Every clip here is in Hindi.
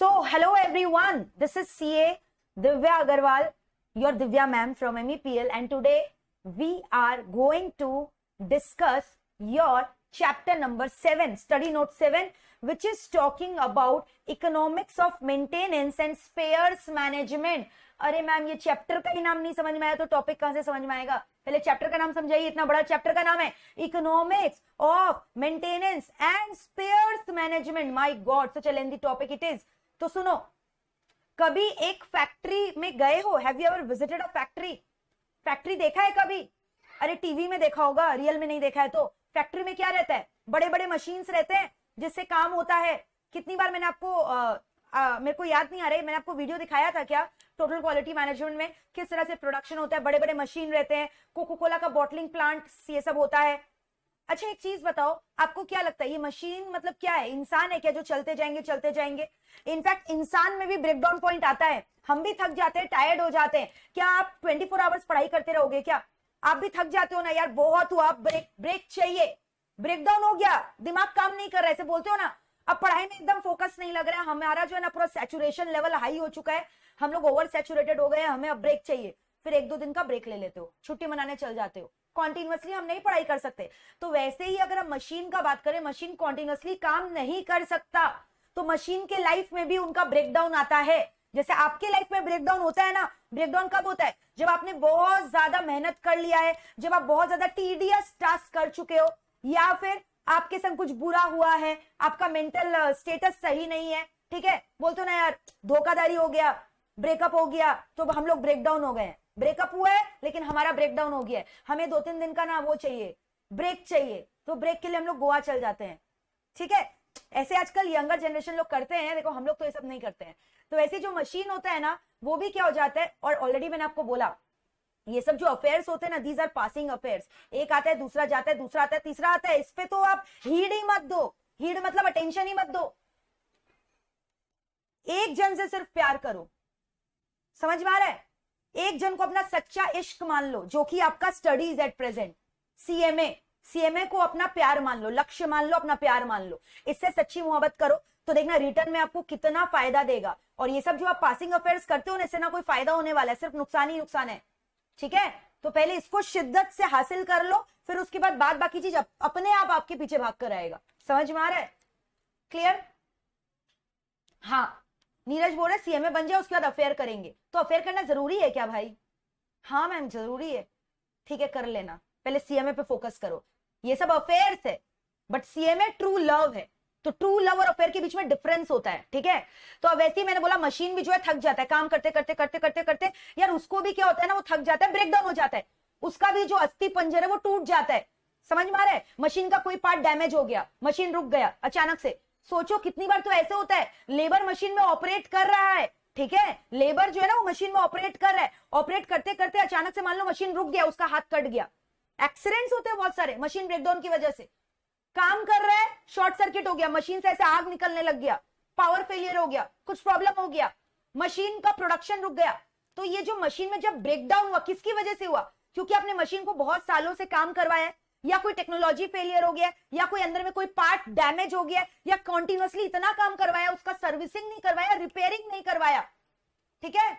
So hello everyone this is C A Divya Agarwal your Divya ma'am from M E P L and today we are going to discuss your chapter number seven study note seven which is talking about economics of maintenance and spares management अरे मैम ये चैप्टर का ही नाम नहीं समझ में आया तो टॉपिक कहां से समझ में आएगा पहले चैप्टर का नाम समझाइए इतना बड़ा चैप्टर का नाम है economics of maintenance and spares management my god such a lengthy topic it is तो सुनो कभी एक फैक्ट्री में गए हो have you ever visited a factory factory देखा है कभी अरे टीवी में देखा होगा रियल में नहीं देखा है तो फैक्ट्री में क्या रहता है बड़े बड़े मशीन्स रहते हैं जिससे काम होता है कितनी बार मैंने आपको आ, आ, मेरे को याद नहीं आ रही मैंने आपको वीडियो दिखाया था क्या टोटल क्वालिटी मैनेजमेंट में किस तरह से प्रोडक्शन होता है बड़े बड़े मशीन रहते हैं कोको कोला का बॉटलिंग प्लांट ये सब होता है अच्छा एक चीज बताओ आपको क्या लगता है ये मशीन मतलब क्या है इंसान है क्या जो चलते जाएंगे चलते जाएंगे इनफैक्ट इंसान में भी ब्रेकडाउन पॉइंट आता है हम भी थक जाते हैं टायर्ड हो जाते हैं क्या आप 24 फोर आवर्स पढ़ाई करते रहोगे क्या आप भी थक जाते हो ना यार बहुत हुआ ब्रेक ब्रेक चाहिए ब्रेकडाउन हो गया दिमाग काम नहीं कर रहा ऐसे बोलते हो ना अब पढ़ाई में एकदम फोकस नहीं लग रहा है हमारा जो है ना पूरा सेचुरेशन लेवल हाई हो चुका है हम लोग ओवर सेचुरेटेड हो गए हैं हमें अब ब्रेक चाहिए फिर एक दो दिन का ब्रेक ले लेते हो छुट्टी मनाने चल जाते हो कॉन्टिन्यूसली हम नहीं पढ़ाई कर सकते तो वैसे ही अगर हम मशीन का बात करें मशीन कॉन्टिन्यूसली काम नहीं कर सकता तो मशीन के लाइफ में भी उनका ब्रेकडाउन आता है जैसे आपके लाइफ में ब्रेकडाउन होता है ना ब्रेकडाउन कब होता है जब आपने बहुत ज्यादा मेहनत कर लिया है जब आप बहुत ज्यादा टीडियस टास्क कर चुके हो या फिर आपके संग कुछ बुरा हुआ है आपका मेंटल स्टेटस सही नहीं है ठीक है बोलते ना यार धोखाधारी हो गया ब्रेकअप हो गया तो हम लोग ब्रेकडाउन हो गए हैं ब्रेकअप हुआ है लेकिन हमारा ब्रेकडाउन हो गया है हमें दो तीन दिन का ना वो चाहिए ब्रेक चाहिए तो ब्रेक के लिए हम लोग गोवा चल जाते हैं ठीक है ऐसे आजकल यंगर जनरेशन लोग करते हैं देखो हम लोग तो ये सब नहीं करते हैं तो ऐसे जो मशीन होता है ना वो भी क्या हो जाता है और ऑलरेडी मैंने आपको बोला ये सब जो अफेयर्स होते हैं ना दीज आर पासिंग अफेयर्स एक आता है दूसरा जाता है दूसरा आता है तीसरा आता है इस पे तो आप हीड ही मत दो हीड मतलब अटेंशन ही मत दो एक जन से सिर्फ प्यार करो समझ में आ रहा है एक जन को अपना सच्चा इश्क मान लो जो कि आपका studies at present CMA CMA को अपना प्यार मान लो लक्ष्य मान लो अपना प्यार मान लो इससे सच्ची मुहब्बत करो तो देखना रिटर्न में आपको कितना फायदा देगा और ये सब जो आप पासिंग अफेयर्स करते हो ना इससे ना कोई फायदा होने वाला है सिर्फ नुकसान ही नुकसान है ठीक है तो पहले इसको शिद्दत से हासिल कर लो फिर उसके बाद बाद बाकी चीज अपने आप आपके पीछे भाग कर आएगा समझ में आ रहा है क्लियर हाँ नीरज बोल रहे सीएमए बन जाए उसके बाद अफेयर करेंगे तो अफेयर करना जरूरी है क्या भाई हाँ मैम जरूरी है ठीक है कर लेना पहले सीएमए पे फोकस करो ये सब अफेयर है बट सीएमए ट्रू लव है तो ट्रू लव और अफेयर के बीच में डिफरेंस होता है ठीक है तो अब वैसे ही मैंने बोला मशीन भी जो है थक जाता है काम करते करते करते करते करते यार उसको भी क्या होता है ना वो थक जाता है ब्रेकडाउन हो जाता है उसका भी जो अस्थि पंजर है वो टूट जाता है समझ में आ रहा है मशीन का कोई पार्ट डैमेज हो गया मशीन रुक गया अचानक से सोचो कितनी बार तो ऐसे होता है लेबर मशीन में ऑपरेट कर रहा है ठीक है लेबर जो है ना वो मशीन में ऑपरेट कर रहा है ऑपरेट करते करते अचानक से मान लो मशीन रुक गया उसका हाथ कट गया एक्सीडेंट्स होते हैं बहुत सारे मशीन ब्रेकडाउन की वजह से काम कर रहा है शॉर्ट सर्किट हो गया मशीन से ऐसे आग निकलने लग गया पावर फेलियर हो गया कुछ प्रॉब्लम हो गया मशीन का प्रोडक्शन रुक गया तो ये जो मशीन में जब ब्रेकडाउन हुआ किसकी वजह से हुआ क्योंकि आपने मशीन को बहुत सालों से काम करवाया है या कोई टेक्नोलॉजी फेलियर हो गया या कोई अंदर में कोई पार्ट डैमेज हो गया या कॉन्टिन्यूसली इतना काम करवाया उसका सर्विसिंग नहीं करवाया रिपेयरिंग नहीं करवाया ठीक है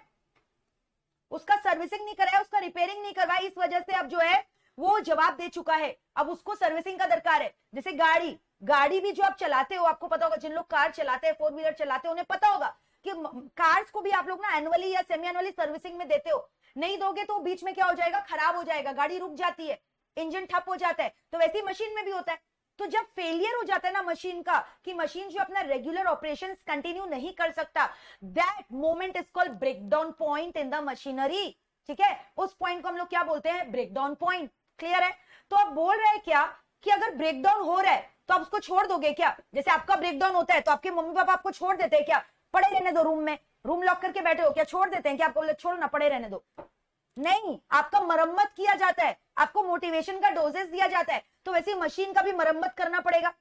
उसका सर्विसिंग नहीं कराया उसका रिपेयरिंग नहीं करवाया इस वजह से अब जो है वो जवाब दे चुका है अब उसको सर्विसिंग का दरकार है जैसे गाड़ी गाड़ी भी जो आप चलाते हो आपको पता होगा जिन लोग कार चलाते हैं फोर व्हीलर चलाते हैं उन्हें पता होगा कि कार्स को भी आप लोग ना एनुअली या सेमी एनुअली सर्विसिंग में देते हो नहीं दोगे तो बीच में क्या हो जाएगा खराब हो जाएगा गाड़ी रुक जाती है इंजन ठप हो जाता है तो वैसे ही मशीन में भी होता है तो जब फेलियर हो जाता है ना मशीन का कि मशीन जो अपना रेगुलर ऑपरेशन कंटिन्यू नहीं कर सकता that moment is called breakdown point in the machinery ठीक है उस पॉइंट को हम लोग क्या बोलते हैं ब्रेकडाउन पॉइंट क्लियर है तो आप बोल रहे हैं क्या कि अगर ब्रेकडाउन हो रहा है तो आप उसको छोड़ दोगे क्या जैसे आपका ब्रेकडाउन होता है तो आपके मम्मी पापा आपको छोड़ देते हैं क्या पड़े रहने दो रूम में रूम लॉक करके बैठे हो क्या छोड़ देते हैं क्या आपको बोले छोड़ना पड़े रहने दो नहीं आपका मरम्मत किया जाता है आपको मोटिवेशन का डोजेस दिया जाता है तो वैसे मशीन का भी मरम्मत करना पड़ेगा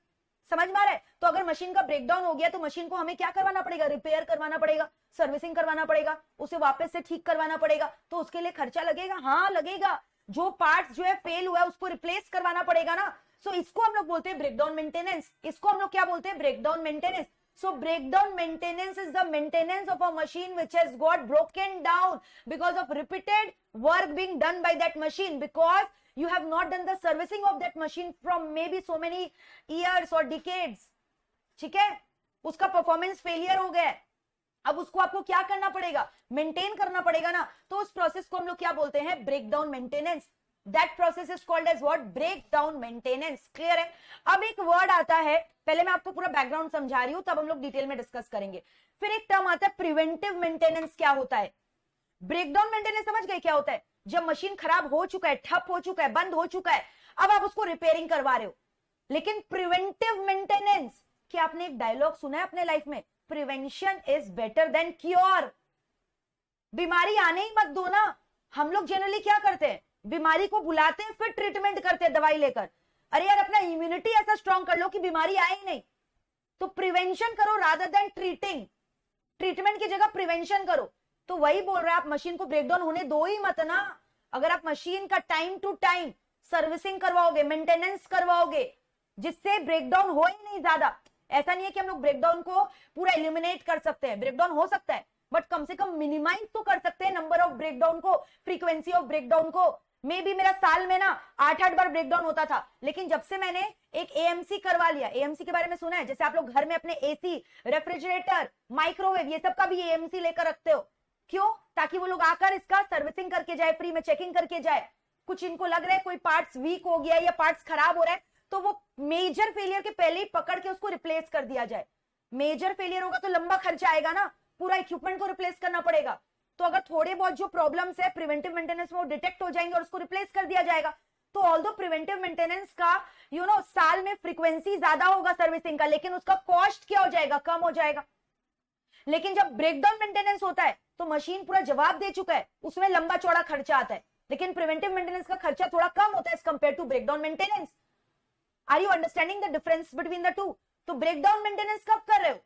समझ में आ रहा है तो अगर मशीन का ब्रेकडाउन हो गया तो मशीन को हमें क्या करवाना पड़ेगा रिपेयर करवाना पड़ेगा सर्विसिंग करवाना पड़ेगा उसे वापस से ठीक करवाना पड़ेगा तो उसके लिए खर्चा लगेगा हाँ लगेगा जो पार्ट जो है फेल हुआ है उसको रिप्लेस करवाना पड़ेगा ना सो so, इसको हम लोग बोलते हैं ब्रेकडाउन मेंटेनेंस इसको हम लोग क्या बोलते हैं breakdown maintenance So breakdown maintenance is the maintenance of a machine which has got broken down because of repeated work being done by that machine because you have not done the servicing of that machine from maybe so many years or decades. ठीक है उसका परफॉर्मेंस फेलियर हो गया अब उसको आपको क्या करना पड़ेगा मेंटेन करना पड़ेगा ना तो उस प्रोसेस को हम लोग क्या बोलते हैं breakdown maintenance that process is called as what breakdown maintenance clear है अब एक वर्ड आता है पहले मैं आपको पूरा बैकग्राउंड समझा रही हूं तब हम लोग डिटेल में डिस्कस करेंगे फिर एक टर्म आता है प्रिवेंटिव मेंटेनेंस क्या होता है ब्रेकडाउन मेंटेनेंस समझ गए क्या होता है जब मशीन खराब हो चुका है ठप हो चुका है बंद हो चुका है अब आप उसको रिपेयरिंग करवा रहे हो लेकिन प्रिवेंटिव मेंटेनेंस कि आपने एक डायलॉग सुना है अपने लाइफ में prevention is better than cure बीमारी आने ही मत दो ना हम लोग जनरली क्या करते हैं बीमारी को बुलाते हैं फिर ट्रीटमेंट करते हैं दवाई लेकर अरे यार अपना इम्यूनिटी ऐसा स्ट्रांग कर लो कि बीमारी आए ही नहीं तो प्रिवेंशन करो राधर देन ट्रीटिंग ट्रीटमेंट की जगह प्रिवेंशन करो तो वही बोल रहा है आप मशीन को ब्रेकडाउन होने दो ही मत ना अगर आप मशीन का टाइम टू टाइम सर्विसिंग करवाओगे मेंटेनेंस करवाओगे जिससे ब्रेकडाउन हो ही नहीं ज्यादा ऐसा नहीं है कि हम लोग ब्रेकडाउन को पूरा एलिमिनेट कर सकते हैं ब्रेकडाउन हो सकता है बट कम से कम मिनिमाइज तो कर सकते हैं नंबर ऑफ ब्रेकडाउन को फ्रीक्वेंसी ऑफ ब्रेकडाउन को मे भी मेरा साल में ना आठ आठ बार ब्रेकडाउन होता था लेकिन जब से मैंने एक एएमसी करवा लिया एएमसी के बारे में सुना है जैसे आप लोग घर में अपने एसी रेफ्रिजरेटर माइक्रोवेव ये सब का भी एएमसी लेकर रखते हो क्यों ताकि वो लोग आकर इसका सर्विसिंग करके जाए फ्री में चेकिंग करके जाए कुछ इनको लग रहा है कोई पार्ट्स वीक हो गया या पार्ट्स खराब हो रहा है तो वो मेजर फेलियर के पहले ही पकड़ के उसको रिप्लेस कर दिया जाए मेजर फेलियर होगा तो लंबा खर्चा आएगा ना पूरा इक्विपमेंट को रिप्लेस करना पड़ेगा तो अगर थोड़े बहुत जो प्रॉब्लम्स है प्रिवेंटिव मेंटेनेंस में वो डिटेक्ट हो जाएंगे और उसको रिप्लेस कर दिया जाएगा तो ऑल दो प्रिवेंटिव मेंटेनेंस का यू you नो know, साल में फ्रीक्वेंसी ज्यादा होगा सर्विसिंग का लेकिन उसका कॉस्ट क्या हो जाएगा कम हो जाएगा लेकिन जब ब्रेकडाउन मेंटेनेंस होता है तो मशीन पूरा जवाब दे चुका है उसमें लंबा चौड़ा खर्चा आता है लेकिन प्रिवेंटिव मेंटेनेंस का खर्चा थोड़ा कम होता है as compare to breakdown maintenance are you understanding the difference between the two तो ब्रेकडाउन मेंटेनेंस कब कर रहे हो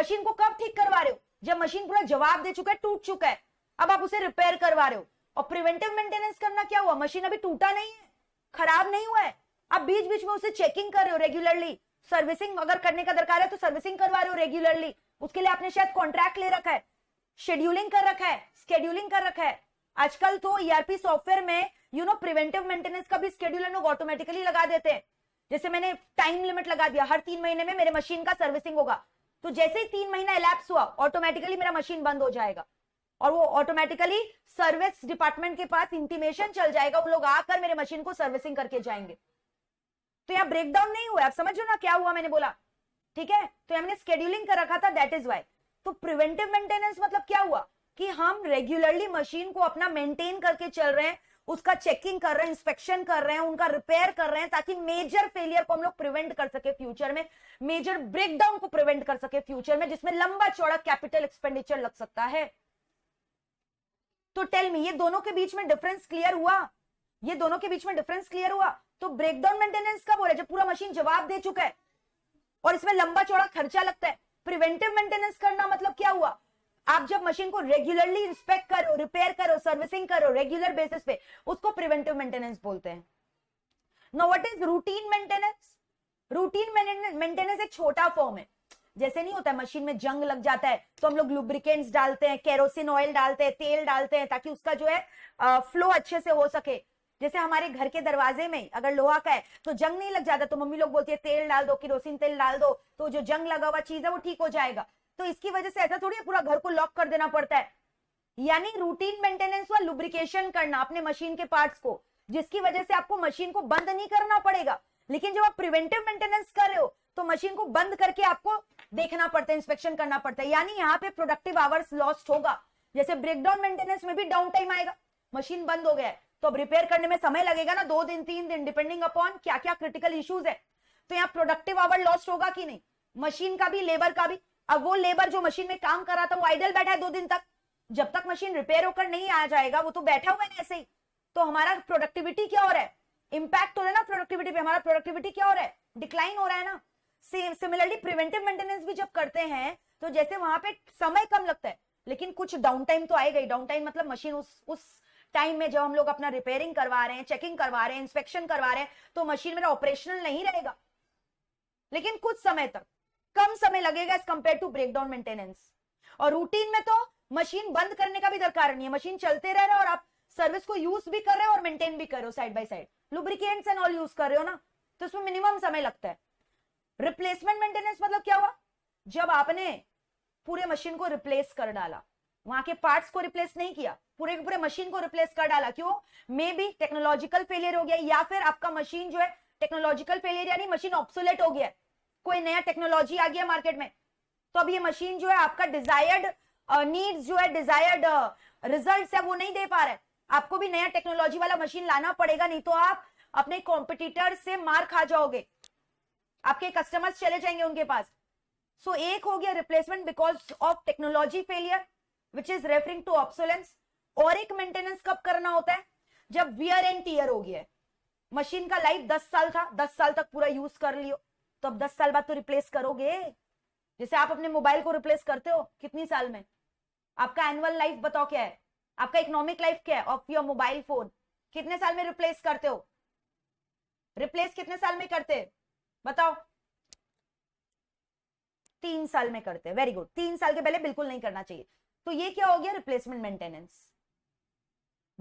मशीन को कब ठीक करवा रहे हो जब मशीन पूरा जवाब दे चुका है टूट चुका है अब आप उसे रिपेयर करवा रहे हो और प्रिवेंटिव मेंटेनेंस करना क्या हुआ मशीन अभी टूटा नहीं है खराब नहीं हुआ है आप बीच बीच में उसे चेकिंग कर रहे हो रेगुलरली सर्विसिंग अगर करने का दरकार है तो सर्विसिंग करवा रहे हो रेगुलरली उसके लिए आपने शायद कॉन्ट्रैक्ट ले रखा है शेड्यूलिंग कर रखा है स्केड्यूलिंग कर रखा है आजकल तो ईआरपी e सॉफ्टवेयर में यू नो प्रिवेंटिव मेंटेनेंस का भी स्केड्यूलर लोग ऑटोमेटिकली लगा देते हैं जैसे मैंने टाइम लिमिट लगा दिया हर तीन महीने में मेरे मशीन का सर्विसिंग होगा तो जैसे ही तीन महीना इलेप्स हुआ ऑटोमेटिकली मेरा मशीन बंद हो जाएगा और वो ऑटोमेटिकली सर्विस डिपार्टमेंट के पास इंटीमेशन चल जाएगा वो लोग आकर मेरे मशीन को सर्विसिंग करके जाएंगे तो यहाँ ब्रेकडाउन नहीं हुआ आप समझो ना क्या हुआ मैंने बोला ठीक है तो हमने स्केड्यूलिंग कर रखा था दैट इज वाई तो प्रिवेंटिव मेंटेनेंस मतलब क्या हुआ कि हम रेगुलरली मशीन को अपना मेंटेन करके चल रहे हैं उसका चेकिंग कर रहे हैं इंस्पेक्शन कर रहे हैं उनका रिपेयर कर रहे हैं ताकि मेजर फेलियर को हम लोग प्रिवेंट कर सके फ्यूचर में मेजर ब्रेकडाउन को प्रिवेंट कर सके फ्यूचर में जिसमें लंबा चौड़ा कैपिटल एक्सपेंडिचर लग सकता है तो टेल मी ये दोनों के बीच में डिफरेंस क्लियर हुआ ये दोनों के बीच में डिफरेंस क्लियर हुआ तो ब्रेकडाउन मेंटेनेंस कब हो रहा है जब पूरा मशीन जवाब दे चुका है और इसमें लंबा चौड़ा खर्चा लगता है प्रिवेंटिव मेंटेनेंस करना मतलब क्या हुआ आप जब मशीन को रेगुलरली इंस्पेक्ट करो रिपेयर करो सर्विसिंग करो रेगुलर बेसिस पे उसको प्रिवेंटिव मेंटेनेंस बोलते हैं no what is routine maintenance routine maintenance एक छोटा फॉर्म है जैसे नहीं होता है मशीन में जंग लग जाता है तो हम लोग लुब्रिकेंट्स डालते हैं केरोसिन ऑयल डालते हैं तेल डालते हैं ताकि उसका जो है फ्लो अच्छे से हो सके जैसे हमारे घर के दरवाजे में अगर लोहा का है तो जंग नहीं लग जाता तो मम्मी लोग बोलती है तेल डाल दो किरोसिन तेल डाल दो तो जो जंग लगा हुआ चीज है वो ठीक हो जाएगा तो इसकी वजह से ऐसा थोड़ी है पूरा घर को लॉक कर देना पड़ता है यानी रूटीन मेंटेनेंस व लुब्रिकेशन करना अपने मशीन के पार्ट्स को जिसकी वजह से आपको मशीन को बंद नहीं करना पड़ेगा लेकिन जब आप प्रिवेंटिव मेंटेनेंस कर रहे हो तो मशीन को बंद करके आपको देखना पड़ता है इंस्पेक्शन करना पड़ता है यानी यहाँ पे प्रोडक्टिव आवर्स लॉस्ट होगा जैसे ब्रेकडाउन मेंटेनेंस में भी डाउन टाइम आएगा मशीन बंद हो गया है तो अब रिपेयर करने में समय लगेगा ना दो दिन तीन दिन डिपेंडिंग अपॉन क्या क्या क्रिटिकल इश्यूज है तो यहाँ प्रोडक्टिव आवर लॉस्ट होगा कि नहीं मशीन का भी लेबर का भी अब वो लेबर जो मशीन में काम कर रहा था वो आइडल बैठा है दो दिन तक जब तक मशीन रिपेयर होकर नहीं आ जाएगा वो तो बैठा हुआ है ऐसे ही तो हमारा प्रोडक्टिविटी क्या हो रहा है इम्पैक्ट हो रहा है ना प्रोडक्टिविटी पे हमारा प्रोडक्टिविटी क्या हो रहा है डिक्लाइन हो रहा है ना सेम सिमिलरली प्रिवेंटिव मेंटेनेंस भी जब करते हैं तो जैसे वहां पे समय कम लगता है लेकिन कुछ डाउन टाइम तो आएगा ही डाउन टाइम मतलब मशीन उस उस टाइम में जब हम लोग अपना रिपेयरिंग करवा रहे हैं चेकिंग करवा रहे हैं इंस्पेक्शन करवा रहे हैं तो मशीन मेरा ऑपरेशनल नहीं रहेगा लेकिन कुछ समय तक कम समय लगेगा as compare to breakdown maintenance और रूटीन में तो मशीन बंद करने का भी दरकार नहीं है मशीन चलते रह रहे और आप सर्विस को यूज भी कर रहे हो और मेंटेन भी कर रहे हो side by side lubricants and all use कर रहे हो ना तो उसमें मिनिमम समय लगता है रिप्लेसमेंट मेंटेनेंस मतलब क्या हुआ जब आपने पूरे मशीन को रिप्लेस कर डाला वहां के पार्ट्स को रिप्लेस नहीं किया पूरे के पूरे मशीन को रिप्लेस कर डाला क्यों मे बी टेक्नोलॉजिकल फेलियर हो गया या फिर आपका मशीन जो है टेक्नोलॉजिकल फेलियर यानी मशीन ऑप्सोलेट हो गया कोई नया टेक्नोलॉजी आ गया मार्केट में तो अब ये मशीन जो है आपका डिजायर्ड नीड्स uh, जो है डिजायर्ड रिजल्ट uh, है वो नहीं दे पा रहा है आपको भी नया टेक्नोलॉजी वाला मशीन लाना पड़ेगा नहीं तो आप अपने कॉम्पिटिटर से मार खा जाओगे आपके कस्टमर्स चले जाएंगे उनके पास सो so, एक हो गया replacement because of technology failure which is referring to obsolescence और एक मेंटेनेंस कब करना होता है जब वियर एंड टीयर हो गया मशीन का लाइफ दस साल था दस साल तक पूरा यूज कर लियो तो अब दस साल बाद तो रिप्लेस करोगे जैसे आप अपने मोबाइल को रिप्लेस करते हो कितनी साल में आपका एनुअल लाइफ बताओ क्या है आपका इकोनॉमिक लाइफ क्या है ऑफ योर मोबाइल फोन कितने साल में रिप्लेस करते हो रिप्लेस कितने साल में करते हैं बताओ तीन साल में करते हैं वेरी गुड तीन साल के पहले बिल्कुल नहीं करना चाहिए तो ये क्या हो गया रिप्लेसमेंट मेंटेनेंस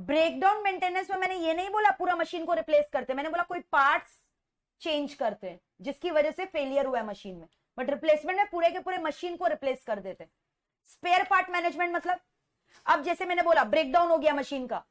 ब्रेकडाउन मेंटेनेंस में मैंने ये नहीं बोला पूरा मशीन को रिप्लेस करते मैंने बोला कोई पार्ट्स चेंज करते हैं जिसकी वजह से फेलियर हुआ है मशीन में बट रिप्लेसमेंट में पूरे के पूरे मशीन को रिप्लेस कर देते स्पेयर पार्ट मैनेजमेंट मतलब अब जैसे मैंने बोला ब्रेकडाउन हो गया मशीन का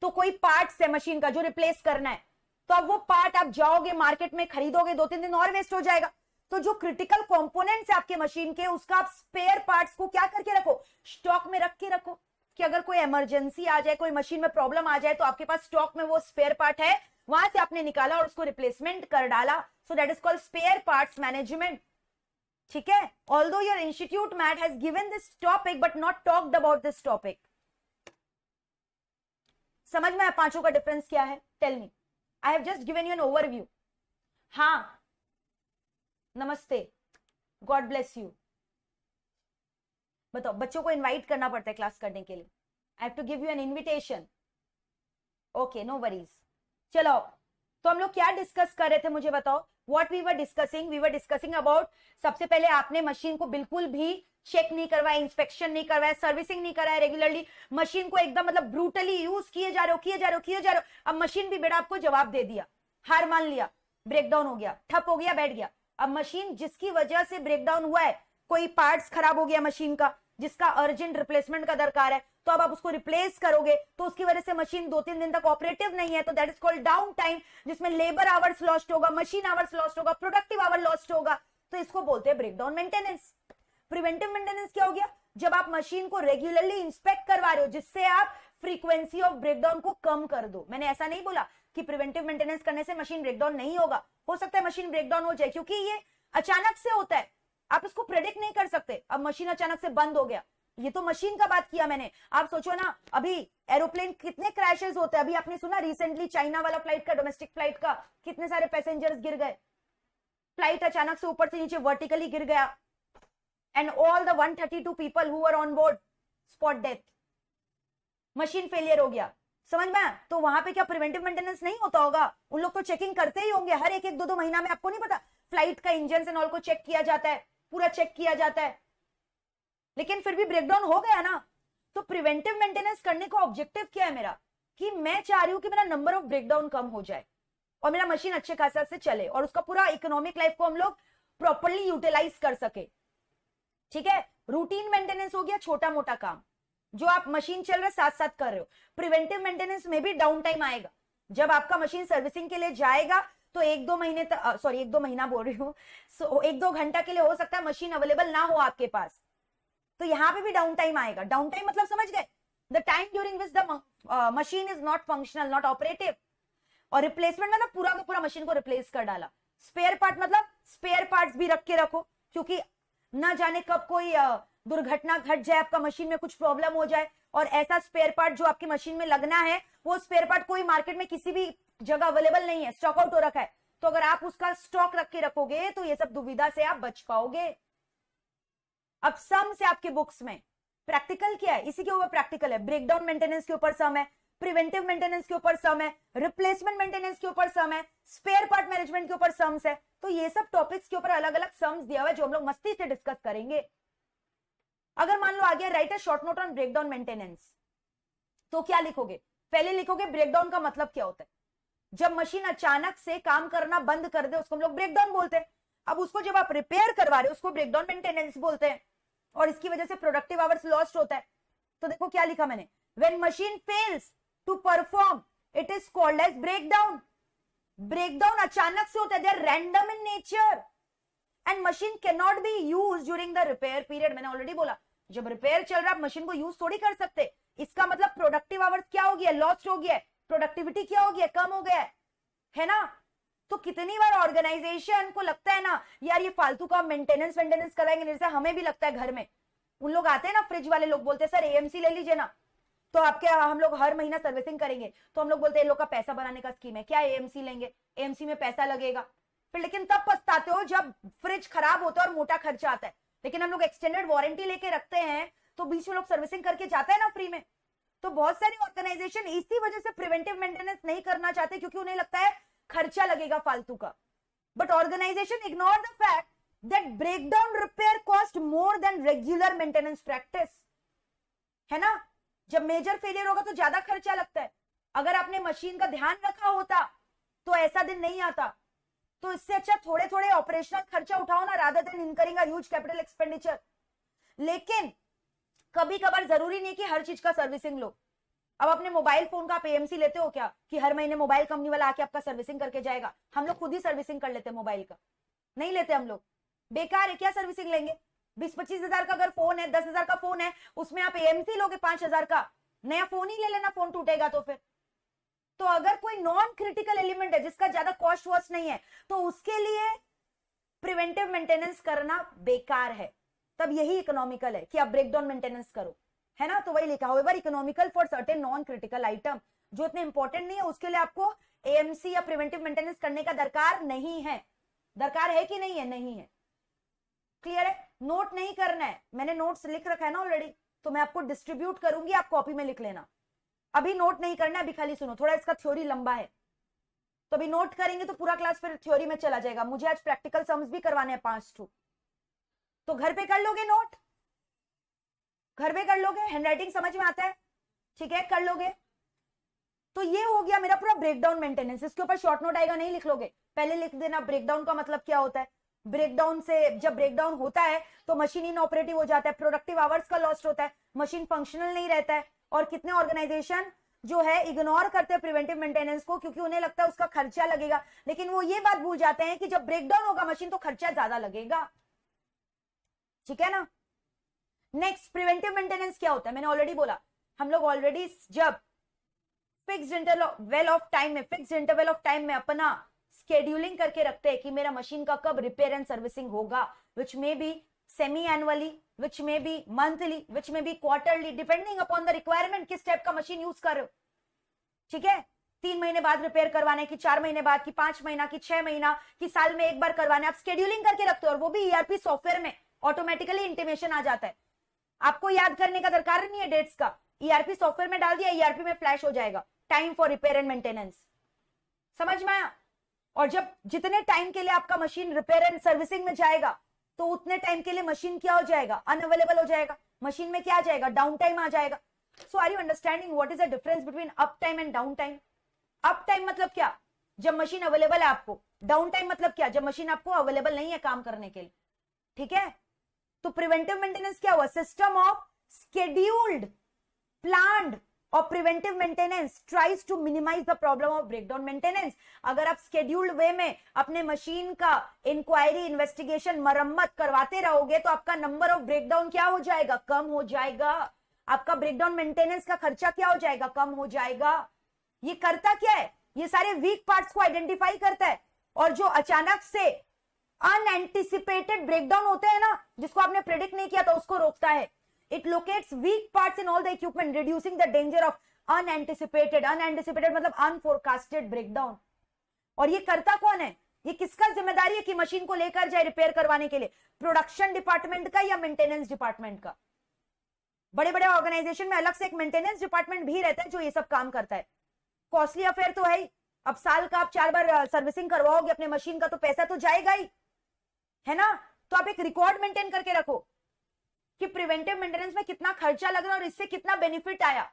तो कोई पार्ट्स है मशीन का जो रिप्लेस करना है तो अब वो पार्ट आप जाओगे मार्केट में खरीदोगे दो तीन दिन और वेस्ट हो जाएगा तो जो क्रिटिकल कॉम्पोनेंट है आपके मशीन के उसका आप स्पेयर पार्ट को क्या करके रखो स्टॉक में रख के रखो कि अगर कोई इमरजेंसी आ जाए कोई मशीन में प्रॉब्लम आ जाए तो आपके पास स्टॉक में वो स्पेयर पार्ट है वहां से आपने निकाला और उसको रिप्लेसमेंट कर डाला so that is called spare parts management ठीक है although your institute mat has given this topic but not talked about this topic समझ में पांचों का डिफरेंस क्या है tell me I have just given you an overview हाँ नमस्ते गॉड ब्लेस यू बताओ बच्चों को इनवाइट करना पड़ता है क्लास करने के लिए I have to give you an invitation okay no worries चलो तो हम लोग क्या डिस्कस कर रहे थे मुझे बताओ what we were discussing we were discussing about सबसे पहले आपने मशीन को बिल्कुल भी चेक नहीं करवाया इंस्पेक्शन नहीं करवाया सर्विसिंग नहीं कराया रेगुलरली मशीन को एकदम मतलब ब्रूटली यूज किए जा रहे हो किए जा रहे हो किए जा रहे हो अब मशीन भी बेटा आपको जवाब दे दिया हार मान लिया ब्रेकडाउन हो गया ठप हो गया बैठ गया अब मशीन जिसकी वजह से ब्रेकडाउन हुआ है कोई पार्ट्स खराब हो गया मशीन का जिसका अर्जेंट रिप्लेसमेंट का दरकार है तो अब आप उसको रिप्लेस करोगे तो उसकी वजह से मशीन दो तीन दिन तक ऑपरेटिव नहीं है तो that is called down time जिसमें लेबर आवर्स लॉस्ट होगा मशीन आवर्स लॉस्ट होगा प्रोडक्टिव आवर लॉस्ट होगा तो इसको बोलते हैं ब्रेकडाउन मेंटेनेंस प्रिवेंटिव मेंटेनेंस क्या हो गया जब आप मशीन को रेगुलरली इंस्पेक्ट करवा रहे हो जिससे आप फ्रीक्वेंसी ऑफ ब्रेकडाउन को कम कर दो मैंने ऐसा नहीं बोला कि प्रिवेंटिव मेंटेनेंस करने से मशीन ब्रेकडाउन नहीं होगा हो सकता है मशीन ब्रेकडाउन हो जाए क्योंकि ये अचानक से होता है आप इसको प्रेडिक्ट नहीं कर सकते अब मशीन अचानक से बंद हो गया ये तो मशीन का बात किया मैंने आप सोचो ना अभी एरोप्लेन कितने क्रैशेस होते हैं अभी आपने सुना रिसेंटली चाइना वाला फ्लाइट का डोमेस्टिक फ्लाइट का कितने सारे पैसेंजर्स गिर गए फ्लाइट अचानक से ऊपर से नीचे वर्टिकली गिर गया and all the 132 people who were on board spot death machine failure हो गया समझ में तो वहां पे क्या प्रिवेंटिव मेंटेनेंस नहीं होता होगा उन लोग तो चेकिंग करते ही होंगे हर एक एक दो दो महीना में आपको नहीं पता फ्लाइट का इंजन एंड ऑल को चेक किया जाता है पूरा चेक किया जाता है लेकिन फिर भी ब्रेकडाउन हो गया ना तो प्रिवेंटिव मेंटेनेंस करने का ऑब्जेक्टिव क्या है मेरा कि मैं चाह रही हूं कि मेरा नंबर ऑफ ब्रेकडाउन कम हो जाए और मेरा मशीन अच्छे खासा से चले और उसका पूरा इकोनॉमिक लाइफ को हम लोग प्रॉपरली यूटिलाइज कर सके ठीक है रूटीन मेंटेनेंस हो गया छोटा मोटा काम जो आप मशीन चल रहे साथ साथ कर रहे हो प्रिवेंटिव मेंटेनेंस में भी डाउन टाइम आएगा जब आपका मशीन सर्विसिंग के लिए जाएगा तो एक दो महीने तक सॉरी एक दो महीना बोल रही हूँ so, एक दो घंटा के लिए हो सकता है मशीन अवेलेबल ना हो आपके पास तो यहाँ पे भी डाउन टाइम आएगा डाउन टाइम मतलब समझ गए the time during which the machine is not functional not operative और रिप्लेसमेंट मतलब पूरा का पूरा मशीन को रिप्लेस कर डाला स्पेयर पार्ट मतलब स्पेयर पार्ट भी रख के रखो क्योंकि ना जाने कब कोई दुर्घटना घट जाए आपका मशीन में कुछ प्रॉब्लम हो जाए और ऐसा स्पेयर पार्ट जो आपकी मशीन में लगना है वो स्पेयर पार्ट कोई मार्केट में किसी भी जगह अवेलेबल नहीं है स्टॉक आउट हो रखा है तो अगर आप उसका स्टॉक रख के रखोगे तो ये सब दुविधा से आप बच पाओगे अब सम से आपके बुक्स में प्रैक्टिकल क्या है इसी के ऊपर प्रैक्टिकल है ब्रेकडाउन मेंटेनेंस के ऊपर सम है प्रिवेंटिव मेंटेनेंस के ऊपर सम है रिप्लेसमेंट मेंटेनेंस के ऊपर सम है स्पेयर पार्ट मैनेजमेंट के ऊपर सम्स है तो ये सब टॉपिक्स के ऊपर अलग अलग सम्स दिया हुआ है जो हम लोग मस्ती से डिस्कस करेंगे अगर मान लो आ गया राइट है short note on breakdown maintenance तो क्या लिखोगे पहले लिखोगे ब्रेकडाउन का मतलब क्या होता है जब मशीन अचानक से काम करना बंद कर दे उसको हम लोग ब्रेकडाउन बोलते हैं अब उसको जब आप रिपेयर करवा रहे हो उसको ब्रेकडाउन मेंटेनेंस बोलते हैं और इसकी वजह से प्रोडक्टिव आवर्स लॉस्ट होता है तो देखो क्या लिखा मैंने when machine fails to perform it is called as breakdown breakdown अचानक से होता है random in nature and machine can not be use during the repair period मैंने ऑलरेडी बोला जब रिपेयर चल रहा है मशीन को यूज थोड़ी कर सकते इसका मतलब प्रोडक्टिव आवर्स क्या हो गया लॉस्ट हो गया प्रोडक्टिविटी क्या हो गया कम हो गया है ना तो कितनी बार ऑर्गेनाइजेशन को लगता है ना यार ये फालतू का मेंटेनेंस मेंटेनेंस कराएंगे जैसे हमें भी लगता है घर में उन लोग आते हैं ना फ्रिज वाले लोग बोलते हैं सर एएमसी ले लीजिए ना तो आपके हम लोग हर महीना सर्विसिंग करेंगे तो हम लोग बोलते हैं लोग का पैसा बनाने का स्कीम है क्या एएमसी लेंगे एएमसी में पैसा लगेगा फिर लेकिन तब पछताते हो जब फ्रिज खराब होता है और मोटा खर्चा आता है लेकिन हम लोग एक्सटेंडेड वारंटी लेके रखते हैं तो बीच में लोग सर्विसिंग करके जाते हैं ना फ्री में तो बहुत सारी ऑर्गेनाइजेशन इसी वजह से प्रिवेंटिव मेंटेनेंस नहीं करना चाहते क्योंकि उन्हें लगता है खर्चा लगेगा फालतू का but organisation ignore the fact that breakdown repair cost more than regular maintenance practice है ना जब मेजर फेलियर होगा तो ज्यादा खर्चा लगता है अगर आपने मशीन का ध्यान रखा होता तो ऐसा दिन नहीं आता तो इससे अच्छा थोड़े थोड़े ऑपरेशनल खर्चा उठाओ ना राधा दिन इनकरिंग ह्यूज कैपिटल एक्सपेंडिचर लेकिन कभी कभार जरूरी नहीं कि हर चीज का सर्विसिंग लो अब अपने मोबाइल फोन का आप एएमसी लेते हो क्या कि हर महीने मोबाइल कंपनी वाला आके आपका सर्विसिंग करके जाएगा हम लोग खुद ही सर्विसिंग कर लेते हैं मोबाइल का नहीं लेते हम लोग बेकार है क्या सर्विसिंग लेंगे बीस पच्चीस हजार का अगर फोन है दस हजार का फोन है उसमें आप एएमसी लोगे पांच हजार का नया फोन ही ले लेना फोन टूटेगा तो फिर तो अगर कोई नॉन क्रिटिकल एलिमेंट है जिसका ज्यादा कॉस्ट वॉस्ट नहीं है तो उसके लिए प्रिवेंटिव मेंटेनेंस करना बेकार है तब यही इकोनॉमिकल है कि आप ब्रेकडाउन मेंटेनेंस करो है ना तो वही लिखा हुआ economical for certain non critical item जो इतने इंपॉर्टेंट नहीं है उसके लिए आपको एएमसी या प्रिवेंटिव मेंटेनेंस करने का दरकार नहीं है दरकार है कि नहीं है नहीं है क्लियर है नोट नहीं करना है मैंने नोट्स लिख रखा है ना ऑलरेडी तो मैं आपको डिस्ट्रीब्यूट करूंगी आप कॉपी में लिख लेना अभी नोट नहीं करना है अभी खाली सुनो थोड़ा इसका थ्योरी लंबा है तो अभी नोट करेंगे तो पूरा क्लास फिर थ्योरी में चला जाएगा मुझे आज प्रैक्टिकल सम्स भी करवाने हैं पांच टू तो घर पे कर लोगे नोट घर पे कर लोगे हैंडराइटिंग समझ में आता है ठीक है कर लोगे तो ये हो गया मेरा पूरा ब्रेकडाउन मेंटेनेंस इसके ऊपर शॉर्ट नोट आएगा नहीं लिख लोगे पहले लिख देना ब्रेकडाउन का मतलब क्या होता है ब्रेकडाउन से जब ब्रेकडाउन होता है तो मशीन इन ऑपरेटिव हो जाता है प्रोडक्टिव आवर्स का लॉस्ट होता है मशीन फंक्शनल नहीं रहता है और कितने ऑर्गेनाइजेशन जो है इग्नोर करते हैं प्रिवेंटिव मेंटेनेंस को क्योंकि उन्हें लगता है उसका खर्चा लगेगा लेकिन वो ये बात भूल जाते हैं कि जब ब्रेकडाउन होगा मशीन तो खर्चा ज्यादा लगेगा ठीक है ना नेक्स्ट प्रिवेंटिव मेंटेनेंस क्या होता है मैंने ऑलरेडी बोला हम लोग ऑलरेडी जब फिक्स इंटरवल ऑफ टाइम में फिक्स इंटरवल ऑफ टाइम में अपना स्केड्यूलिंग करके रखते हैं कि मेरा मशीन का कब रिपेयर एंड सर्विसिंग होगा विच में बी सेमी एनुअली विच में बी मंथली विच में biquarterly depending upon the requirement किस टाइप का मशीन यूज कर रहे हो ठीक है तीन महीने बाद रिपेयर करवाने की चार महीने बाद की पांच महीना की छह महीना की साल में एक बार करवाने आप स्केड्यूलिंग करके रखते हो और वो भी ईआरपी e सॉफ्टवेयर में ऑटोमेटिकली इंटीमेशन आ जाता है आपको याद करने का दरकार नहीं है डेट्स का ईआरपी e सॉफ्टवेयर में डाल दिया ईआरपी e में फ्लैश हो जाएगा time for repair and maintenance समझ में आया और जब जितने टाइम के लिए आपका मशीन रिपेयर एंड सर्विसिंग में जाएगा तो उतने टाइम के लिए मशीन क्या हो जाएगा अनअवेलेबल हो जाएगा मशीन में क्या आ जाएगा डाउन टाइम आ जाएगा so are you understanding what is the difference between up time and down time up time मतलब क्या जब मशीन अवेलेबल है आपको डाउन टाइम मतलब क्या जब मशीन आपको अवेलेबल नहीं है काम करने के लिए ठीक है तो प्रिवेंटिव मेंटेनेंस क्या हुआ सिस्टम ऑफ स्केड्यूल्ड प्लांड और preventive maintenance tries to minimise the problem of breakdown maintenance अगर आप स्केड्यूल्ड वे में अपने मशीन का इंक्वायरी इन्वेस्टिगेशन मरम्मत करवाते रहोगे तो आपका नंबर ऑफ ब्रेकडाउन क्या हो जाएगा कम हो जाएगा आपका ब्रेकडाउन मेंटेनेंस का खर्चा क्या हो जाएगा कम हो जाएगा ये करता क्या है ये सारे वीक पार्ट्स को आइडेंटिफाई करता है और जो अचानक से अनएंटिसिपेटेड ब्रेकडाउन होते हैं ना जिसको आपने प्रेडिक्ट नहीं किया था तो उसको रोकता है it locates weak parts in all the equipment reducing the danger of unanticipated unanticipated मतलब अनफोरकास्टेड ब्रेकडाउन और ये करता कौन है ये किसका जिम्मेदारी है कि मशीन को लेकर जाए रिपेयर करवाने के लिए प्रोडक्शन डिपार्टमेंट का या मेंटेनेंस डिपार्टमेंट का बड़े बड़े ऑर्गेनाइजेशन में अलग से एक मेंटेनेंस डिपार्टमेंट भी रहता है जो ये सब काम करता है कॉस्टली अफेयर तो है ही अब साल का आप चार बार सर्विसिंग करवाओगे अपने मशीन का तो पैसा तो जाएगा ही है ना तो आप एक रिकॉर्ड मेंटेन करके रखो कि प्रिवेंटिव मेंटेनेंस में कितना खर्चा लग रहा और इससे कितना बेनिफिट आया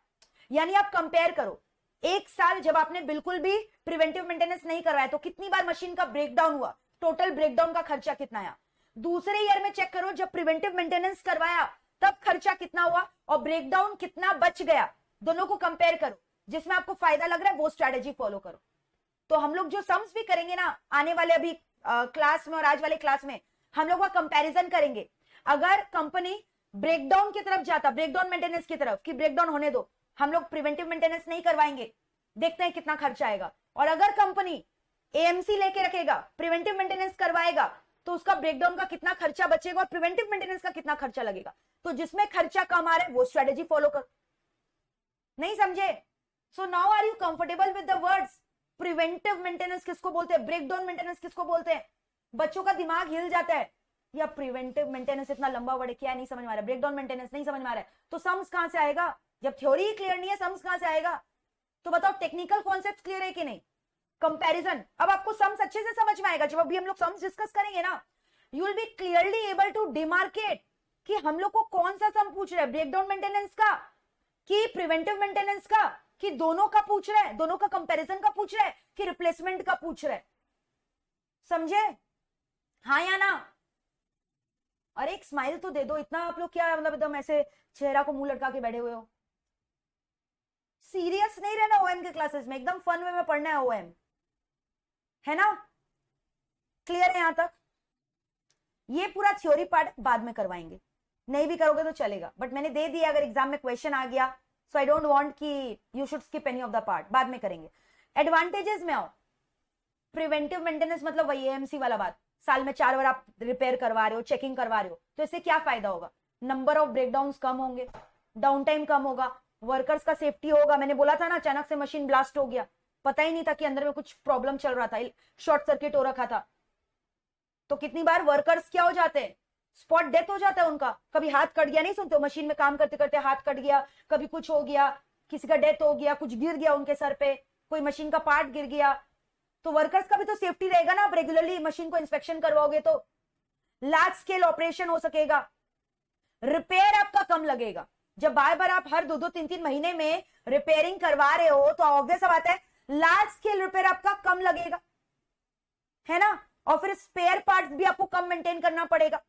यानी आप कंपेयर करो एक साल जब आपने बिल्कुल भी प्रिवेंटिव मेंटेनेंस नहीं करवाया तो कितनी बार मशीन का ब्रेकडाउन हुआ टोटल ब्रेकडाउन का खर्चा कितना आया दूसरे ईयर में चेक करो जब प्रिवेंटिव मेंटेनेंस करवाया तब खर्चा कितना हुआ और ब्रेकडाउन कितना बच गया दोनों को कंपेयर करो जिसमें आपको फायदा लग रहा है वो स्ट्रेटेजी फॉलो करो तो हम लोग जो सम्स भी करेंगे ना आने वाले अभी क्लास में और आज वाले क्लास में हम लोग वह कंपेरिजन करेंगे अगर कंपनी ब्रेकडाउन की तरफ जाता ब्रेकडाउन मेंटेनेंस की तरफ कि ब्रेकडाउन होने दो हम लोग प्रिवेंटिव मेंटेनेंस नहीं करवाएंगे देखते हैं कितना खर्चा आएगा और अगर कंपनी एएमसी लेके रखेगा प्रिवेंटिव मेंटेनेंस करवाएगा तो उसका ब्रेकडाउन का कितना खर्चा बचेगा और प्रिवेंटिव मेंटेनेंस का कितना खर्चा लगेगा तो जिसमें खर्चा कम आ रहा है वो स्ट्रेटेजी फॉलो कर नहीं समझे so now are you comfortable with the words preventive maintenance किसको बोलते हैं ब्रेकडाउन मेंटेनेंस किसको बोलते हैं बच्चों का दिमाग हिल जाता है या प्रिवेंटिव मेंटेनेंस इतना लंबा वर्ड क्या नहीं समझ में आ रहा ब्रेकडाउन मेंटेनेंस नहीं समझ में आ रहा है तो सम्स कहां से आएगा जब थ्योरी क्लियर नहीं है सम्स कहां से आएगा तो बताओ टेक्निकल कॉन्सेप्ट क्लियर है कि नहीं कंपैरिजन अब आपको सम्स अच्छे से समझ में आएगा जब अभी हम लोग सम्स डिस्कस करेंगे ना you will be clearly able to demarcate कि हम लोग को कौन सा सम पूछ रहा है ब्रेकडाउन मेंटेनेंस का कि प्रिवेंटिव मेंटेनेंस का कि दोनों का पूछ रहा है दोनों का कंपैरिजन का पूछ रहा है कि रिप्लेसमेंट का पूछ रहा है समझे हाँ या ना अरे एक स्माइल तो दे दो इतना आप लोग क्या मतलब एकदम ऐसे चेहरा को मुंह लटका के बैठे हुए हो सीरियस नहीं रहना ओएम के क्लासेस में एकदम फन वे में पढ़ना है ओएम है ना क्लियर है यहां तक ये पूरा थ्योरी पार्ट बाद में करवाएंगे नहीं भी करोगे तो चलेगा बट मैंने दे दिया अगर एग्जाम में क्वेश्चन आ गया सो आई डोंट वांट कि you should skip any of the part बाद में करेंगे एडवांटेजेस में आओ प्रिवेंटिव मेंटेनेंस मतलब वही एमसी वाला बात साल में चार बार आप रिपेयर करवा रहे हो चेकिंग करवा रहे हो तो इससे क्या फायदा होगा नंबर ऑफ ब्रेकडाउन कम होंगे डाउन टाइम कम होगा वर्कर्स का सेफ्टी होगा मैंने बोला था ना अचानक से मशीन ब्लास्ट हो गया पता ही नहीं था कि अंदर में कुछ प्रॉब्लम चल रहा था शॉर्ट सर्किट हो रखा था तो कितनी बार वर्कर्स क्या हो जाते हैं स्पॉट डेथ हो जाता है उनका कभी हाथ कट गया नहीं सुनते हो मशीन में काम करते करते हाथ कट गया कभी कुछ हो गया किसी का डेथ हो गया कुछ गिर गया उनके सर पे कोई मशीन का पार्ट गिर गया तो वर्कर्स का भी तो सेफ्टी रहेगा ना आप रेगुलरली मशीन को इंस्पेक्शन करवाओगे तो लार्ज स्केल ऑपरेशन हो सकेगा रिपेयर आपका कम लगेगा जब बार बार आप हर दो दो तीन तीन महीने में रिपेयरिंग करवा रहे हो तो ऑब्वियस बात है लार्ज स्केल रिपेयर आपका कम लगेगा है ना और फिर स्पेयर पार्ट्स भी आपको कम मेंटेन करना पड़ेगा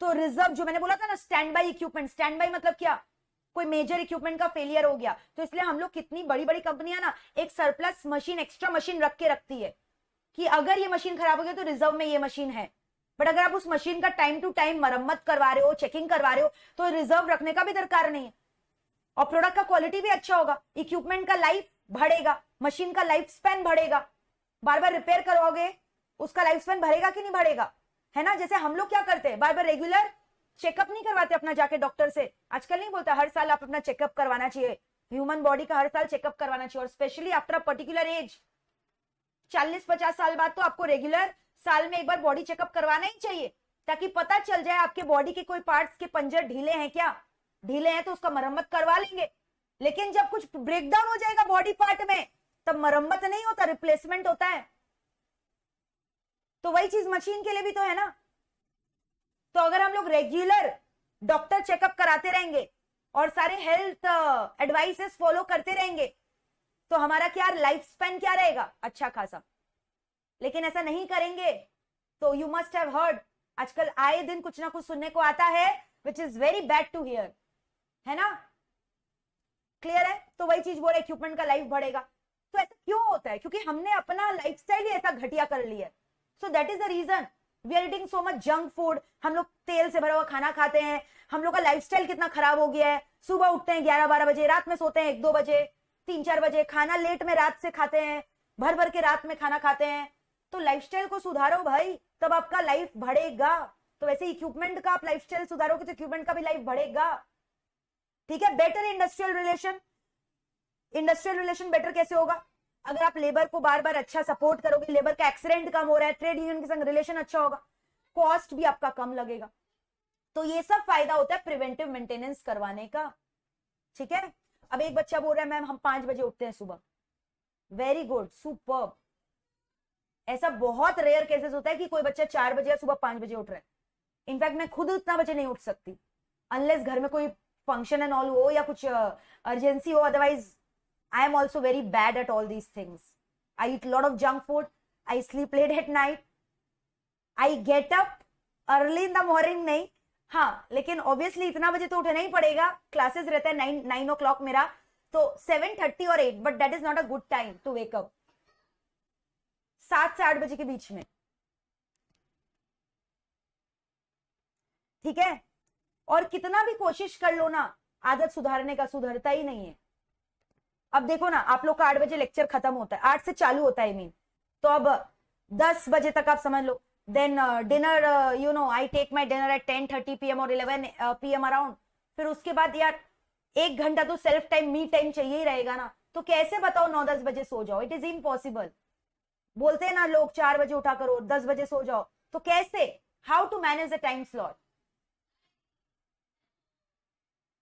तो रिजर्व जो मैंने बोला था ना stand by equipment stand by मतलब क्या कोई मेजर इक्विपमेंट का फेलियर हो गया तो इसलिए हम लोग कितनी बड़ी बड़ी कंपनियां ना एक सरप्लस मशीन एक्स्ट्रा मशीन रख के रखती है कि अगर ये मशीन खराब हो गया तो रिजर्व में ये मशीन है बट अगर आप उस मशीन का टाइम टू टाइम मरम्मत करवा रहे हो चेकिंग करवा रहे हो तो रिजर्व रखने का भी दरकार नहीं है और प्रोडक्ट का क्वालिटी भी अच्छा होगा इक्विपमेंट का लाइफ बढ़ेगा मशीन का लाइफ स्पेन बढ़ेगा बार बार रिपेयर करोगे उसका लाइफ स्पेन भरेगा कि नहीं बढ़ेगा है ना जैसे हम लोग क्या करते हैं बार बार रेगुलर चेकअप नहीं करवाते अपना जाके डॉक्टर से आजकल नहीं बोलता हर साल आप अपना चेकअप करवाना चाहिए ह्यूमन बॉडी का हर साल चेकअप करवाना चाहिए और specially after a particular age चालीस पचास साल बाद तो आपको रेगुलर साल में एक बार बॉडी चेकअप करवाना ही चाहिए ताकि पता चल जाए आपके बॉडी के कोई पार्ट्स के पंजर ढीले हैं क्या ढीले हैं तो उसका मरम्मत करवा लेंगे लेकिन जब कुछ ब्रेकडाउन हो जाएगा बॉडी पार्ट में तब मरम्मत नहीं होता रिप्लेसमेंट होता है तो वही चीज मशीन के लिए भी तो है ना तो अगर हम लोग रेगुलर डॉक्टर चेकअप कराते रहेंगे और सारे हेल्थ एडवाइसेस फॉलो करते रहेंगे तो हमारा क्या लाइफ स्पेन क्या रहेगा अच्छा खासा लेकिन ऐसा नहीं करेंगे तो यू मस्ट हैव हर्ड आजकल आए दिन कुछ ना कुछ सुनने को आता है which is very bad to hear है ना क्लियर है तो वही चीज बोल रहे इक्विपमेंट का लाइफ बढ़ेगा तो ऐसा क्यों होता है क्योंकि हमने अपना लाइफ ही ऐसा घटिया कर लिया है so that is the reason we are so much junk food हम लोग तेल से भरा हुआ खाना खाते हैं हम लोग का लाइफस्टाइल कितना खराब हो गया है सुबह उठते हैं ग्यारह बारह बजे रात में सोते हैं एक दो बजे तीन चार बजे खाना लेट में रात से खाते हैं भर भर के रात में खाना खाते हैं तो लाइफस्टाइल को सुधारो भाई तब आपका लाइफ बढ़ेगा तो वैसे इक्विपमेंट का आप लाइफस्टाइल सुधारोगे तो इक्विपमेंट का भी लाइफ बढ़ेगा ठीक है better industrial relation industrial relation better कैसे होगा अगर आप लेबर को बार बार अच्छा सपोर्ट करोगे लेबर का एक्सीडेंट कम हो रहा है ट्रेड यूनियन के संग रिलेशन अच्छा होगा कॉस्ट भी आपका कम लगेगा तो ये सब फायदा होता है प्रिवेंटिव मेंटेनेंस करवाने का ठीक है अब एक बच्चा बोल रहा है मैम हम पांच बजे उठते हैं सुबह वेरी गुड सुपर ऐसा बहुत रेयर केसेस होता है कि कोई बच्चा चार बजे या सुबह पांच बजे उठ रहा है इनफैक्ट मैं खुद उतना बजे नहीं उठ सकती अनलेस घर में कोई फंक्शन एंड ऑल हो या कुछ अर्जेंसी हो otherwise I am also very bad at all these things. I eat a lot of junk food. I sleep late at night. I get up early in the morning नहीं हाँ लेकिन ऑब्वियसली इतना बजे तो उठना ही पड़ेगा क्लासेस रहता है नाइन नाइन ओ क्लॉक मेरा तो सेवन थर्टी और eight but that is not a good time to wake up सात से आठ बजे के बीच में ठीक है और कितना भी कोशिश कर लो ना आदत सुधारने का सुधरता ही नहीं है अब देखो ना आप लोग का आठ बजे लेक्चर खत्म होता है आठ से चालू होता है मीन तो अब दस बजे तक आप समझ लो then dinner you know I take my dinner at ten thirty P M और इलेवन पी एम अराउंड फिर उसके बाद यार एक घंटा तो सेल्फ टाइम मी टाइम चाहिए ही रहेगा ना तो कैसे बताओ नौ दस बजे सो जाओ इट इज इम्पॉसिबल बोलते हैं ना लोग चार बजे उठा करो दस बजे सो जाओ तो कैसे how to manage the time slot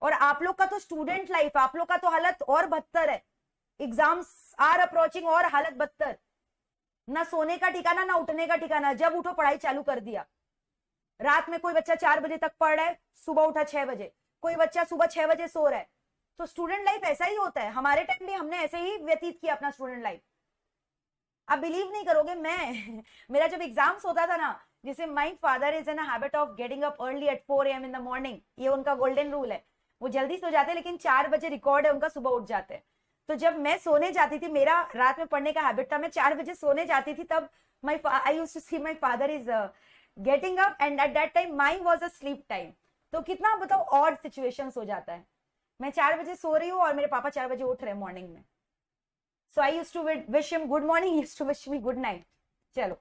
और आप लोग का तो स्टूडेंट लाइफ आप लोग का तो हालत और बदतर है एग्जाम्स आर अप्रोचिंग और हालत बदतर ना सोने का ठिकाना ना उठने का ठिकाना जब उठो पढ़ाई चालू कर दिया रात में कोई बच्चा चार बजे तक पढ़ रहा है सुबह उठा छह बजे कोई बच्चा सुबह छह बजे सो रहा है तो स्टूडेंट लाइफ ऐसा ही होता है हमारे टाइम भी हमने ऐसे ही व्यतीत किया अपना स्टूडेंट लाइफ आप बिलीव नहीं करोगे मैं मेरा जब एग्जाम्स होता था ना जैसे my father is in habit of getting up early at four am in the morning ये उनका गोल्डन रूल है वो जल्दी सो जाते हैं लेकिन चार बजे रिकॉर्ड है उनका सुबह उठ जाते हैं तो जब मैं सोने जाती थी मेरा रात में पढ़ने का हैबिट था मैं चार बजे सोने जाती थी तब my I use to see my father is getting up and at that time my was a sleep time तो कितना बताओ ऑड सिचुएशन हो जाता है मैं चार बजे सो रही हूँ और मेरे पापा चार बजे उठ रहे हैं मॉर्निंग में so I use to wish him good morning use to wish me good night चलो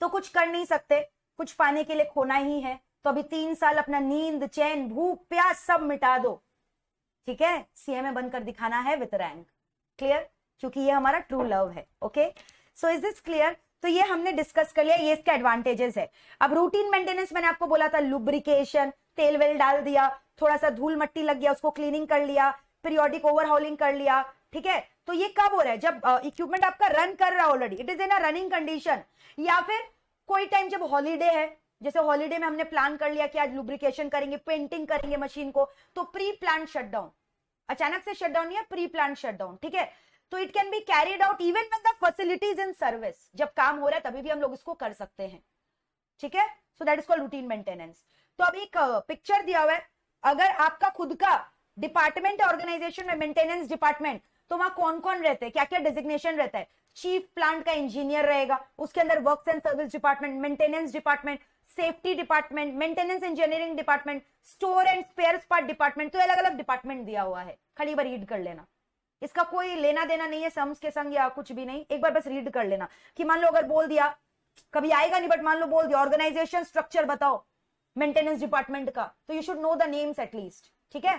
तो कुछ कर नहीं सकते कुछ पाने के लिए खोना ही है तो अभी तीन साल अपना नींद चैन भूख प्यास सब मिटा दो ठीक है सीएमए बनकर दिखाना है विथ रैंक क्लियर क्योंकि ये हमारा ट्रू लव है okay so is this clear तो ये हमने डिस्कस कर लिया ये इसके एडवांटेजेस है अब रूटीन मेंटेनेंस मैंने आपको बोला था लुब्रिकेशन तेल वेल डाल दिया थोड़ा सा धूल मट्टी लग गया उसको क्लीनिंग कर लिया पीरियोडिक ओवरहॉलिंग कर लिया ठीक है तो ये कब हो रहा है जब इक्विपमेंट uh, आपका रन कर रहा है already it is in a running condition या फिर कोई टाइम जब हॉलीडे है जैसे हॉलीडे में हमने प्लान कर लिया कि आज लुब्रिकेशन करेंगे पेंटिंग करेंगे मशीन को तो प्री प्लान शटडाउन अचानक से शटडाउन या प्री प्लान शटडाउन ठीक है तो it can be carried out even with the facilities in service जब काम हो रहा है तभी भी हम लोग इसको कर सकते हैं ठीक है so that is called routine maintenance तो अब एक पिक्चर दिया हुआ है अगर आपका खुद का डिपार्टमेंट ऑर्गेनाइजेशन में मेंटेनेंस डिपार्टमेंट तो वहां कौन कौन रहते हैं क्या क्या डिजिग्नेशन रहता है चीफ प्लांट का इंजीनियर रहेगा उसके अंदर work and service department maintenance department safety department maintenance engineering department store and spare part department तो अलग अलग डिपार्टमेंट दिया हुआ है खाली बार रीड कर लेना इसका कोई लेना देना नहीं है सम्स के संग या कुछ भी नहीं एक बार बस रीड कर लेना कि मान लो अगर बोल दिया कभी आएगा नहीं बट मान लो बोल दिया ऑर्गेनाइजेशन स्ट्रक्चर बताओ मेंटेनेंस डिपार्टमेंट का तो you should know the names at least ठीक है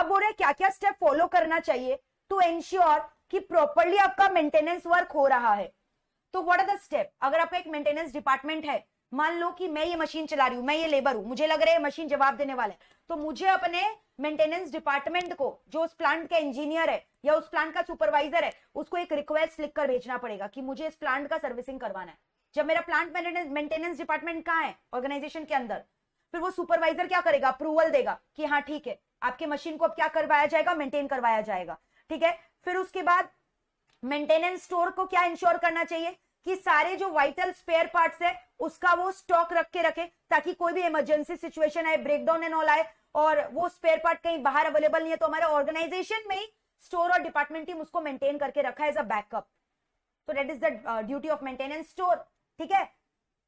अब बोल रहे क्या क्या स्टेप फॉलो करना चाहिए टू एंश्योर कि प्रॉपरली आपका मेंटेनेंस वर्क हो रहा है तो व्हाट आर द स्टेप अगर आपका एक मेंटेनेंस डिपार्टमेंट है मान लो कि मैं ये मशीन चला रही हूँ मैं ये लेबर हूँ मुझे लग रहा है मशीन जवाब देने वाला है तो मुझे अपने मेंटेनेंस डिपार्टमेंट को जो उस प्लांट का इंजीनियर है या उस प्लांट का सुपरवाइजर है उसको एक रिक्वेस्ट लिखकर भेजना पड़ेगा कि मुझे इस प्लांट का सर्विसिंग करवाना है जब मेरा प्लांट मेंटेनेंस डिपार्टमेंट कहाँ है ऑर्गेनाइजेशन के अंदर फिर वो सुपरवाइजर क्या करेगा अप्रूवल देगा कि हाँ ठीक है आपके मशीन को अब क्या करवाया जाएगा मेंटेन करवाया जाएगा ठीक है फिर उसके बाद मेंटेनेंस स्टोर को क्या इंश्योर करना चाहिए कि सारे जो वाइटल स्पेयर पार्ट्स है उसका वो स्टॉक रख के रखे ताकि कोई भी इमरजेंसी सिचुएशन आए ब्रेकडाउन एंड ऑल आए और वो स्पेयर पार्ट कहीं बाहर अवेलेबल नहीं है तो हमारे ऑर्गेनाइजेशन में ही स्टोर और डिपार्टमेंट टीम उसको मेंटेन करके रखा है एज अ बैकअप तो that is the duty of maintenance store ठीक है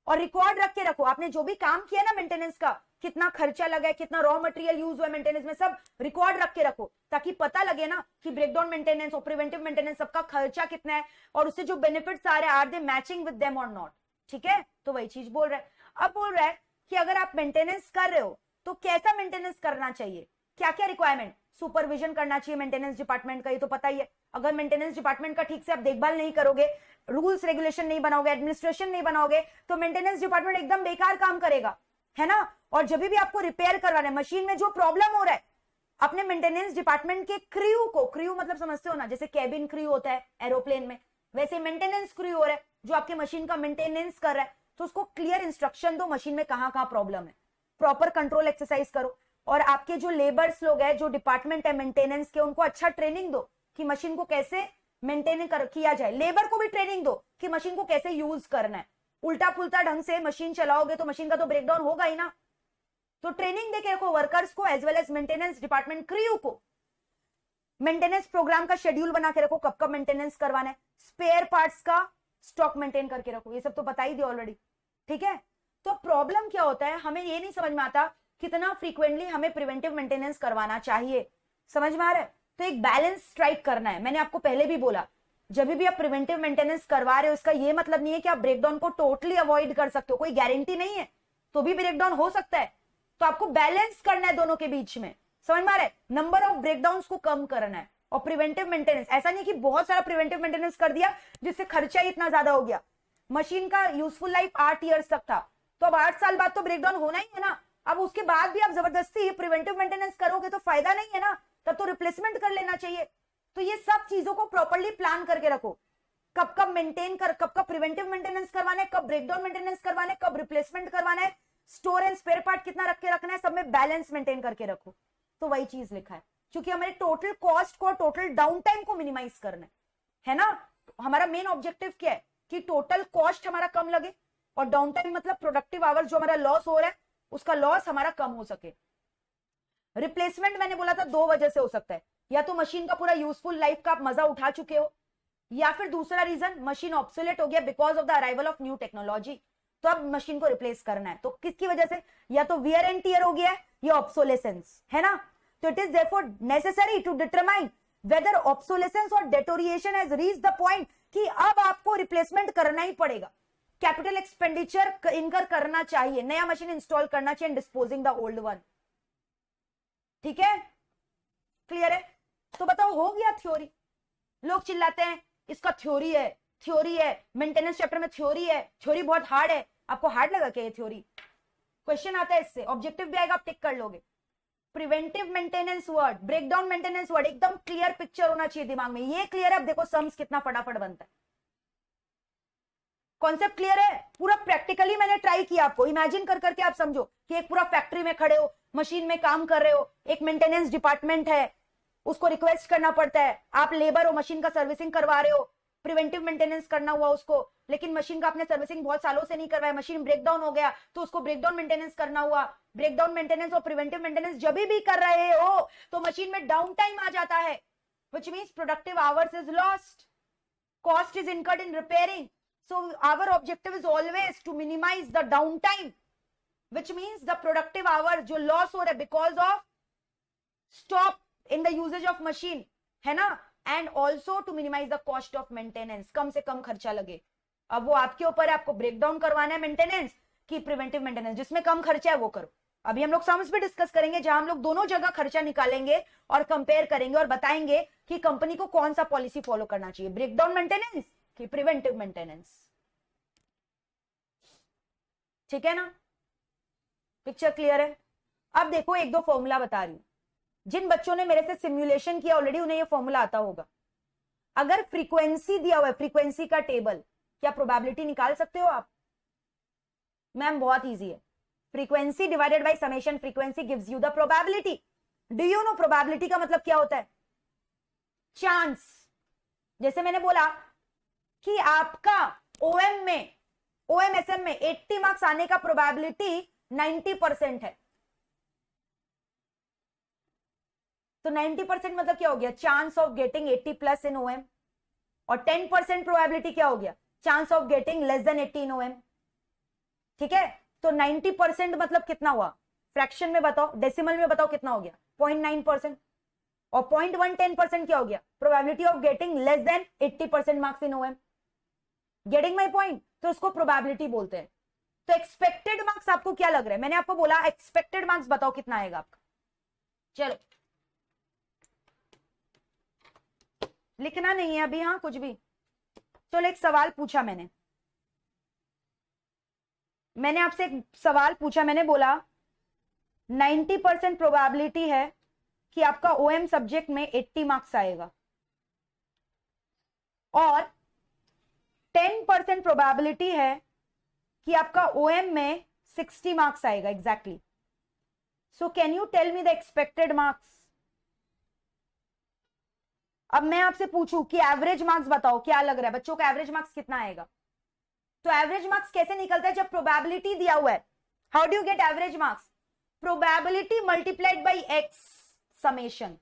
और रिकॉर्ड रख के रखो आपने जो भी काम किया ना मेंटेनेंस का कितना खर्चा लगा है कितना रॉ मटेरियल यूज हुआ मेंटेनेंस में सब रिकॉर्ड रख के रखो ताकि पता लगे ना कि ब्रेकडाउन मेंटेनेंस और प्रिवेंटिव मेंटेनेंस सबका खर्चा कितना है और उससे जो बेनिफिट्स आ रहे हैं are they matching with them और नॉट ठीक है तो वही चीज बोल रहा है अब बोल रहा है कि अगर आप मेंटेनेंस कर रहे हो तो कैसा मेंटेनेंस करना चाहिए क्या क्या रिक्वायरमेंट सुपरविजन करना चाहिए मेंटेनेंस डिपार्टमेंट का ये तो पता ही है अगर मेंटेनेंस डिपार्टमेंट का ठीक से आप देखभाल नहीं करोगे रूल्स रेगुलेशन नहीं बनाओगे एडमिनिस्ट्रेशन नहीं बनाओगे तो मेंटेनेंस डिपार्टमेंट एकदम बेकार काम करेगा है ना और जब भी आपको रिपेयर करवाना है मशीन में जो प्रॉब्लम हो रहा है अपने मेंटेनेंस डिपार्टमेंट के क्रू को क्रू मतलब समझते हो ना जैसे कैबिन क्रू होता है एरोप्लेन में वैसे मेंटेनेंस क्रू हो रहा है जो आपके मशीन का मेंटेनेंस कर रहा है तो उसको क्लियर इंस्ट्रक्शन दो मशीन में कहाँ कहाँ प्रॉब्लम है प्रॉपर कंट्रोल एक्सरसाइज करो और आपके जो लेबर्स लोग हैं जो डिपार्टमेंट है मेंटेनेंस के उनको अच्छा ट्रेनिंग दो कि मशीन को कैसे मेंटेन कर किया जाए लेबर को भी ट्रेनिंग दो कि मशीन को कैसे यूज करना है उल्टा पुलटा ढंग से मशीन चलाओगे तो मशीन का तो ब्रेकडाउन होगा ही ना तो ट्रेनिंग देके रखो वर्कर्स को as well as maintenance department crew को मेंटेनेंस प्रोग्राम का शेड्यूल बना के रखो कब कब मेंटेनेंस करवाना है स्पेयर पार्ट्स का स्टॉक मेंटेन करके रखो ये सब तो बता ही दिया ऑलरेडी ठीक है तो प्रॉब्लम क्या होता है हमें ये नहीं समझ में आता कितना फ्रीक्वेंटली हमें प्रिवेंटिव मेंटेनेंस करवाना चाहिए समझ में आ रहा है तो एक बैलेंस स्ट्राइक करना है मैंने आपको पहले भी बोला जब भी आप प्रिवेंटिव मेंटेनेंस करवा रहे हो इसका ये मतलब नहीं है कि आप ब्रेकडाउन को टोटली अवॉइड कर सकते हो कोई गारंटी नहीं है तो भी ब्रेकडाउन हो सकता है तो आपको बैलेंस करना है दोनों के बीच में समझ में आ रहा है नंबर ऑफ ब्रेकडाउन को कम करना है और प्रिवेंटिव मेंटेनेंस ऐसा नहीं कि बहुत सारा प्रिवेंटिव मेंटेनेंस कर दिया जिससे खर्चा ही इतना ज्यादा हो गया मशीन का यूजफुल लाइफ आठ ईयर्स तक था तो अब आठ साल बाद तो ब्रेकडाउन होना ही है ना अब उसके बाद भी आप जबरदस्ती प्रिवेंटिव मेंटेनेंस करोगे तो फायदा नहीं है ना तब तो रिप्लेसमेंट कर लेना चाहिए तो ये सब चीजों को प्रॉपरली प्लान करके रखो कब कब मेंटेन कर कब कब प्रिवेंटिव मेंटेनेंस करवाना है कब ब्रेकडाउन मेंटेनेंस करवाना है कब रिप्लेसमेंट करवाना है स्टोर एंड स्पेयर पार्ट कितना रख के रखना है सब में बैलेंस मेंटेन करके रखो तो वही चीज लिखा है क्योंकि हमारे टोटल कॉस्ट को टोटल डाउन टाइम को मिनिमाइज करना है है ना हमारा मेन ऑब्जेक्टिव क्या है कि टोटल कॉस्ट हमारा कम लगे और डाउन टाइम मतलब प्रोडक्टिव आवर जो हमारा लॉस हो रहा है उसका लॉस हमारा कम हो सके रिप्लेसमेंट मैंने बोला था दो वजह से हो सकता है या तो मशीन का पूरा यूजफुल लाइफ का आप मजा उठा चुके हो या फिर दूसरा रीजन मशीन ऑप्सोलेट हो गया because of the arrival of new technology तो अब मशीन को रिप्लेस करना है तो किसकी वजह से या तो वियर एंड टीयर हो गया है या ऑप्सोलेसेंस है ना So it is therefore necessary to determine whether obsolescence or deterioration has reached the point कि अब आपको रिप्लेसमेंट करना ही पड़ेगा कैपिटल एक्सपेंडिचर इनकर करना चाहिए नया मशीन इंस्टॉल करना चाहिए डिस्पोजिंग द ओल्ड वन ठीक है क्लियर है तो बताओ हो गया थ्योरी लोग चिल्लाते हैं इसका थ्योरी है थ्योरी है मेंटेनेंस चैप्टर में थ्योरी है थ्योरी बहुत हार्ड है आपको हार्ड लगा क्या ये थ्योरी क्वेश्चन आता है इससे ऑब्जेक्टिव भी आएगा आप टिक कर लोगे preventive maintenance word breakdown maintenance word एकदम क्लियर पिक्चर होना चाहिए दिमाग में ये क्लियर है अब देखो सम्स कितना फटाफट बनता है कॉन्सेप्ट क्लियर है पूरा प्रैक्टिकली मैंने ट्राई किया आपको इमेजिन कर करके आप समझो कि एक पूरा फैक्ट्री में खड़े हो मशीन में काम कर रहे हो एक मेंटेनेंस डिपार्टमेंट है उसको रिक्वेस्ट करना पड़ता है आप लेबर हो मशीन का सर्विसिंग करवा रहे हो प्रिवेंटिव मेंटेनेंस करना हुआ उसको लेकिन मशीन का आपने सर्विसिंग बहुत सालों से नहीं करवाया मशीन ब्रेक डाउन हो गया तो उसको ब्रेक डाउन मेंटेनेंस करना हुआ ब्रेक डाउन मेंटेनेंस और प्रिवेंटिव मेंटेनेंस जब भी कर रहे हो तो मशीन में डाउन टाइम आ जाता है which means productive hours is lost cost is incurred in repairing so our objective is always to minimise the down time which means the productive hours जो लॉस हो रहा है because of stop in the usages of machine है ना and also to minimise the cost of maintenance कम से कम खर्चा लगे अब वो आपके ऊपर है आपको ब्रेकडाउन करवाना है मेंटेनेंस की प्रिवेंटिव मेंटेनेंस जिसमें कम खर्चा है वो करो अभी हम लोग सम्स पे डिस्कस करेंगे जहां हम लोग दोनों जगह खर्चा निकालेंगे और कंपेयर करेंगे और बताएंगे कि कंपनी को कौन सा पॉलिसी फॉलो करना चाहिए ब्रेकडाउन मेंटेनेंस कि प्रिवेंटिव मेंटेनेंस ठीक है ना पिक्चर क्लियर है अब देखो एक दो फॉर्मूला बता रही हूं जिन बच्चों ने मेरे से सिम्युलेशन किया ऑलरेडी उन्हें यह फॉर्मूला आता होगा अगर फ्रीक्वेंसी दिया हुआ है फ्रीक्वेंसी का टेबल क्या प्रोबेबिलिटी निकाल सकते हो आप मैम बहुत इजी है frequency divided by summation frequency gives you the probability do you know probability का मतलब क्या होता है चांस जैसे मैंने बोला कि आपका ओएम में ओएमएसएम में 80 मार्क्स आने का प्रोबेबिलिटी 90 परसेंट है तो 90 परसेंट मतलब क्या हो गया chance of getting 80 plus in OM और 10 परसेंट प्रोबेबिलिटी क्या हो गया chance of getting less than eighteen O ठीक है तो 90 परसेंट मतलब कितना हुआ फ्रैक्शन में बताओ डेसिमल में बताओ कितना हो गया पॉइंट नाइन परसेंट और पॉइंट वन टेन परसेंट क्या हो गया probability of getting less than eighty percent marks in OM getting my point तो उसको प्रोबेबिलिटी बोलते हैं तो एक्सपेक्टेड मार्क्स आपको क्या लग रहा है मैंने आपको बोला एक्सपेक्टेड मार्क्स बताओ कितना आएगा आपका चलो लिखना नहीं है अभी हाँ कुछ भी चलो एक सवाल पूछा मैंने मैंने आपसे एक सवाल पूछा मैंने बोला 90 परसेंट प्रोबेबिलिटी है कि आपका ओएम सब्जेक्ट में 80 मार्क्स आएगा और 10 परसेंट प्रोबेबिलिटी है कि आपका ओएम में 60 मार्क्स आएगा exactly so can you tell me the expected marks अब मैं आपसे पूछूं कि एवरेज मार्क्स बताओ क्या लग रहा है बच्चों का एवरेज मार्क्स कितना आएगा तो एवरेज मार्क्स कैसे निकलता है जब प्रोबेबिलिटी दिया हुआ है how do get average marks probability multiplied by X summation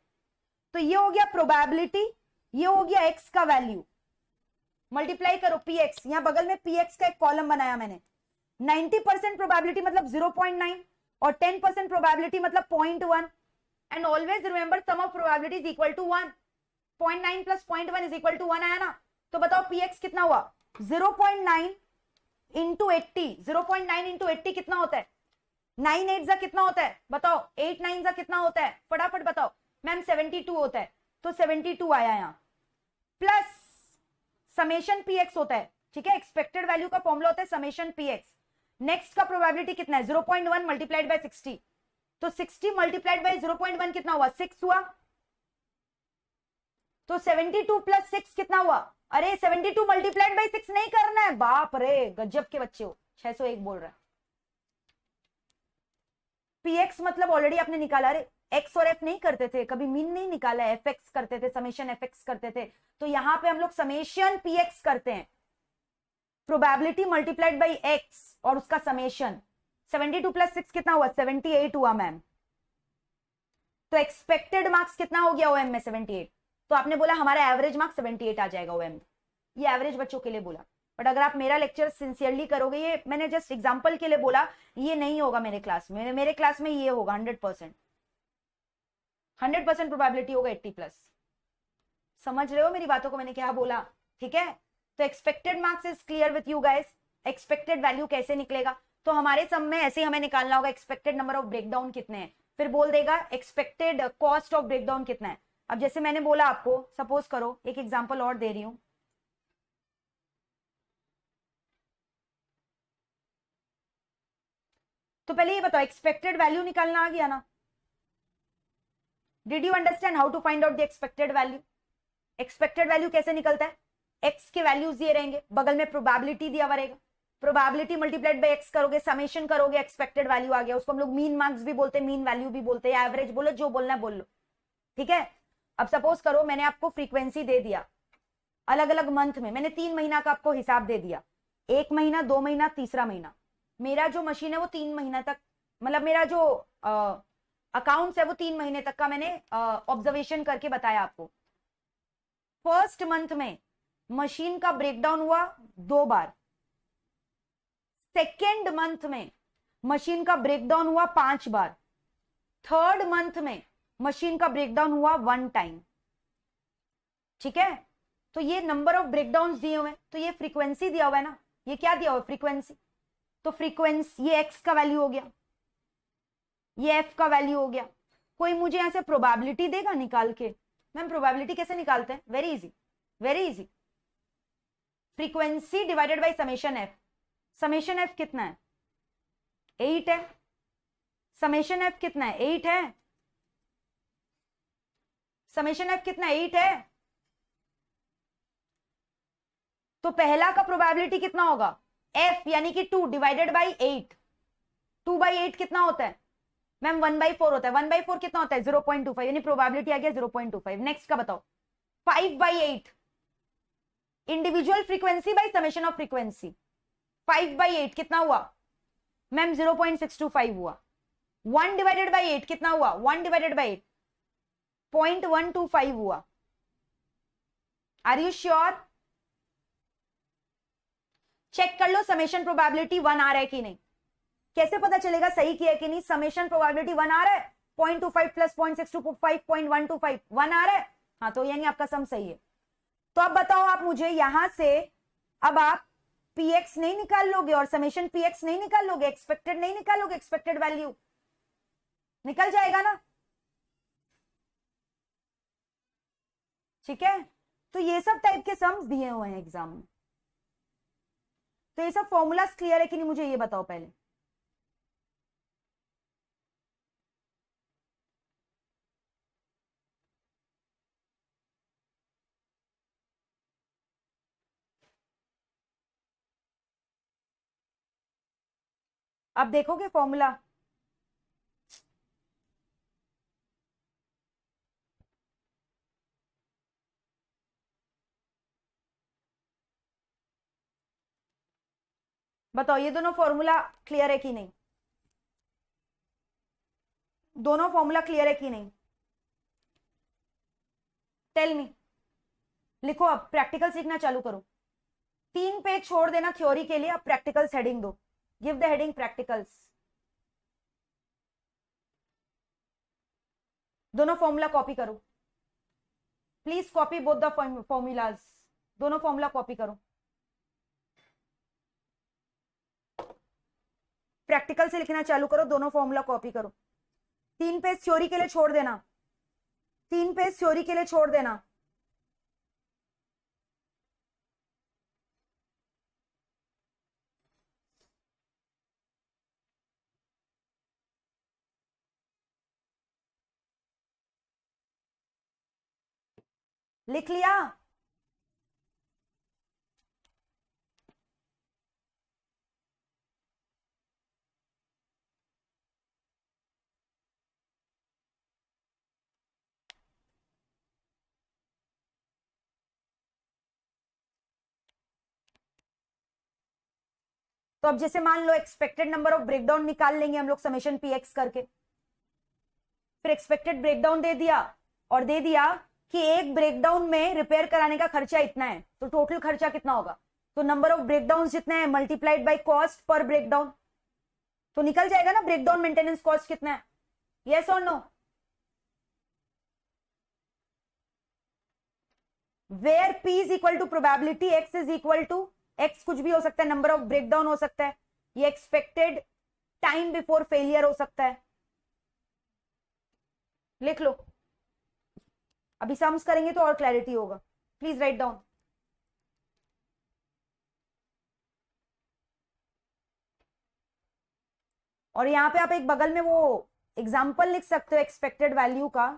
तो ये हो गया प्रोबेबिलिटी ये हो गया एक्स का वैल्यू मल्टीप्लाई करो पी एक्स यहां बगल में पी एक्स का एक कॉलम बनाया मैंने 90 परसेंट प्रोबेबिलिटी मतलब 0.9 और 10 परसेंट प्रोबेबिलिटी मतलब 0.1 and always remember sum of probability is equal to one point nine plus point one is equal to one आया ना तो बताओ पीएक्स कितना हुआ zero point nine into eighty zero point nine into eighty कितना होता है नाइन एट जा कितना होता है बताओ एट नाइन जा कितना होता है फटाफट बताओ मैम सेवेंटी टू होता है तो सेवेंटी टू आया यहाँ प्लस समेशन पीएक्स होता है ठीक है एक्सपेक्टेड वैल्यू का फॉर्मुला होता है समेशन पीएक्स नेक्स्ट का प्रोबेबिलिटी कितना है zero point one multiplied by sixty तो sixty multiplied by zero point one कितना हुआ सिक्स हुआ तो 72 प्लस सिक्स कितना हुआ अरे 72 टू मल्टीप्लाइड बाई सिक्स नहीं करना है बाप रे गजब के बच्चे हो 601 बोल रहा है पीएक्स मतलब ऑलरेडी आपने निकाला अरे एक्स और एफ नहीं करते थे कभी मीन नहीं निकाला एफ एक्स करते थे समेशन एफ एक्स करते थे तो यहां पे हम लोग समेशन पीएक्स करते हैं प्रोबेबिलिटी मल्टीप्लाइड बाई एक्स और उसका समेशन 72 प्लस सिक्स कितना हुआ 78 हुआ मैम तो एक्सपेक्टेड मार्क्स कितना हो गया एम में एट तो आपने बोला हमारा एवरेज मार्क्स सेवेंटी एट आ जाएगा ओएम ये एवरेज बच्चों के लिए बोला बट अगर आप मेरा लेक्चर सिंसियरली करोगे ये मैंने जस्ट एग्जाम्पल के लिए बोला ये नहीं होगा मेरे क्लास में मेरे क्लास में ये होगा hundred percent hundred percent probability होगा एट्टी प्लस समझ रहे हो मेरी बातों को मैंने क्या बोला ठीक है तो expected marks is clear with you guys expected value कैसे निकलेगा तो हमारे सम में ऐसे ही हमें निकालना होगा एक्सपेक्टेड नंबर ऑफ ब्रेकडाउन कितने हैं फिर बोल देगा एक्सपेक्टेड कॉस्ट ऑफ ब्रेकडाउन कितना है अब जैसे मैंने बोला आपको सपोज करो एक एग्जाम्पल और दे रही हूं तो पहले ये बताओ एक्सपेक्टेड वैल्यू निकालना आ गया ना did you understand how to find out the expected value expected value कैसे निकलता है एक्स के वैल्यूज ये रहेंगे बगल में प्रोबेबिलिटी दिया हुआ रहेगा प्रोबेबिलिटी मल्टीप्लाइड बाई एक्स करोगे समेशन करोगे एक्सपेक्टेड वैल्यू आ गया उसको हम लोग मीन मार्क्स भी बोलते हैं मीन वैल्यू भी बोलते हैं एवरेज बोलो जो बोलना है बोल लो ठीक है अब सपोज करो मैंने आपको फ्रीक्वेंसी दे दिया अलग अलग मंथ में मैंने तीन महीना का आपको हिसाब दे दिया एक महीना दो महीना तीसरा महीना मेरा जो मशीन है वो तीन महीना तक मतलब मेरा जो अकाउंट्स है वो तीन महीने तक का मैंने ऑब्जर्वेशन करके बताया आपको फर्स्ट मंथ में मशीन का ब्रेकडाउन हुआ दो बार सेकेंड मंथ में मशीन का ब्रेकडाउन हुआ पांच बार थर्ड मंथ में मशीन का ब्रेकडाउन हुआ वन टाइम ठीक है तो ये नंबर ऑफ ब्रेकडाउन दिए हुए तो ये फ्रीक्वेंसी दिया हुआ है ना ये क्या दिया हुआ है फ्रीक्वेंसी तो फ्रीक्वेंसी ये एक्स का वैल्यू हो गया ये एफ का वैल्यू हो गया कोई मुझे यहां से प्रोबेबिलिटी देगा निकाल के मैम प्रोबेबिलिटी कैसे निकालते हैं very easy very easy frequency divided by summation F summation F कितना है एट है समेशन एफ कितना है एट है समेशन एफ कितना एट है तो पहला का प्रोबेबिलिटी कितना होगा एफ यानी कि two divided by eight two by eight कितना होता है मैम वन बाई फोर होता है वन बाई फोर कितना होता है जीरो पॉइंट टू फाइव यानी प्रोबेबिलिटी आ गया zero point two five next का बताओ five by eight individual frequency by summation of frequency five by eight कितना हुआ ma'am zero point six two five हुआ वन डिवाइडेड बाई एट कितना हुआ one divided by eight point one two five हुआ आर यू श्योर चेक कर लो समेशन प्रोबेबिलिटी वन आ रहा है कि नहीं कैसे पता चलेगा सही किया कि नहीं समेशन प्रोबेबिलिटी वन आ रहा है point two five plus point six two five point one two five one आ रहा है हाँ तो यानी आपका सम सही है तो अब बताओ आप मुझे यहां से अब आप पीएक्स नहीं निकाल लोगे और समेशन पीएक्स नहीं निकाल लोगे एक्सपेक्टेड नहीं निकाल लोगे एक्सपेक्टेड वैल्यू निकल जाएगा ना ठीक है तो ये सब टाइप के सम्स दिए हुए हैं एग्जाम में तो ये सब फॉर्मूलाज क्लियर है कि नहीं मुझे ये बताओ पहले अब देखोगे फॉर्मूला बताओ ये दोनों फॉर्मूला क्लियर है कि नहीं दोनों फॉर्मूला क्लियर है कि नहीं टेल मी लिखो अब प्रैक्टिकल सीखना चालू करो तीन पेज छोड़ देना थ्योरी के लिए अब प्रैक्टिकल्स हेडिंग दो गिव द हेडिंग प्रैक्टिकल्स दोनों फॉर्मूला कॉपी करो please copy both the formulas दोनों फॉर्मूला कॉपी करो प्रैक्टिकल से लिखना चालू करो दोनों फॉर्मूला कॉपी करो तीन पेज थ्योरी के लिए छोड़ देना तीन पेज थ्योरी के लिए छोड़ देना लिख लिया तो अब जैसे मान लो एक्सपेक्टेड नंबर ऑफ ब्रेकडाउन निकाल लेंगे हम लोग समेशन पीएक्स करके फिर एक्सपेक्टेड ब्रेकडाउन दे दिया और दे दिया कि एक ब्रेकडाउन में रिपेयर कराने का खर्चा इतना है तो टोटल खर्चा कितना होगा तो नंबर ऑफ ब्रेकडाउन जितना है multiplied by cost per breakdown तो निकल जाएगा ना ब्रेकडाउन मेंटेनेंस कॉस्ट कितना है यस और no where P is equal to probability X is equal to X कुछ भी हो सकता है नंबर ऑफ ब्रेकडाउन हो सकता है ये एक्सपेक्टेड टाइम बिफोर फेलियर हो सकता है लिख लो अभी सम्स करेंगे तो और क्लैरिटी होगा प्लीज राइट डाउन और यहां पे आप एक बगल में वो एग्जाम्पल लिख सकते हो एक्सपेक्टेड वैल्यू का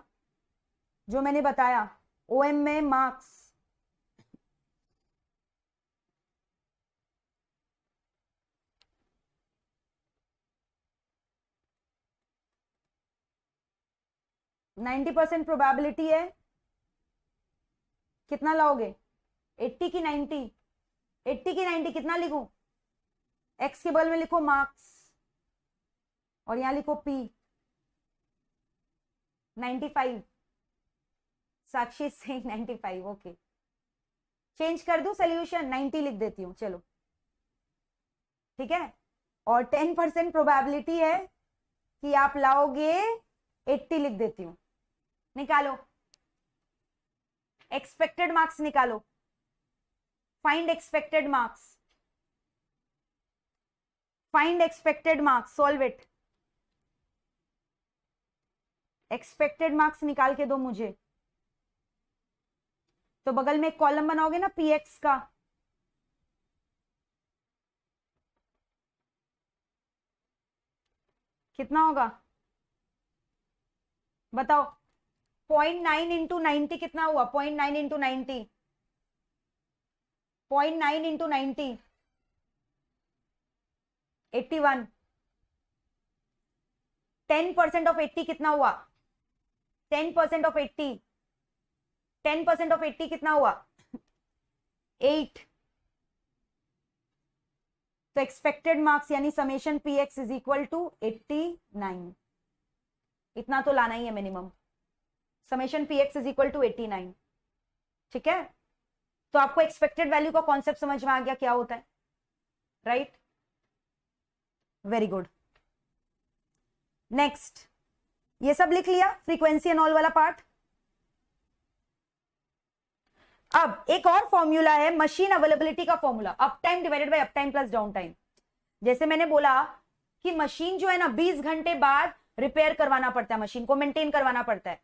जो मैंने बताया ओ एम में मार्क्स 90 परसेंट प्रोबेबिलिटी है कितना लाओगे 80 की 90 80 की 90 कितना लिखू एक्स के बल में लिखो मार्क्स और यहां लिखो P 95 Sakshi Singh 95 okay change कर दू सोल्यूशन 90 लिख देती हूं चलो ठीक है और 10 परसेंट प्रोबेबिलिटी है कि आप लाओगे 80 लिख देती हूँ निकालो एक्सपेक्टेड मार्क्स निकालो find expected marks find expected marks solve it expected marks निकाल के दो मुझे तो बगल में एक कॉलम बनाओगे ना पीएक्स का कितना होगा बताओ पॉइंट नाइन इंटू नाइन्टी कितना हुआ point nine into ninety point nine into ninety eighty one ten percent of eighty कितना हुआ ten percent of eighty ten percent of eighty कितना हुआ एट तो एक्सपेक्टेड मार्क्स यानी summation P X is equal to eighty nine इतना तो लाना ही है minimum summation P X is equal to eighty nine ठीक है तो आपको एक्सपेक्टेड वैल्यू का कॉन्सेप्ट समझ में आ गया क्या होता है राइट वेरी गुड नेक्स्ट ये सब लिख लिया फ्रीक्वेंसी एंड ऑल वाला पार्ट अब एक और फॉर्मूला है मशीन अवेलेबिलिटी का formula up time divided by up time plus down time जैसे मैंने बोला कि मशीन जो है ना 20 घंटे बाद रिपेयर करवाना पड़ता है मशीन को मेंटेन करवाना पड़ता है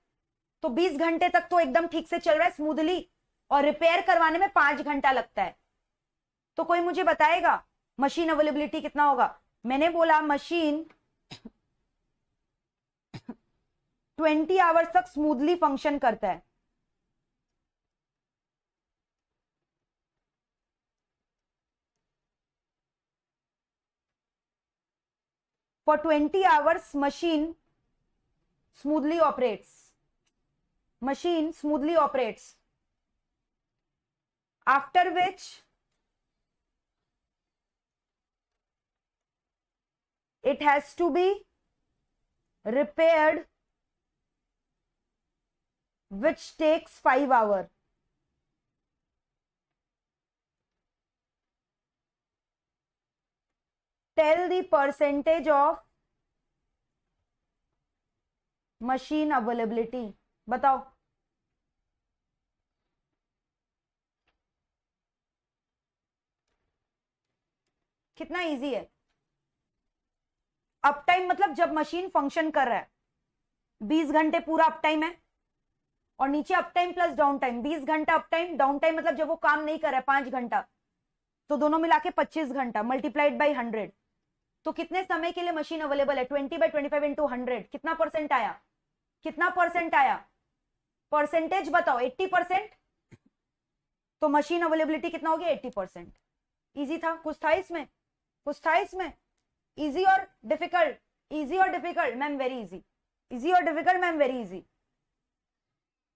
तो 20 घंटे तक तो एकदम ठीक से चल रहा है स्मूथली और रिपेयर करवाने में पांच घंटा लगता है तो कोई मुझे बताएगा मशीन अवेलेबिलिटी कितना होगा मैंने बोला मशीन ट्वेंटी आवर्स तक स्मूथली फंक्शन करता है for 20 hours machine smoothly operates machine smoothly operates. After which it has to be repaired which takes 5 hour. Tell the percentage of machine availability. बताओ कितना इजी है अप टाइम मतलब जब मशीन फंक्शन कर रहा है बीस घंटे पूरा अप टाइम है और नीचे up time plus down time बीस घंटा अप टाइम डाउन टाइम मतलब जब वो काम नहीं कर रहा है पांच घंटा तो दोनों मिला के पच्चीस घंटा मल्टीप्लाइड बाई हंड्रेड तो कितने समय के लिए मशीन अवेलेबल है twenty by twenty five into hundred कितना परसेंट आया कितना परसेंट आया परसेंटेज बताओ 80 परसेंट तो मशीन अवेलेबिलिटी कितना होगी एट्टी 80 परसेंट ईजी था कुछ था इसमें कुछ था इसमें इजी और डिफिकल्ट इजी और difficult ma'am very easy easy और difficult ma'am very easy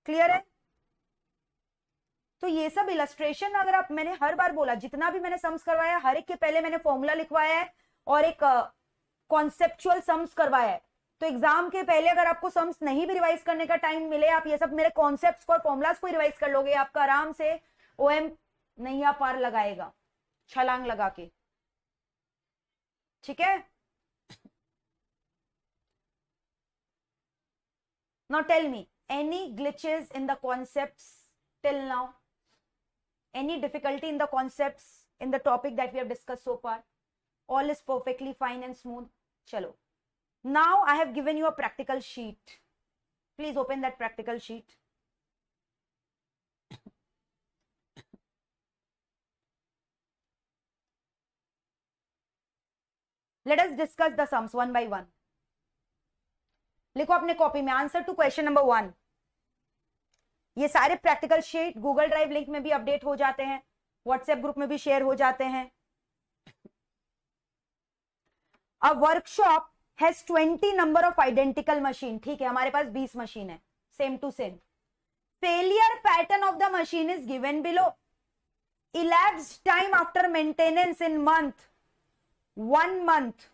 clear है तो ये सब इलस्ट्रेशन अगर आप मैंने हर बार बोला जितना भी मैंने सम्स करवाया हर एक के पहले मैंने फॉर्मूला लिखवाया है और एक कॉन्सेप्चुअल uh, सम्स करवाया है तो एग्जाम के पहले अगर आपको सम्स नहीं भी रिवाइज करने का टाइम मिले आप ये सब मेरे कॉन्सेप्ट को फॉर्मुलाज को रिवाइज कर लोगे आपका आराम से ओ एम नैया पार लगाएगा छलांग लगा के ठीक है now tell me any glitches in the concept till now any difficulty in the concept in the topic that we have discuss so far all is perfectly fine and smooth चलो now i have given you a practical sheet please open that practical sheet let us discuss the sums one by one लिखो अपने कॉपी में answer to question number one ये सारे practical sheet Google drive link में भी अपडेट हो जाते हैं व्हाट्सएप ग्रुप में भी शेयर हो जाते हैं a workshop has twenty number of identical machine ठीक है हमारे पास बीस मशीन है same to same failure pattern of the machine is given below elapsed time after maintenance in month one month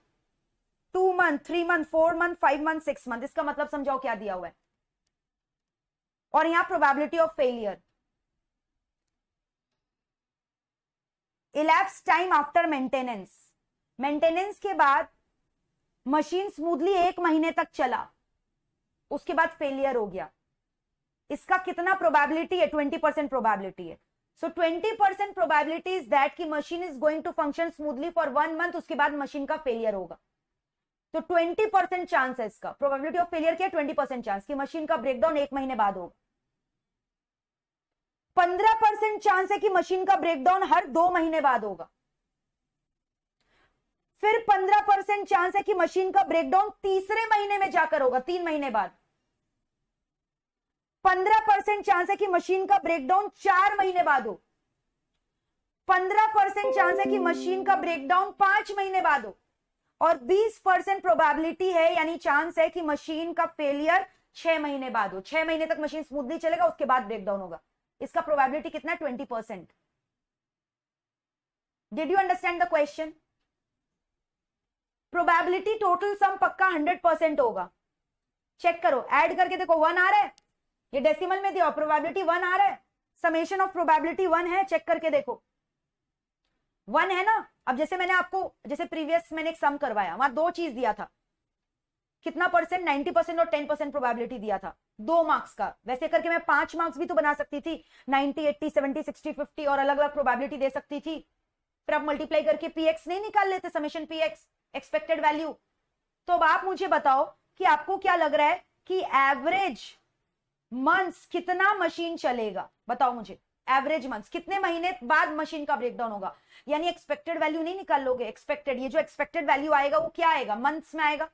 two month three month four month five month six month इसका मतलब समझाओ क्या दिया हुआ है और यहां probability of failure elapsed time after maintenance maintenance के बाद मशीन स्मूथली एक महीने तक चला उसके बाद फेलियर हो गया इसका कितना प्रोबेबिलिटी है ट्वेंटी परसेंट प्रोबेबिलिटी है so twenty percent probability is that की machine is going to function smoothly for one month उसके बाद मशीन का फेलियर होगा तो ट्वेंटी परसेंट चांस है इसका प्रोबेबिलिटी ऑफ फेलियर क्या ट्वेंटी परसेंट चांस की मशीन का ब्रेकडाउन एक महीने बाद होगा पंद्रह परसेंट चांस है कि मशीन का ब्रेकडाउन हर दो महीने बाद होगा फिर पंद्रह परसेंट चांस है कि मशीन का ब्रेकडाउन तीसरे महीने में जाकर होगा तीन महीने बाद पंद्रह परसेंट चांस है कि मशीन का ब्रेकडाउन चार महीने बाद हो पंद्रह परसेंट चांस है कि मशीन का ब्रेकडाउन पांच महीने बाद हो और बीस परसेंट प्रोबेबिलिटी है यानी चांस है कि मशीन का फेलियर छह महीने बाद हो छह महीने तक मशीन स्मूथली चलेगा उसके बाद ब्रेकडाउन होगा इसका प्रोबेबिलिटी कितना twenty percent did you understand the question probability total sum पक्का हंड्रेड परसेंट होगा चेक करो ऐड करके देखो वन आ रहा है ये डेसिमल में दिया प्रोबेबिलिटी वन आ रहा है समेशन ऑफ प्रोबेबिलिटी वन है चेक करके देखो वन है ना अब जैसे मैंने आपको जैसे प्रीवियस मैंने एक सम करवाया वहां दो चीज दिया था कितना परसेंट नाइनटी परसेंट और टेन परसेंट प्रोबेबिलिटी दिया था दो मार्क्स का वैसे करके मैं पांच मार्क्स भी तो बना सकती थी ninety eighty seventy sixty fifty और अलग अलग प्रोबेबिलिटी दे सकती थी फिर आप मल्टीप्लाई करके पीएक्स नहीं निकाल लेते समेशन पीएक्स एक्सपेक्टेड वैल्यू तो अब आप मुझे बताओ कि आपको क्या लग रहा है कि एवरेज मंथ्स कितना मशीन चलेगा बताओ मुझे एवरेज मंथ्स कितने महीने बाद मशीन का ब्रेकडाउन होगा यानी एक्सपेक्टेड वैल्यू नहीं निकाल लोगे एक्सपेक्टेड ये जो एक्सपेक्टेड वैल्यू आएगा वो क्या आएगा मंथ्स में आएगा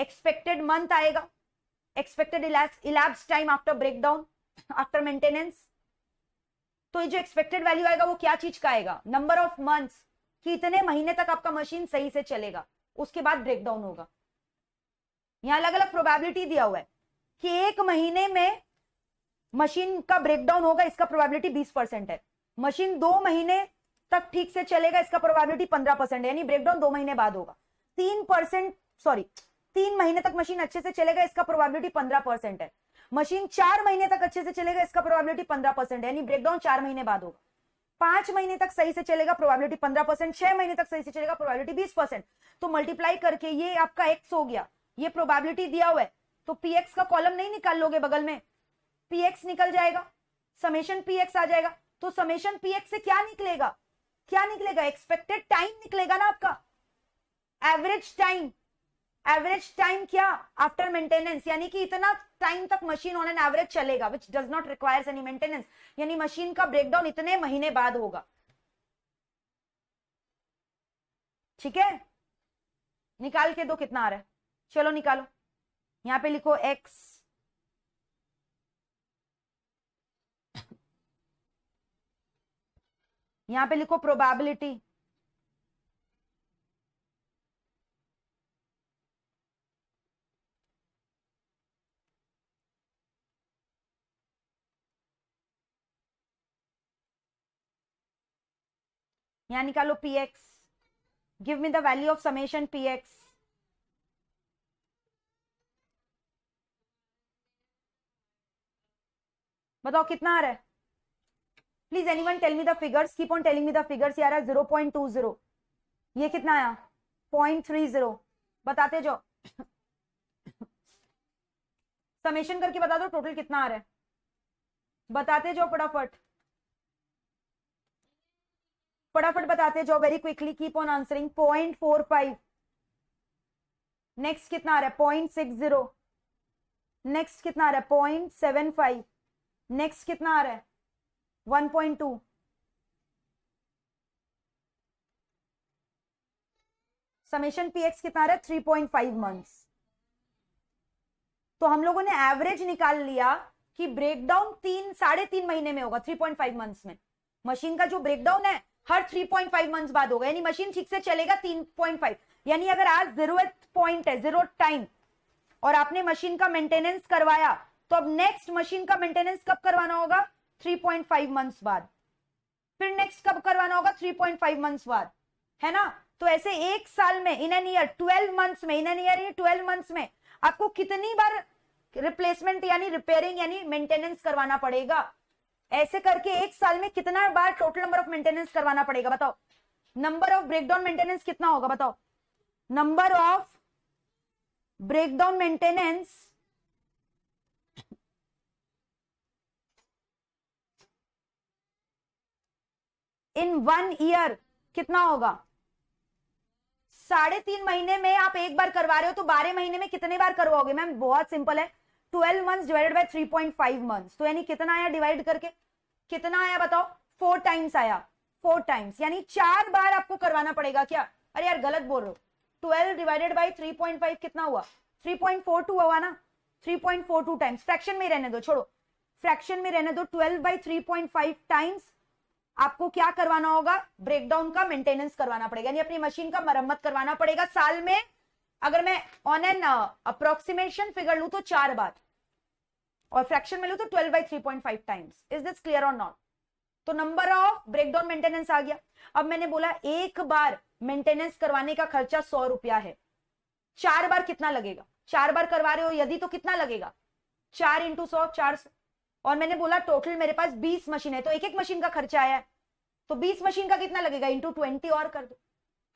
एक्सपेक्टेड मंथ आएगा expected elapse time after breakdown after maintenance तो ये जो एक्सपेक्टेड वैल्यू आएगा वो क्या चीज का आएगा नंबर ऑफ मंथ्स कितने महीने तक आपका मशीन सही से चलेगा उसके बाद ब्रेकडाउन होगा यहां अलग अलग प्रोबेबिलिटी दिया हुआ है कि एक महीने में मशीन का ब्रेकडाउन होगा इसका प्रोबेबिलिटी बीस परसेंट है मशीन दो महीने तक ठीक से चलेगा इसका प्रोबेबिलिटी पंद्रह परसेंट है यानी ब्रेकडाउन दो महीने बाद होगा तीन परसेंट सॉरी तीन महीने तक मशीन अच्छे से चलेगा इसका प्रोबेबिलिटी पंद्रह परसेंट है मशीन चार महीने तक अच्छे से चलेगा इसका प्रोबेबिलिटी पंद्रह परसेंट यानी ब्रेकडाउन चार महीने बाद होगा पांच महीने तक सही से चलेगा प्रोबेबिलिटी पंद्रह परसेंट छह महीने तक सही से चलेगा प्रोबेबिलिटी बीस परसेंट तो मल्टीप्लाई करके ये आपका एक्स हो गया ये प्रोबेबिलिटी दिया हुआ है तो पीएक्स का कॉलम नहीं निकाल लोगे बगल में पीएक्स निकल जाएगा समेशन पीएक्स आ जाएगा तो समेशन पीएक्स से क्या निकलेगा क्या निकलेगा एक्सपेक्टेड टाइम निकलेगा ना आपका एवरेज टाइम एवरेज टाइम क्या आफ्टर मेंटेनेंस यानी कि इतना टाइम तक मशीन ऑन एन एवरेज चलेगा which does not requires any maintenance यानी मशीन का ब्रेकडाउन इतने महीने बाद होगा ठीक है निकाल के दो कितना आ रहा है चलो निकालो यहां पे लिखो एक्स यहां पे लिखो प्रोबेबिलिटी यहां निकालो P X give me the value of summation P X बताओ कितना आ रहा है please any one tell me the figures keep on telling me the figures यार जीरो पॉइंट टू जीरो ये कितना आया पॉइंट थ्री जीरो बताते जाओ समेशन करके बता दो टोटल कितना आ रहा है बताते जाओ फटाफट फटाफट बताते जाओ very quickly keep on answering point four five next कितना आ रहा है पॉइंट सिक्स जीरो नेक्स्ट कितना आ रहा है पॉइंट सेवन फाइव नेक्स्ट कितना आ रहा है one point two summation P X कितना आ रहा है थ्री पॉइंट फाइव मंथ्स तो हम लोगों ने एवरेज निकाल लिया कि ब्रेकडाउन तीन साढ़े तीन महीने में होगा थ्री पॉइंट फाइव मंथ्स में मशीन का जो ब्रेकडाउन है हर 3.5 मंथ्स बाद होगा यानी मशीन ठीक से चलेगा 3.5 यानी अगर आज जीरो पॉइंट है जीरो टाइम और आपने मशीन का मेंटेनेंस करवाया तो अब नेक्स्ट मशीन का मेंटेनेंस कब करवाना होगा 3.5 मंथ्स बाद फिर नेक्स्ट कब करवाना होगा 3.5 मंथ्स बाद है ना तो ऐसे एक साल में in an year twelve months में in an year twelve months में आपको कितनी बार रिप्लेसमेंट यानी रिपेयरिंग यानी मेंटेनेंस करवाना पड़ेगा ऐसे करके एक साल में कितना बार टोटल नंबर ऑफ मेंटेनेंस करवाना पड़ेगा बताओ नंबर ऑफ ब्रेकडाउन मेंटेनेंस कितना होगा बताओ number of breakdown maintenance in one year कितना होगा साढ़े तीन महीने में आप एक बार करवा रहे हो तो बारह महीने में कितने बार करवाओगे मैम बहुत सिंपल है twelve month divided by three point five month तो यानी कितना आया डिवाइड करके कितना आया बताओ फोर टाइम्स आया फोर टाइम्स यानी चार बार आपको करवाना पड़ेगा क्या अरे यार गलत बोल रहे हो twelve divided by three point five कितना हुआ थ्री पॉइंट फोर टू हुआ ना three point four two times fraction में रहने दो छोड़ो फ्रैक्शन में रहने दो twelve by three point five times आपको क्या करवाना होगा ब्रेकडाउन का मेंटेनेंस करवाना पड़ेगा यानी अपनी मशीन का मरम्मत करवाना पड़ेगा साल में अगर मैं ऑन एन अप्रोक्सीमेशन फिगर लू तो चार बार और फ्रैक्शन में लू तो twelve by three point five times is this clear और नॉट तो नंबर ऑफ ब्रेकडाउन मेंटेनेंस आ गया अब मैंने बोला एक बार मेंटेनेंस करवाने का खर्चा सौ रुपया है चार बार कितना लगेगा चार बार करवा रहे हो यदि तो कितना लगेगा चार इंटू सौ चार सौ और मैंने बोला टोटल मेरे पास बीस मशीन है तो एक एक मशीन का खर्चा आया है तो बीस मशीन का कितना लगेगा इंटू ट्वेंटी और कर दो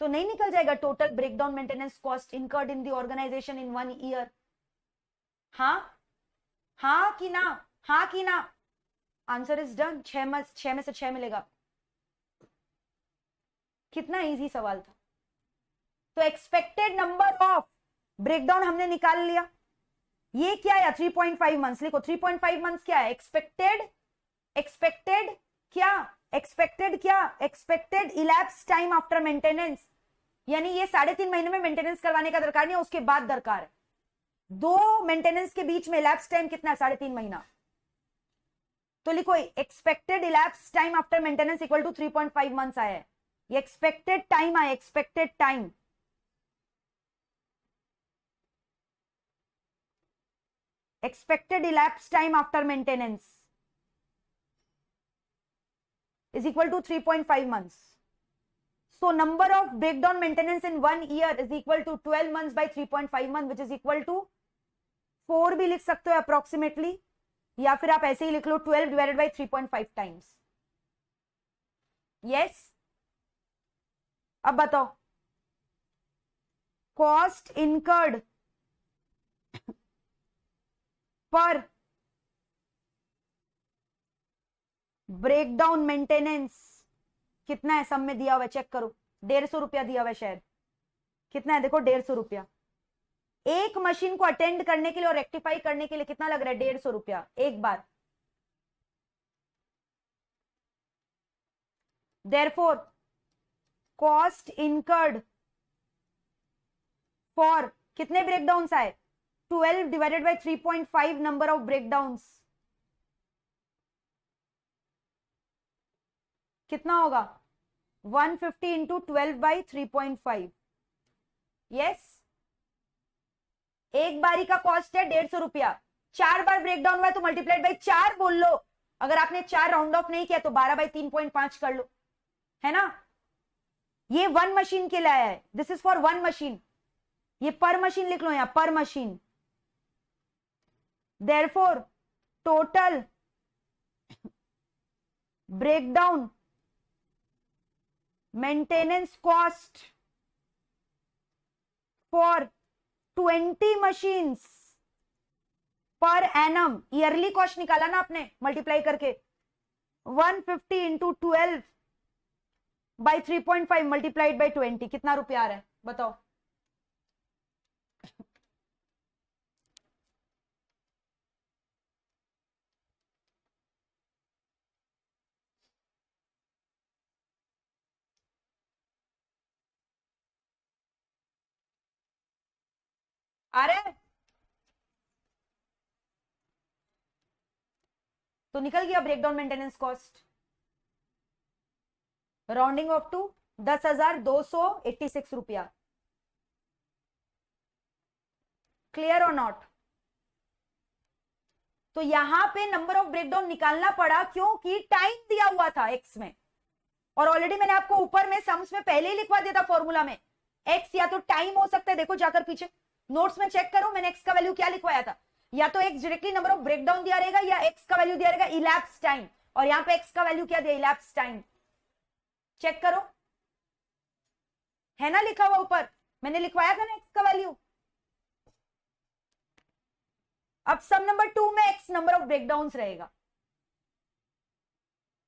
तो नहीं निकल जाएगा total breakdown maintenance cost incurred in the organization in one year हाँ हाँ कि ना हाँ कि ना आंसर इज डन छह में से छह मिलेगा कितना इजी सवाल था तो एक्सपेक्टेड नंबर ऑफ ब्रेकडाउन हमने निकाल लिया ये क्या है फाइव मंथ लिखो फाइव मंथ क्या है एक्सपेक्टेड एक्सपेक्टेड क्या एक्सपेक्टेड क्या expected elapse time after maintenance यानी ये साढ़े तीन महीने में मेंटेनेंस करवाने का दरकार नहीं है उसके बाद दरकार है दो मेंटेनेंस के बीच में इलेप्स टाइम कितना है साढ़े तीन महीना तो लिखो expected elapse time after maintenance equal to three point five month आया एक्सपेक्टेड टाइम आए expected time expected elapse time after maintenance is equal to three point five months so number of breakdown maintenance in one year is equal to twelve month by three point five month which is equal to four भी लिख सकते हो अप्रोक्सीमेटली या फिर आप ऐसे ही लिख लो twelve divided by three point five times yes अब बताओ cost incurred per breakdown maintenance कितना है सब में दिया हुआ है चेक करो डेढ़ सौ रुपया दिया हुआ है शायद कितना है देखो डेढ़ सौ रुपया एक मशीन को अटेंड करने के लिए और रेक्टिफाई करने के लिए कितना लग रहा है डेढ़ सौ रुपया एक बार there four cost incurred for कितने ब्रेकडाउंस आए twelve divided by three point five number of breakdowns कितना होगा one fifty into twelve by three point five yes एक बारी का कॉस्ट है डेढ़ सौ रुपया चार बार ब्रेक डाउन हुआ तो मल्टीप्लाइड बाई चार बोल लो अगर आपने चार राउंड ऑफ नहीं किया तो बारह बाई तीन पॉइंट पांच कर लो है ना ये वन मशीन के लिए है this is for one machine ये पर मशीन लिख लो यहां पर machine there for total breakdown maintenance cost for 20 machines per annum yearly cost निकाला ना आपने मल्टीप्लाई करके 150 fifty into twelve by three point five multiplied by twenty कितना रुपया आ रहा है बताओ अरे तो निकल गया breakdown maintenance cost rounding off to दस हजार दो सौ एट्टी सिक्स रुपया क्लियर और नॉट तो यहां पे नंबर ऑफ ब्रेकडाउन निकालना पड़ा क्योंकि टाइम दिया हुआ था एक्स में और ऑलरेडी मैंने आपको ऊपर में सम्स में पहले ही लिखवा दिया था फॉर्मूला में एक्स या तो टाइम हो सकता है देखो जाकर पीछे नोट्स में चेक करो मैंने एक्स का वैल्यू क्या लिखवाया था या तो X directly number of breakdown दिया रहेगा या एक्स का वैल्यू दिया रहेगा इलेप्स टाइम और यहाँ पे एक्स का वैल्यू क्या दिया इलेप्स टाइम चेक करो है ना लिखा हुआ ऊपर मैंने लिखवाया था ना एक्स का वैल्यू अब सब नंबर टू में एक्स नंबर ऑफ ब्रेकडाउन रहेगा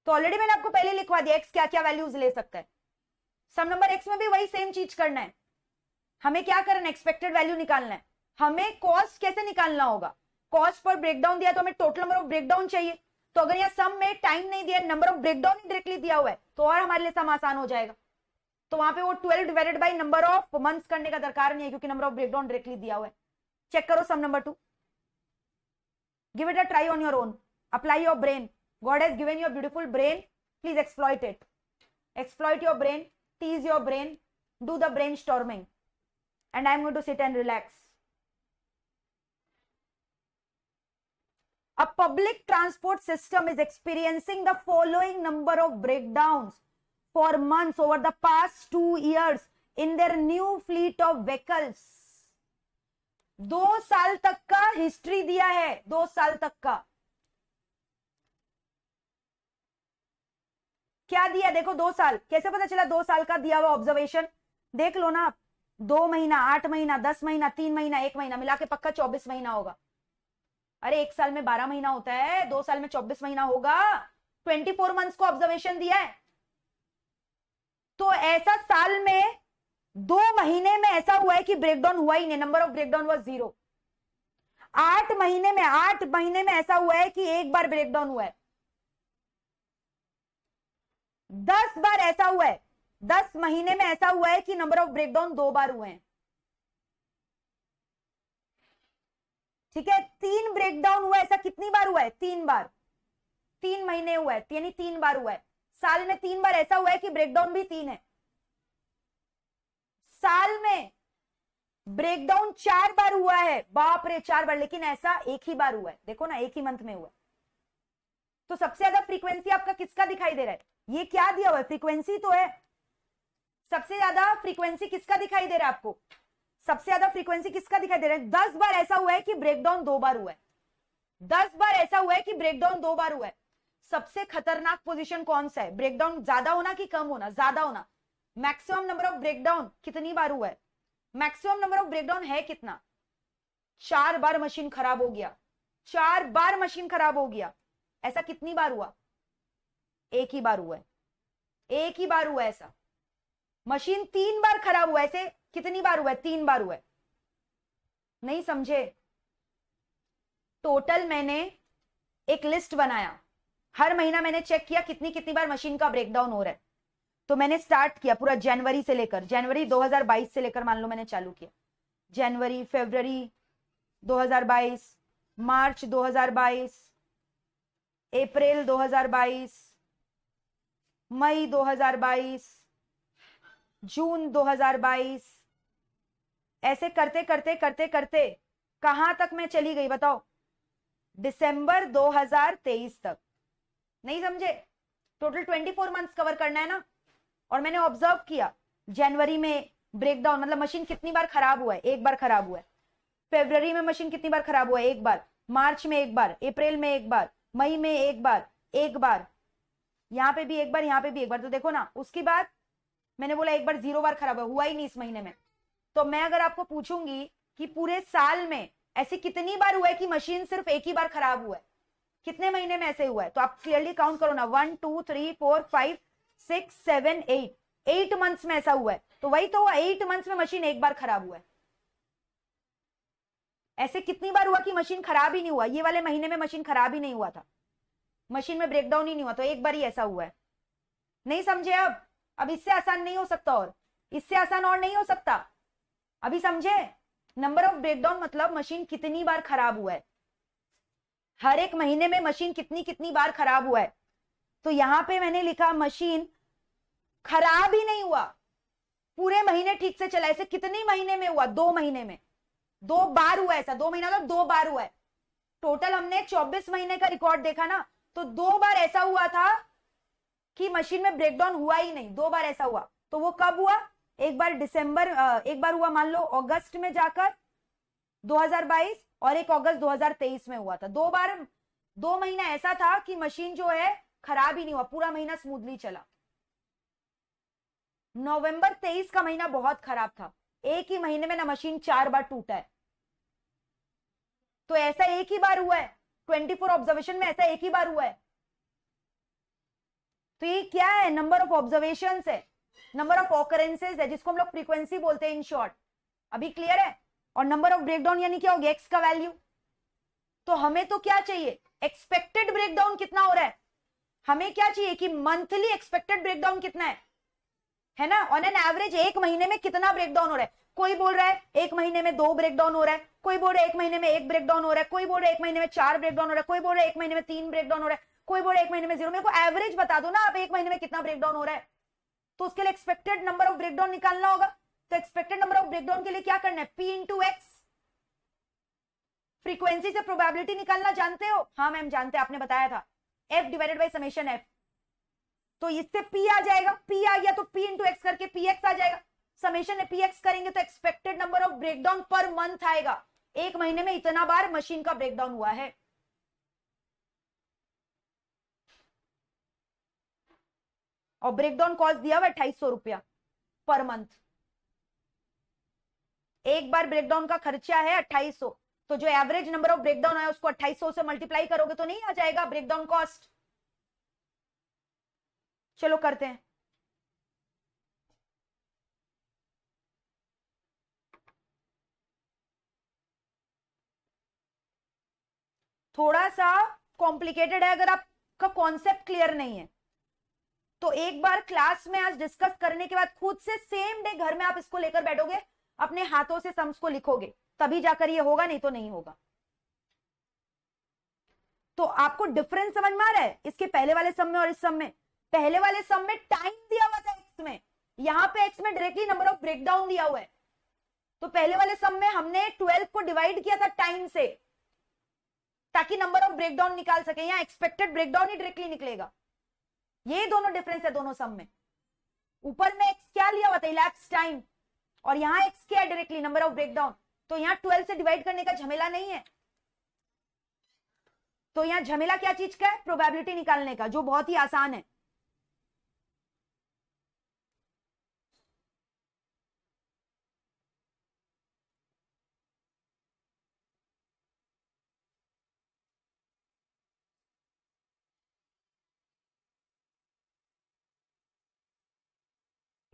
तो ऑलरेडी मैंने आपको पहले लिखवा दिया एक्स क्या क्या वैल्यूज ले सकता है सम नंबर एक्स में भी वही सेम चीज करना है हमें क्या करना एक्सपेक्टेड वैल्यू निकालना है हमें कॉस्ट कैसे निकालना होगा कॉस्ट पर ब्रेकडाउन दिया तो हमें टोटल नंबर ऑफ ब्रेकडाउन चाहिए तो अगर यहाँ सम में टाइम नहीं दिया नंबर ऑफ ब्रेकडाउन ही डायरेक्टली दिया हुआ है तो और हमारे लिए सम आसान हो जाएगा तो वहां पे वो twelve divided by number of months करने का दरकार नहीं है क्योंकि नंबर ऑफ ब्रेकडाउन डायरेक्टली दिया हुआ है चेक करो sum number two give it a try on your own apply your brain God has given your beautiful brain please exploit it exploit your brain tease your brain do the brainstorming and I am going to sit and relax. A public transport system is experiencing the following number of breakdowns for months over the past 2 years in their new fleet of vehicles. दो साल तक का हिस्ट्री दिया है दो साल तक का क्या दिया देखो दो साल कैसे पता चला दो साल का दिया हुआ ऑब्जर्वेशन देख लो ना आप दो महीना आठ महीना दस महीना तीन महीना एक महीना मिला के पक्का चौबीस महीना होगा अरे एक साल में बारह महीना होता है दो साल में चौबीस महीना होगा ट्वेंटी फोर मंथ को ऑब्जर्वेशन दिया है तो ऐसा साल में दो महीने में ऐसा हुआ है कि ब्रेकडाउन हुआ ही नहीं number of breakdown was zero आठ महीने में आठ महीने में ऐसा हुआ है कि एक बार ब्रेकडाउन हुआ है दस बार ऐसा हुआ है दस महीने में ऐसा हुआ है कि नंबर ऑफ ब्रेकडाउन दो बार हुए हैं ठीक है तीन ब्रेकडाउन हुआ ऐसा कितनी बार हुआ है तीन बार तीन महीने हुआ है यानी तीन बार हुआ है साल में तीन बार ऐसा हुआ है कि ब्रेकडाउन भी तीन है साल में ब्रेकडाउन चार बार हुआ है बाप रे चार बार लेकिन ऐसा एक ही बार हुआ है देखो ना एक ही मंथ में हुआ है तो सबसे ज्यादा फ्रीक्वेंसी आपका किसका दिखाई दे रहा है ये क्या दिया हुआ है फ्रीक्वेंसी तो है सबसे ज्यादा फ्रीक्वेंसी किसका दिखाई दे रहा है आपको सबसे ज्यादा फ्रीक्वेंसी किसका दिखाई दे रहा है दस बार ऐसा हुआ है कि ब्रेकडाउन दो बार हुआ है दस बार ऐसा हुआ है कि ब्रेकडाउन दो बार हुआ है सबसे खतरनाक पोजीशन कौन सा है ब्रेकडाउन ज्यादा होना कि कम होना ज्यादा होना मैक्सिमम नंबर ऑफ ब्रेकडाउन कितनी बार हुआ है मैक्सिमम नंबर ऑफ ब्रेकडाउन है कितना चार बार मशीन खराब हो गया चार बार मशीन खराब हो गया ऐसा कितनी बार हुआ एक ही बार हुआ है एक ही बार हुआ ऐसा मशीन तीन बार खराब हुआ ऐसे कितनी बार हुआ है तीन बार हुआ है नहीं समझे टोटल मैंने एक लिस्ट बनाया हर महीना मैंने चेक किया कितनी कितनी बार मशीन का ब्रेकडाउन हो रहा है तो मैंने स्टार्ट किया पूरा जनवरी से लेकर जनवरी 2022 से लेकर मान लो मैंने चालू किया जनवरी फेबररी 2022 मार्च 2022 अप्रैल 2022 मई 2022 जून 2022 ऐसे करते करते करते करते कहां तक मैं चली गई बताओ दिसंबर 2023 तक नहीं समझे टोटल 24 मंथ्स कवर करना है ना और मैंने ऑब्जर्व किया जनवरी में ब्रेकडाउन मतलब मशीन कितनी बार खराब हुआ है एक बार खराब हुआ है फेब्रवरी में मशीन कितनी बार खराब हुआ है एक बार मार्च में एक बार अप्रैल में एक बार मई में एक बार एक बार यहाँ पे भी एक बार यहाँ पे भी एक बार तो देखो ना उसके बाद मैंने बोला एक बार जीरो बार खराब हुआ, हुआ ही नहीं इस महीने में तो मैं अगर आपको पूछूंगी कि पूरे साल में ऐसे कितनी बार हुआ है कि मशीन सिर्फ एक ही बार खराब हुआ है कितने महीने में ऐसे हुआ है तो आप क्लियरली काउंट करो ना one two three four five six seven eight eight months में ऐसा हुआ है तो वही तो एट मंथ्स में मशीन एक बार खराब हुआ है ऐसे कितनी बार हुआ कि मशीन खराब ही नहीं हुआ ये वाले महीने में मशीन खराब ही नहीं हुआ था मशीन में ब्रेकडाउन ही नहीं हुआ तो एक बार ही ऐसा हुआ है नहीं समझे अब अब इससे आसान नहीं हो सकता और इससे आसान और नहीं हो सकता अभी समझे नंबर ऑफ ब्रेकडाउन मतलब मशीन कितनी बार खराब हुआ है हर एक महीने में मशीन कितनी कितनी बार खराब हुआ है तो यहां पे मैंने लिखा मशीन खराब ही नहीं हुआ पूरे महीने ठीक से चला ऐसे कितने महीने में हुआ दो महीने में दो बार हुआ ऐसा दो महीना मतलब दो बार हुआ है टोटल हमने 24 महीने का रिकॉर्ड देखा ना तो दो बार ऐसा हुआ था कि मशीन में ब्रेकडाउन हुआ ही नहीं दो बार ऐसा हुआ तो वो कब हुआ एक बार दिसंबर एक बार हुआ मान लो अगस्त में जाकर 2022 और एक अगस्त 2023 में हुआ था दो बार दो महीना ऐसा था कि मशीन जो है खराब ही नहीं हुआ पूरा महीना स्मूथली चला नवंबर 23 का महीना बहुत खराब था एक ही महीने में ना मशीन चार बार टूटा है तो ऐसा एक ही बार हुआ है 24 ऑब्जर्वेशन में ऐसा एक ही बार हुआ है तो ये क्या है नंबर ऑफ ऑब्जर्वेशन है नंबर ऑफ ऑकरेंसेज है जिसको हम लोग फ्रीक्वेंसी बोलते हैं इन शॉर्ट अभी क्लियर है और नंबर ऑफ ब्रेकडाउन यानी क्या होगी एक्स का वैल्यू तो हमें तो क्या चाहिए एक्सपेक्टेड ब्रेकडाउन कितना हो रहा है हमें क्या चाहिए कि मंथली एक्सपेक्टेड ब्रेकडाउन कितना है है ना ऑन एन एवरेज एक महीने में कितना ब्रेकडाउन हो रहा है कोई बोल रहा है एक महीने में दो ब्रेकडाउन हो रहा है कोई बोल रहा है एक महीने में एक ब्रेकडाउन हो रहा है कोई बोल रहा है एक महीने में चार ब्रेकडाउन हो रहा है कोई बोल रहा है एक महीने में तीन ब्रेकडाउन हो रहा है कोई बोर्ड एक महीने में जीरो मेरे को एवरेज बता दो ना आप एक महीने में कितना ब्रेकडाउन हो रहा है तो उसके लिए एक्सपेक्टेड नंबर ऑफ ब्रेकडाउन निकालना होगा तो एक्सपेक्टेड नंबर ऑफ ब्रेकडाउन के लिए क्या करना है पी इंटू एक्स फ्रीक्वेंसी से प्रोबेबिलिटी निकालना जानते हो हाँ मैम जानते आपने बताया था F divided by summation F तो इससे पी आ जाएगा पी आ गया तो पी इंटू एक्स करके पी एक्स आ जाएगा समेशन पी एक्स करेंगे तो expected number of breakdown per month आएगा एक महीने में इतना बार मशीन का ब्रेकडाउन हुआ है और ब्रेकडाउन कॉस्ट दिया हुआ अट्ठाईस सौ रुपया पर मंथ एक बार ब्रेकडाउन का खर्चा है अट्ठाईस सौ तो जो एवरेज नंबर ऑफ ब्रेकडाउन है उसको अट्ठाईस सौ से मल्टीप्लाई करोगे तो नहीं आ जाएगा ब्रेकडाउन कॉस्ट चलो करते हैं थोड़ा सा कॉम्प्लिकेटेड है अगर आपका कॉन्सेप्ट क्लियर नहीं है तो एक बार क्लास में आज डिस्कस करने के बाद खुद से सेम डे घर में आप इसको लेकर बैठोगे अपने हाथों से सम्स को लिखोगे तभी जाकर ये होगा नहीं तो नहीं होगा तो आपको डिफरेंस समझ में आ रहा है इसके पहले वाले सम में और इस सम में पहले वाले सम में टाइम दिया हुआ था एक्स में यहां पे एक्स में डायरेक्टली नंबर ऑफ ब्रेकडाउन दिया हुआ है तो पहले वाले सम में हमने ट्वेल्व को डिवाइड किया था टाइम से ताकि नंबर ऑफ ब्रेकडाउन निकाल सके यहाँ एक्सपेक्टेड ब्रेकडाउन ही डायरेक्टली निकलेगा ये दोनों डिफरेंस है दोनों सम में ऊपर में एक्स क्या लिया हुआ था इलेप्स टाइम और यहाँ एक्स क्या है डायरेक्टली नंबर ऑफ ब्रेकडाउन तो यहाँ ट्वेल्व से डिवाइड करने का झमेला नहीं है तो यहाँ झमेला क्या चीज का है प्रोबेबिलिटी निकालने का जो बहुत ही आसान है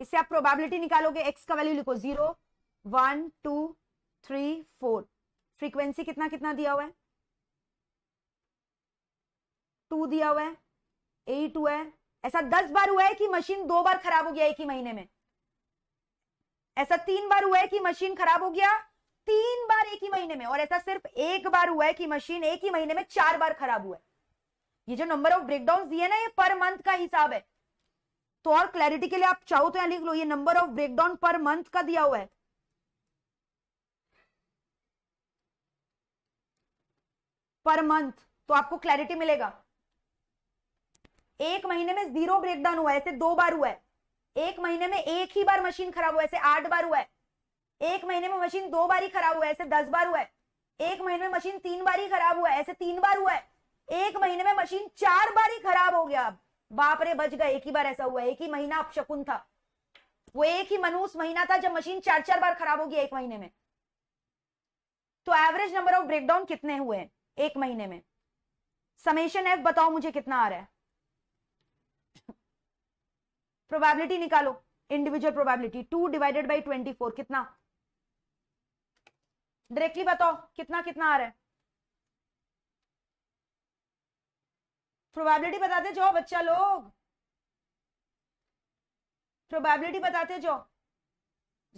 इससे आप प्रोबेबिलिटी निकालोगे एक्स का वैल्यू लिखो zero one two three four frequency कितना कितना दिया हुआ है टू दिया हुआ है एट हुआ है ऐसा दस बार हुआ है कि मशीन दो बार खराब हो गया एक ही महीने में ऐसा तीन बार हुआ है कि मशीन खराब हो गया तीन बार एक ही महीने में और ऐसा सिर्फ एक बार हुआ है कि मशीन एक ही महीने में चार बार खराब हुआ है ये जो नंबर ऑफ ब्रेकडाउन दिए ना ये पर मंथ का हिसाब है तो और क्लैरिटी के लिए आप चाहो तो यहां लिख लो ये number of breakdown per month का दिया हुआ है पर मंथ तो आपको क्लैरिटी मिलेगा एक महीने में जीरो ब्रेकडाउन हुआ है ऐसे दो बार हुआ है एक महीने में एक ही बार मशीन खराब हुआ है ऐसे आठ बार हुआ है एक महीने में मशीन दो बार ही खराब हुआ है ऐसे दस बार हुआ है एक महीने में मशीन तीन बार ही खराब हुआ है ऐसे तीन बार हुआ है एक महीने में मशीन चार बार ही खराब हो गया अब बाप रे बच गए एक ही बार ऐसा हुआ एक ही महीना अपशकुन था वो एक ही मनुष्य महीना था जब मशीन चार चार बार खराब होगी एक महीने में तो एवरेज नंबर ऑफ ब्रेकडाउन कितने हुए हैं एक महीने में समेशन एफ बताओ मुझे कितना आ रहा है प्रोबेबिलिटी निकालो individual probability two divided by twenty four कितना डायरेक्टली बताओ कितना कितना आ रहा है प्रोबेबिलिटी बताते जाओ बच्चा लोग प्रोबेबिलिटी बताते जाओ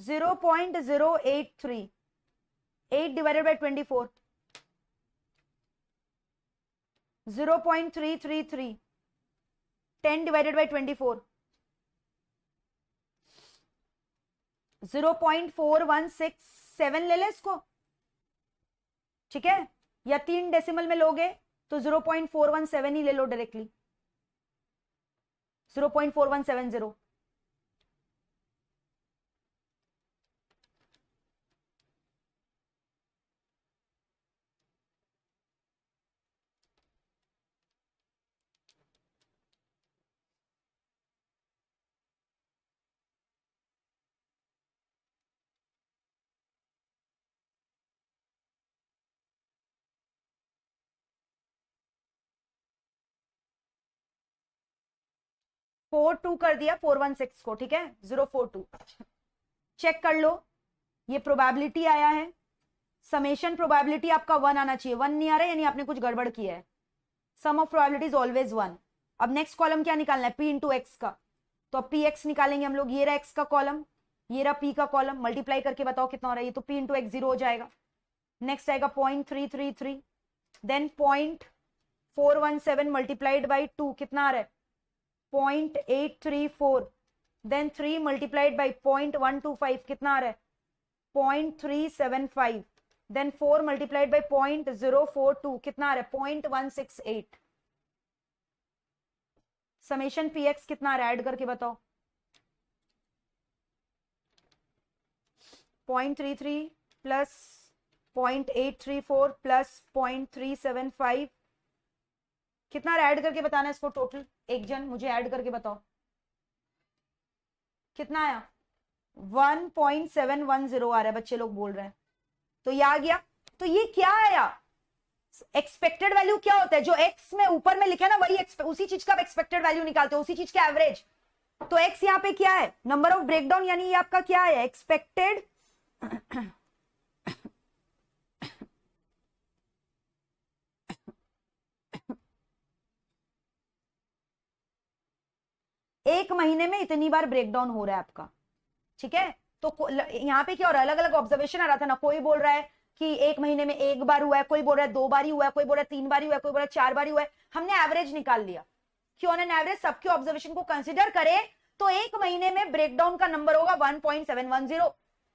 zero point zero eight three eight divided by twenty four zero point three three three ten divided by twenty four zero point four one six seven ले लें इसको ठीक है या तीन डेसिमल में लोगे तो 0.417 ही ले लो डायरेक्टली 0.4170 फोर टू कर दिया फोर वन सिक्स को ठीक है जीरो फोर टू चेक कर लो ये प्रोबेबिलिटी आया है समेशन प्रोबेबिलिटी आपका वन आना चाहिए वन नहीं आ रहा है यानी आपने कुछ गड़बड़ किया है sum of probability is always one अब नेक्स्ट कॉलम क्या निकालना है पी इंटू एक्स का तो अब पी एक्स निकालेंगे हम लोग ये रहा एक्स का कॉलम ये रहा पी का कॉलम मल्टीप्लाई करके बताओ कितना हो रहा है ये तो पी इंटू एक्स जीरो हो जाएगा नेक्स्ट आएगा point three three three then point four one seven multiplied by two कितना आ रहा है point eight three four then three multiplied by point one two five कितना आ रहा है point three seven five then four multiplied by point zero four two कितना आ रहा है point one six eight summation P X कितना एड करके बताओ point three three plus point eight three four plus point three seven five कितना ऐड करके बताना है इसको टोटल एक जन मुझे ऐड करके बताओ कितना आया 1.710 आ रहा है बच्चे लोग बोल रहे हैं तो ये आ गया तो ये क्या आया एक्सपेक्टेड वैल्यू क्या होता है जो एक्स में ऊपर में लिखा है ना वही उसी चीज का एक्सपेक्टेड वैल्यू निकालते हैं उसी चीज का एवरेज तो एक्स यहाँ पे क्या है नंबर ऑफ ब्रेकडाउन यानी ये आपका क्या है एक्सपेक्टेड एक महीने में इतनी बार ब्रेकडाउन हो रहा है आपका ठीक है तो यहाँ पे क्या हो रहा है अलग अलग ऑब्जर्वेशन आ रहा था ना कोई बोल रहा है कि एक महीने में एक बार हुआ है कोई बोल रहा है दो बार ही हुआ है कोई बोल रहा है तीन बार हुआ है कोई बोल रहा है चार बार हुआ है हमने एवरेज निकाल लिया कि ऑन एन एवरेज सबके ऑब्जर्वेशन को कंसिडर करे तो एक महीने में ब्रेकडाउन का नंबर होगा 1.710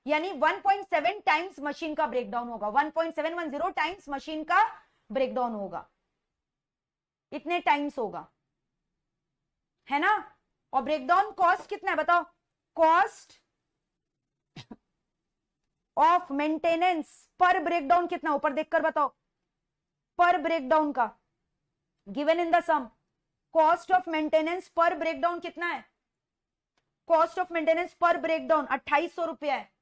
यानी 1.7 टाइम्स मशीन का ब्रेकडाउन होगा 1.710 टाइम्स मशीन का ब्रेकडाउन होगा इतने टाइम्स होगा है ना और ब्रेकडाउन कॉस्ट कितना है बताओ cost of maintenance per breakdown कितना ऊपर देखकर बताओ पर ब्रेकडाउन का given in the sum cost of maintenance per breakdown कितना है cost of maintenance per breakdown अट्ठाईस सौ रुपया है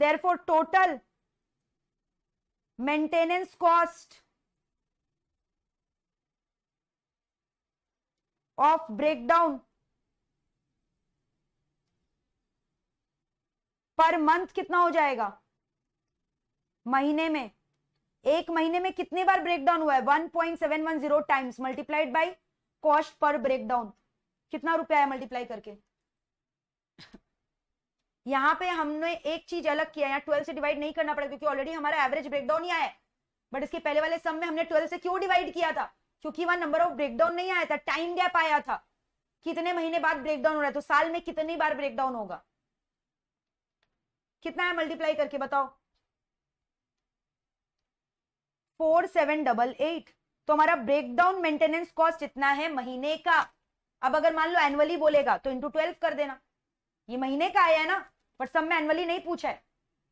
therefore total maintenance cost of breakdown per month कितना हो जाएगा महीने में एक महीने में कितने बार ब्रेकडाउन हुआ है 1.710 times multiplied by cost per breakdown कितना रुपया है मल्टीप्लाई करके यहां पे हमने एक चीज अलग किया यहाँ 12 से डिवाइड नहीं करना पड़ेगा क्योंकि ऑलरेडी हमारा एवरेज ब्रेकडाउन ही आया है बट इसके पहले वाले सम में हमने ट्वेल्व से क्यों डिवाइड किया था क्योंकि वहां नंबर ऑफ ब्रेकडाउन नहीं आया था टाइम गैप आया था कितने महीने बाद ब्रेकडाउन हो रहा है तो साल में कितनी बार ब्रेकडाउन होगा कितना है मल्टीप्लाई करके बताओ फोर सेवन डबल एट तो हमारा ब्रेकडाउन मेंटेनेंस कॉस्ट इतना है महीने का अब अगर मान लो एनुअली बोलेगा तो इंटू ट्वेल्व कर देना ये महीने का आया है ना बट सब में एनुअली नहीं पूछा है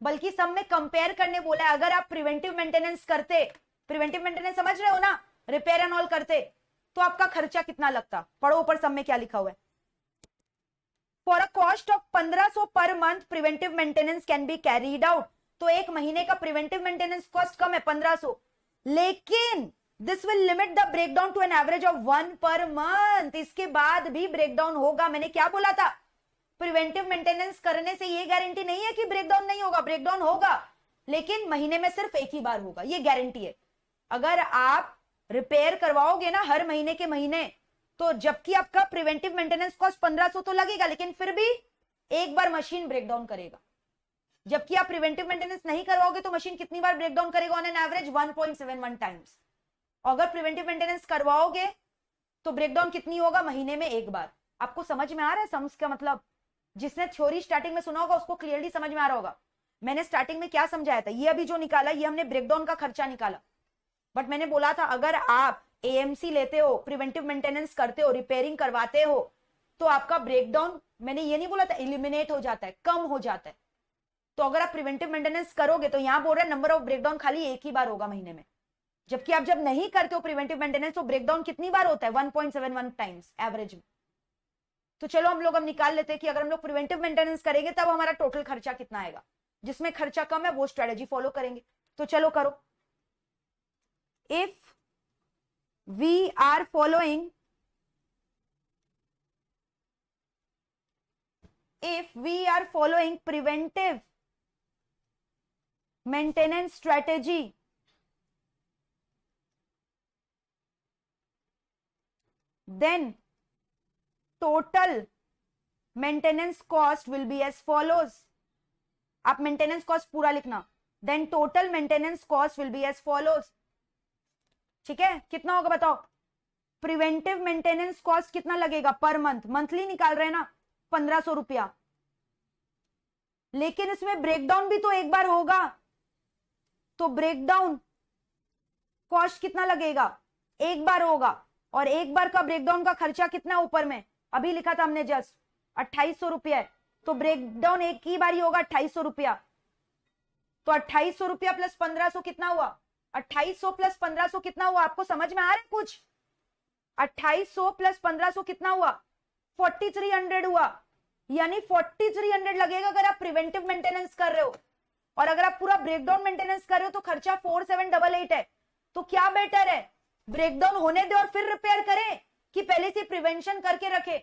बल्कि सब में कंपेयर करने बोला है अगर आप प्रिवेंटिव मेंटेनेंस करते प्रिवेंटिव मेंटेनेंस समझ रहे हो ना रिपेयर एंड ऑल करते तो आपका खर्चा कितना लगता पढ़ो ऊपर सब में क्या लिखा हुआ है फॉर अ कॉस्ट ऑफ पंद्रह सो per month preventive maintenance can be carried out तो एक महीने का प्रिवेंटिव मेंटेनेंस कॉस्ट कम है पंद्रह सो लेकिन this will limit the breakdown to an average of one per month इसके बाद भी ब्रेकडाउन होगा मैंने क्या बोला था प्रिवेंटिव मेंटेनेंस करने से ये गारंटी नहीं है कि ब्रेकडाउन नहीं होगा ब्रेकडाउन होगा लेकिन महीने में सिर्फ एक ही बार होगा ये गारंटी है अगर आप रिपेयर करवाओगे ना हर महीने के महीने तो जबकि आपका प्रिवेंटिव मेंटेनेंस कॉस्ट पंद्रह सौ तो लगेगा लेकिन फिर भी एक बार मशीन ब्रेकडाउन करेगा जबकि आप प्रिवेंटिव मेंटेनेंस नहीं करवाओगे तो मशीन कितनी बार ब्रेकडाउन करेगा on an average seven one times अगर प्रिवेंटिव मेंटेनेंस करवाओगे तो ब्रेकडाउन कितनी होगा महीने में एक बार आपको समझ में आ रहा है सम्स का मतलब जिसने थ्योरी स्टार्टिंग में सुना होगा उसको क्लियरली समझ में आ रहा होगा मैंने स्टार्टिंग में क्या समझाया था ये अभी जो निकाला ये हमने ब्रेकडाउन का खर्चा निकाला बट मैंने बोला था अगर आप एएमसी लेते हो प्रिवेंटिव मेंटेनेंस करते हो रिपेयरिंग करवाते हो तो आपका ब्रेकडाउन मैंने ये नहीं बोला था इलिमिनेट हो जाता है कम हो जाता है तो अगर आप प्रिवेंटिव मेंटेनेंस करोगे तो यहाँ बोल रहे नंबर ऑफ ब्रेकडाउन खाली एक ही बार होगा महीने में जबकि आप जब नहीं करते हो प्रिवेंटिव मेंटेनेंस तो ब्रेकडाउन कितनी बार होता है 1.71 टाइम्स एवरेज में तो चलो हम लोग हम निकाल लेते हैं कि अगर हम लोग प्रिवेंटिव मेंटेनेंस करेंगे तब हमारा टोटल खर्चा कितना आएगा जिसमें खर्चा कम है वो स्ट्रेटेजी फॉलो करेंगे तो चलो करो if we are following if we are following preventive maintenance strategy then total maintenance cost will be as follows आप मेंटेनेंस कॉस्ट पूरा लिखना then total maintenance cost will be as follows ठीक है कितना होगा बताओ प्रिवेंटिव मेंटेनेंस कॉस्ट कितना लगेगा पर मंथ मंथली निकाल रहे हैं ना पंद्रह सौ रुपया लेकिन इसमें ब्रेकडाउन भी तो एक बार होगा तो ब्रेकडाउन कॉस्ट कितना लगेगा एक बार होगा और एक बार का ब्रेकडाउन का खर्चा कितना ऊपर में अभी लिखा था हमने जस्ट अट्ठाईस सौ रुपया है तो ब्रेकडाउन एक ही बार ही होगा अट्ठाईस सौ रुपया तो अट्ठाईस सौ रुपया प्लस पंद्रह सौ कितना हुआ 2800 प्लस 1500 कितना हुआ आपको समझ में आ रहा है कुछ 2800 प्लस 1500 कितना हुआ 4300 हुआ यानी 4300 लगेगा अगर आप प्रिवेंटिव मेंटेनेंस कर रहे हो और अगर आप पूरा ब्रेकडाउन मेंटेनेंस कर रहे हो तो खर्चा फोर सेवन डबल एट है तो क्या बेटर है ब्रेकडाउन होने दे और फिर रिपेयर करें कि पहले से प्रिवेंशन करके रखे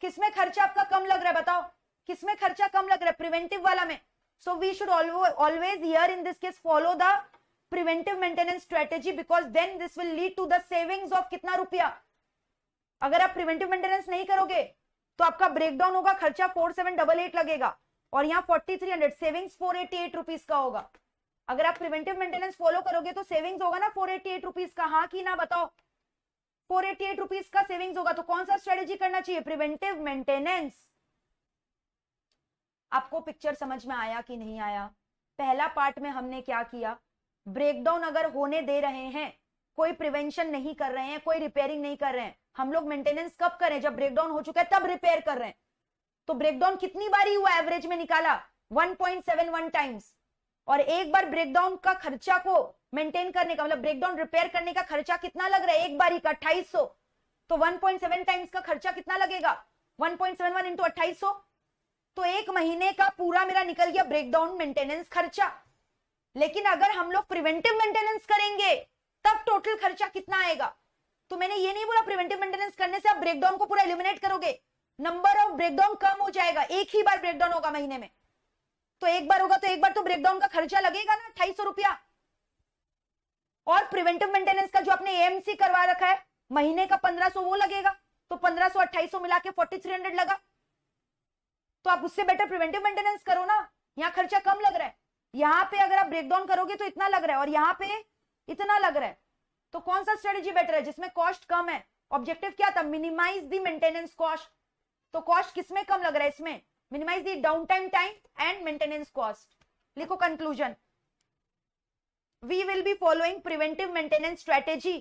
किसमें खर्चा आपका कम लग रहा है बताओ किसमें खर्चा कम लग रहा है प्रिवेंटिव वाला में so we should always here in this case follow the preventive maintenance strategy because then this will lead to the savings of कितना रुपया अगर आप प्रिवेंटिव मेंटेनेंस नहीं करोगे तो आपका ब्रेकडाउन होगा खर्चा फोर सेवन डबल एट लगेगा और यहाँ forty three hundred savings four eighty eight rupees का होगा अगर आप प्रिवेंटिव मेंटेनेंस फॉलो करोगे तो सेविंग्स होगा ना फोर एटी एट रुपीज का हाँ की ना बताओ फोर एटी एट रुपीज का सेविंग्स होगा तो कौन सा स्ट्रेटेजी करना चाहिए प्रिवेंटिव मेंटेनेंस आपको पिक्चर समझ में आया कि नहीं आया पहला पार्ट में हमने क्या किया ब्रेकडाउन अगर होने दे रहे हैं कोई प्रिवेंशन नहीं कर रहे हैं कोई रिपेयरिंग नहीं कर रहे हैं हम लोग मेंटेनेंस कब करें जब ब्रेकडाउन हो चुका है तब रिपेयर कर रहे हैं तो ब्रेकडाउन कितनी बार ही हुआ एवरेज में निकाला 1.71 टाइम्स और एक बार ब्रेकडाउन का खर्चा को मेंटेन करने का मतलब ब्रेकडाउन रिपेयर करने का खर्चा कितना लग रहा है एक बार ही का अट्ठाईस तो 1.7 टाइम्स का खर्चा कितना लगेगा 1.71 पॉइंट सेवन तो एक महीने का पूरा मेरा निकल गया ब्रेकडाउन मेंटेनेंस खर्चा लेकिन अगर हम लोग प्रिवेंटिव मेंटेनेंस करेंगे तब टोटल खर्चा कितना आएगा तो मैंने ये नहीं बोला प्रिवेंटिव मेंटेनेंस करने से आप ब्रेकडाउन को पूरा एलिमिनेट करोगे नंबर ऑफ ब्रेकडाउन कम हो जाएगा एक ही बार ब्रेकडाउन होगा महीने में तो एक बार होगा तो एक बार तो ब्रेकडाउन का खर्चा लगेगा ना अट्ठाईस रुपया और प्रिवेंटिव मेंटेनेंस का जो आपने एएमसी करवा रखा है महीने का पंद्रह वो लगेगा तो पंद्रह सो अट्ठाईस मिला के फोर्टी थ्री हंड्रेड लगा तो आप उससे बेटर प्रिवेंटिव मेंटेनेंस करो ना यहाँ खर्चा कम लग रहा है यहाँ पे अगर आप ब्रेकडाउन करोगे तो इतना लग रहा है और यहाँ पे इतना लग रहा है तो कौन सा स्ट्रेटेजी बेटर है जिसमें कॉस्ट कम है ऑब्जेक्टिव क्या था मिनिमाइज दी मेंटेनेंस कॉस्ट तो कॉस्ट किसमें कम लग रहा है इसमें minimize the downtime time and maintenance cost लिखो conclusion we will be following preventive maintenance strategy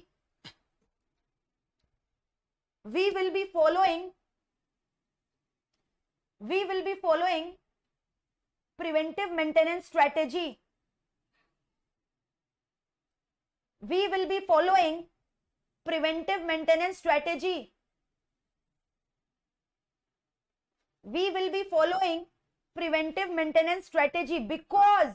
we will be following we will be following preventive maintenance strategy. We will be following preventive maintenance strategy. We will be following preventive maintenance strategy because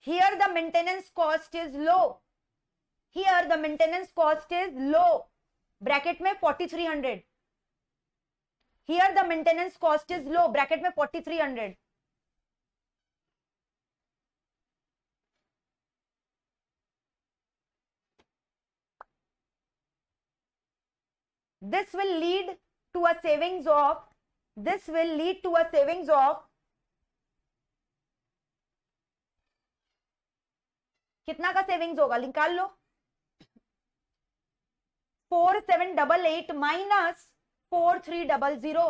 here the maintenance cost is low. Here the maintenance cost is low. Bracket में forty three hundred here the maintenance cost is low bracket में forty three hundred this will lead to a savings of this will lead to a savings of कितना का सेविंग्स होगा निकाल लो four seven double eight minus four three double zero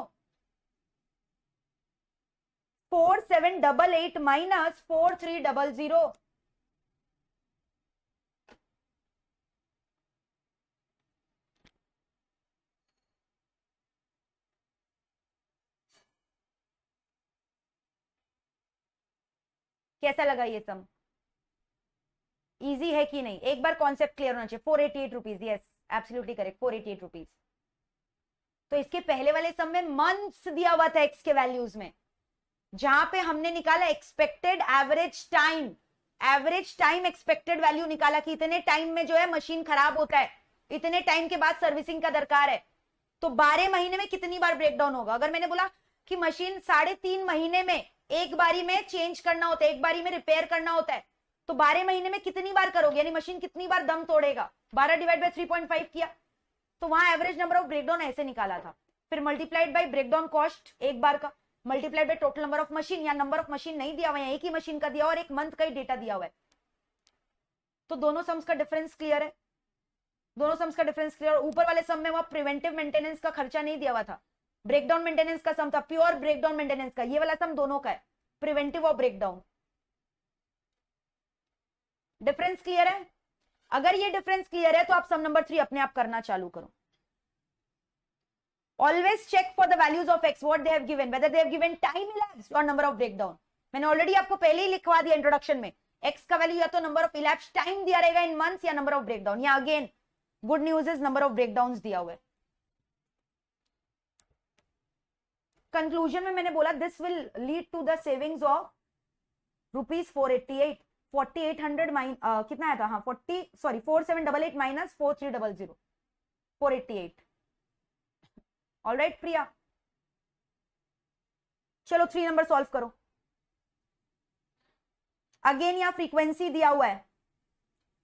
four seven double eight minus four three double zero कैसा लगा ये सम इजी है कि नहीं एक बार कॉन्सेप्ट क्लियर होना चाहिए four eighty eight rupees yes absolutely correct four eighty eight rupees तो इसके पहले वाले सम में मंथ्स दिया हुआ था एक्स के वैल्यूज में जहां पे हमने निकाला expected average time average time expected value निकाला कि इतने टाइम में जो है मशीन खराब होता है इतने टाइम के बाद सर्विसिंग का दरकार है तो बारह महीने में कितनी बार ब्रेकडाउन होगा अगर मैंने बोला कि मशीन साढ़े तीन महीने में एक बारी में चेंज करना होता है एक बारी में रिपेयर करना होता है तो बारह महीने में कितनी बार करोगे यानी मशीन कितनी बार दम तोड़ेगा बारह divide by three point five किया तो वहां एवरेज नंबर ऑफ ब्रेकडाउन ऐसे निकाला था फिर मल्टीप्लाइड बाई ब्रेकडाउन कॉस्ट एक बार का multiplied by total number of machine या नंबर ऑफ मशीन नहीं दिया हुआ है एक ही मशीन का दिया और एक मंथ का ही डेटा दिया हुआ है तो दोनों सम्स का डिफरेंस क्लियर है दोनों सम्स का डिफरेंस क्लियर ऊपर वाले सम में वहां प्रिवेंटिव मेंटेनेंस का खर्चा नहीं दिया हुआ था ब्रेकडाउन मेंटेनेंस का सम था प्योर ब्रेकडाउन मेंटेनेंस का ये वाला सम दोनों का है प्रिवेंटिव और ब्रेकडाउन डिफरेंस क्लियर है अगर ये डिफरेंस क्लियर है तो आप सम नंबर थ्री अपने आप करना चालू करो always check for the values of X what they have whether they they time given और नंबर ऑफ number मैंने ऑलरेडी आपको पहले ही लिखवा दिया इंट्रोडक्शन में एक्स का वैल्यू या तो नंबर ऑफ इलैप्स टाइम दिया रहेगा इन मंथ या नंबर ऑफ ब्रेकडाउन या again good news is number of breakdown दिया हुआ है कंक्लूजन में मैंने बोला this will lead to the savings of rupees four eighty eight forty eight hundred mine कितना आया था हाँ forty sorry four seven double eight minus four three double zero four eighty eight all right Priya चलो थ्री नंबर सॉल्व करो अगेन यहाँ फ्रीक्वेंसी दिया हुआ है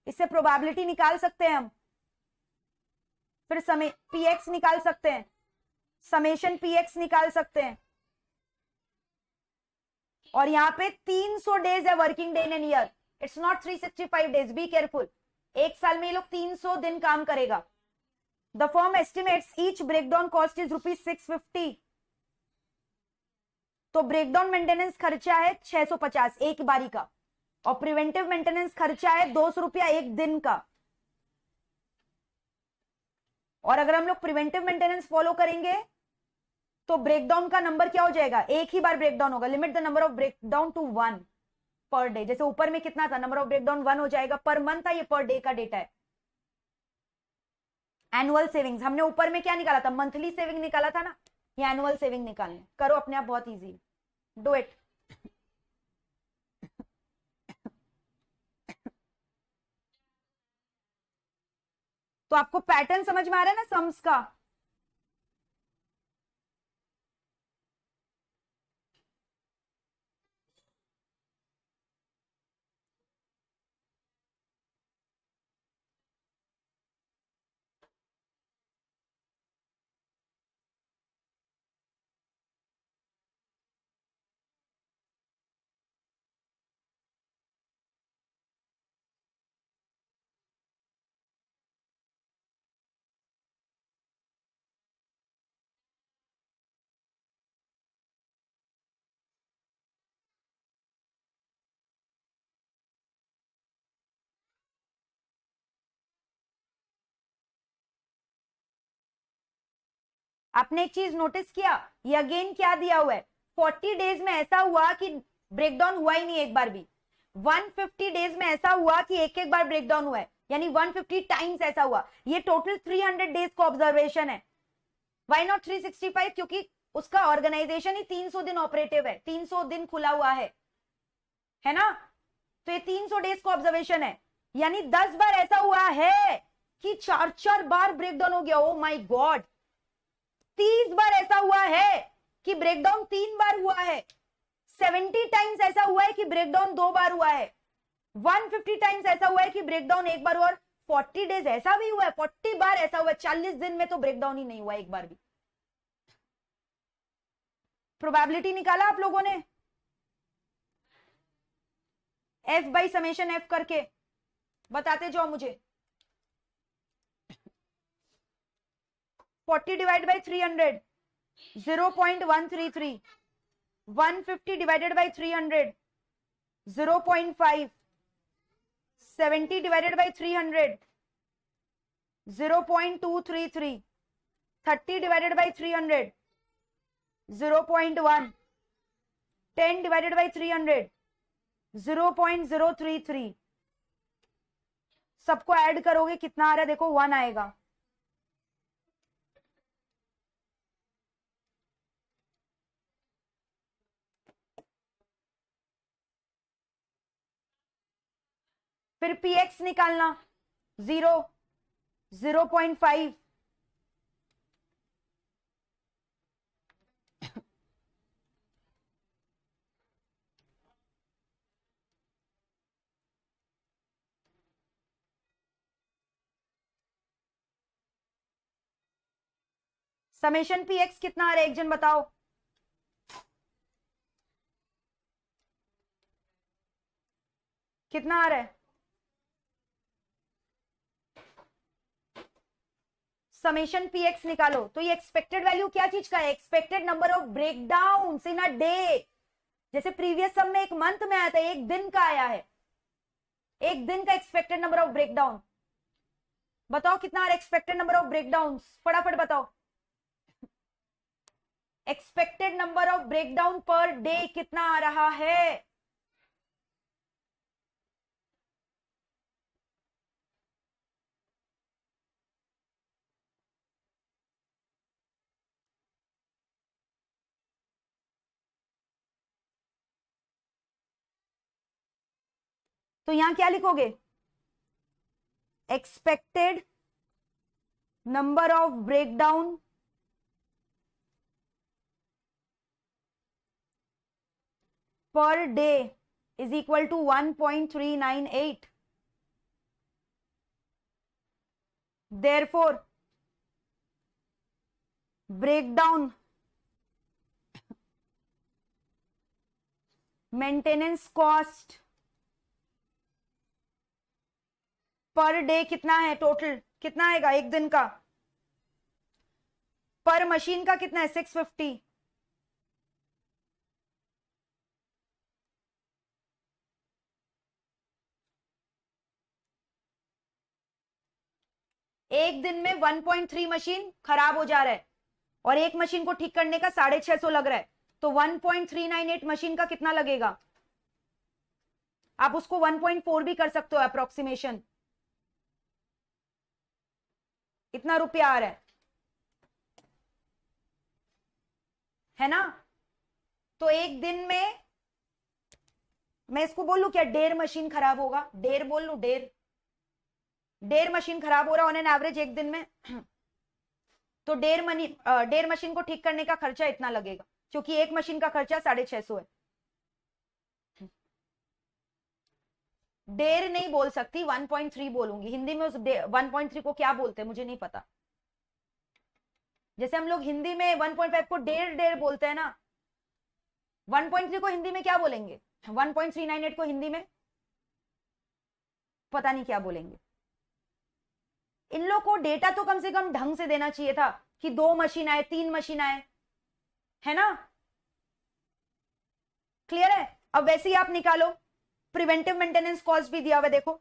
इससे प्रोबेबिलिटी निकाल सकते हैं हम फिर समय पीएक्स निकाल सकते हैं समेशन पीएक्स निकाल सकते हैं और यहां पे 300 डेज है working day in an year it's not five days be careful एक साल में ये लोग सौ दिन काम करेगा the form estimate each breakdown cost is rupees six fifty तो ब्रेकडाउन मेंटेनेंस खर्चा है छह सौ पचास एक बारी का और प्रिवेंटिव मेंटेनेंस खर्चा है दो सौ रुपया एक दिन का और अगर हम लोग प्रिवेंटिव मेंटेनेंस फॉलो करेंगे तो ब्रेकडाउन का नंबर क्या हो जाएगा एक ही बार ब्रेकडाउन होगा limit the number of breakdown to one per day जैसे ऊपर में कितना था नंबर ऑफ ब्रेकडाउन वन हो जाएगा पर मंथ था ये पर डे का डेटा है एनुअल सेविंग्स हमने ऊपर में क्या निकाला था मंथली सेविंग निकाला था ना ये एनुअल सेविंग निकालने करो अपने आप बहुत इजी डू इट तो आपको पैटर्न समझ में आ रहा है ना सम्स का आपने एक चीज नोटिस किया ये अगेन क्या दिया हुआ है फोर्टी डेज में ऐसा हुआ कि ब्रेकडाउन हुआ ही नहीं एक बार भी 150 डेज में ऐसा हुआ कि एक एक बार ब्रेकडाउन हुआ है यानी 150 टाइम्स ऐसा हुआ ये टोटल 300 डेज का ऑब्जर्वेशन है वाई नॉट 365 क्योंकि उसका ऑर्गेनाइजेशन ही 300 दिन ऑपरेटिव है 300 दिन खुला हुआ है है ना तो ये 300 डेज का ऑब्जर्वेशन है यानी 10 बार ऐसा हुआ है कि चार चार बार ब्रेकडाउन हो गया ओ माई गॉड तीस बार ऐसा हुआ है कि ब्रेकडाउन तीन बार हुआ है सेवेंटी टाइम्स ऐसा हुआ है कि ब्रेकडाउन दो बार हुआ है वन फिफ्टी टाइम्स ऐसा हुआ है कि ब्रेकडाउन एक बार और फोर्टी डेज ऐसा भी हुआ है फोर्टी बार ऐसा हुआ है चालीस दिन में तो ब्रेकडाउन ही नहीं हुआ एक बार भी प्रोबेबिलिटी निकाला आप लोगों ने एफ बाई समेशन एफ करके बताते जाओ मुझे forty divide by three hundred zero point one three three one fifty divided by three hundred zero point five seventy divided by three hundred zero point two three three thirty divided by three hundred zero point one ten divided by three hundred zero point zero three three सबको ऐड करोगे कितना आ रहा है देखो वन आएगा फिर पी एक्स निकालना zero zero point five summation P X कितना आ रहा है एक जन बताओ कितना आ रहा है समेशन पी एक्स निकालो तो ये एक्सपेक्टेड वैल्यू क्या चीज का है expected number of breakdown in a day जैसे प्रीवियस सम में एक मंथ में आया था एक दिन का आया है एक दिन का एक्सपेक्टेड नंबर ऑफ ब्रेकडाउन बताओ कितना एक्सपेक्टेड नंबर ऑफ ब्रेकडाउन फटाफट बताओ expected number of breakdown per day कितना आ रहा है तो यहां क्या लिखोगे expected number of breakdown per day is equal to one point three nine eight four breakdown maintenance cost per day कितना है टोटल कितना आएगा एक दिन का पर मशीन का कितना है सिक्स फिफ्टी एक दिन में 1.3 मशीन खराब हो जा रहा है और एक मशीन को ठीक करने का साढ़े छह सौ लग रहा है तो 1.398 मशीन का कितना लगेगा आप उसको 1.4 भी कर सकते हो अप्रोक्सीमेशन कितना रुपया आ रहा है है ना तो एक दिन में मैं इसको बोलू क्या डेर मशीन खराब होगा डेर बोल लू डेर डेर मशीन खराब हो रहा ऑन एन एवरेज एक दिन में तो डेर मनी डेर मशीन को ठीक करने का खर्चा इतना लगेगा क्योंकि एक मशीन का खर्चा साढ़े छह सौ है डेर नहीं बोल सकती 1.3 बोलूंगी हिंदी में उस 1.3 को क्या बोलते हैं मुझे नहीं पता जैसे हम लोग हिंदी में 1.5 को डेर डेर बोलते हैं ना 1.3 को हिंदी में क्या बोलेंगे 1.398 को हिंदी में पता नहीं क्या बोलेंगे इन लोग को डेटा तो कम से कम ढंग से देना चाहिए था कि दो मशीन आए तीन मशीन आए है ना क्लियर है अब वैसे ही आप निकालो प्रिवेंटिव मेंटेनेंस कॉस्ट भी दिया हुआ देखो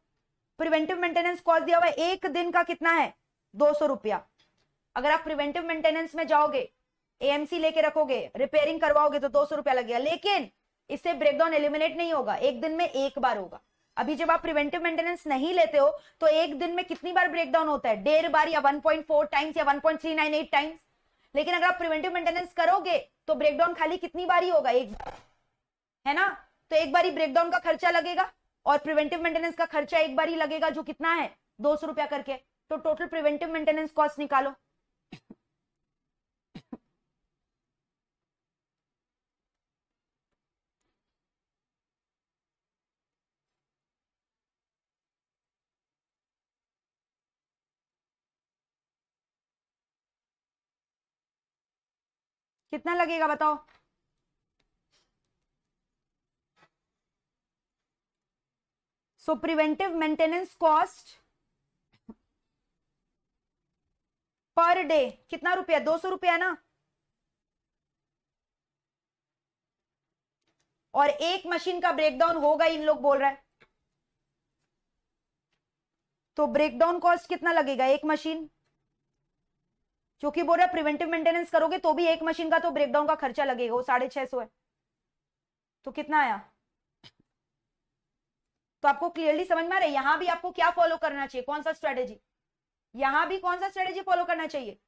प्रिवेंटिव मेंटेनेंस कॉस्ट दिया हुआ एक दिन का कितना है दो सौ रुपया अगर आप प्रिवेंटिव मेंटेनेंस में जाओगे एएमसी लेके रखोगे रिपेयरिंग करवाओगे तो दो सौ रुपया लगेगा लेकिन इससे ब्रेकडाउन एलिमिनेट नहीं होगा एक दिन में एक बार होगा अभी जब आप प्रिवेंटिव मेंटेनेंस नहीं लेते हो तो एक दिन में कितनी बार ब्रेकडाउन होता है डेढ़ बार या 1.4 टाइम्स या 1.398 टाइम्स लेकिन अगर आप प्रिवेंटिव मेंटेनेंस करोगे तो ब्रेकडाउन खाली कितनी बार ही होगा एक बार है ना तो एक बार ही ब्रेकडाउन का खर्चा लगेगा और प्रिवेंटिव मेंटेनेंस का खर्चा एक बार ही लगेगा जो कितना है दो सौ रुपया करके तो टोटल प्रिवेंटिव मेंटेनेंस कॉस्ट निकालो कितना लगेगा बताओ so preventive maintenance cost per day कितना रुपया दो सौ रुपया ना और एक मशीन का ब्रेकडाउन होगा इन लोग बोल रहे हैं तो ब्रेकडाउन कॉस्ट कितना लगेगा एक मशीन क्योंकि बोल रहे प्रिवेंटिव मेंटेनेंस करोगे तो भी एक मशीन का तो ब्रेकडाउन का खर्चा लगेगा वो साढ़े छह सौ है तो कितना आया तो आपको क्लियरली समझ में आ रहा है यहां भी आपको क्या फॉलो करना चाहिए कौन सा स्ट्रेटेजी यहां भी कौन सा स्ट्रेटेजी फॉलो करना चाहिए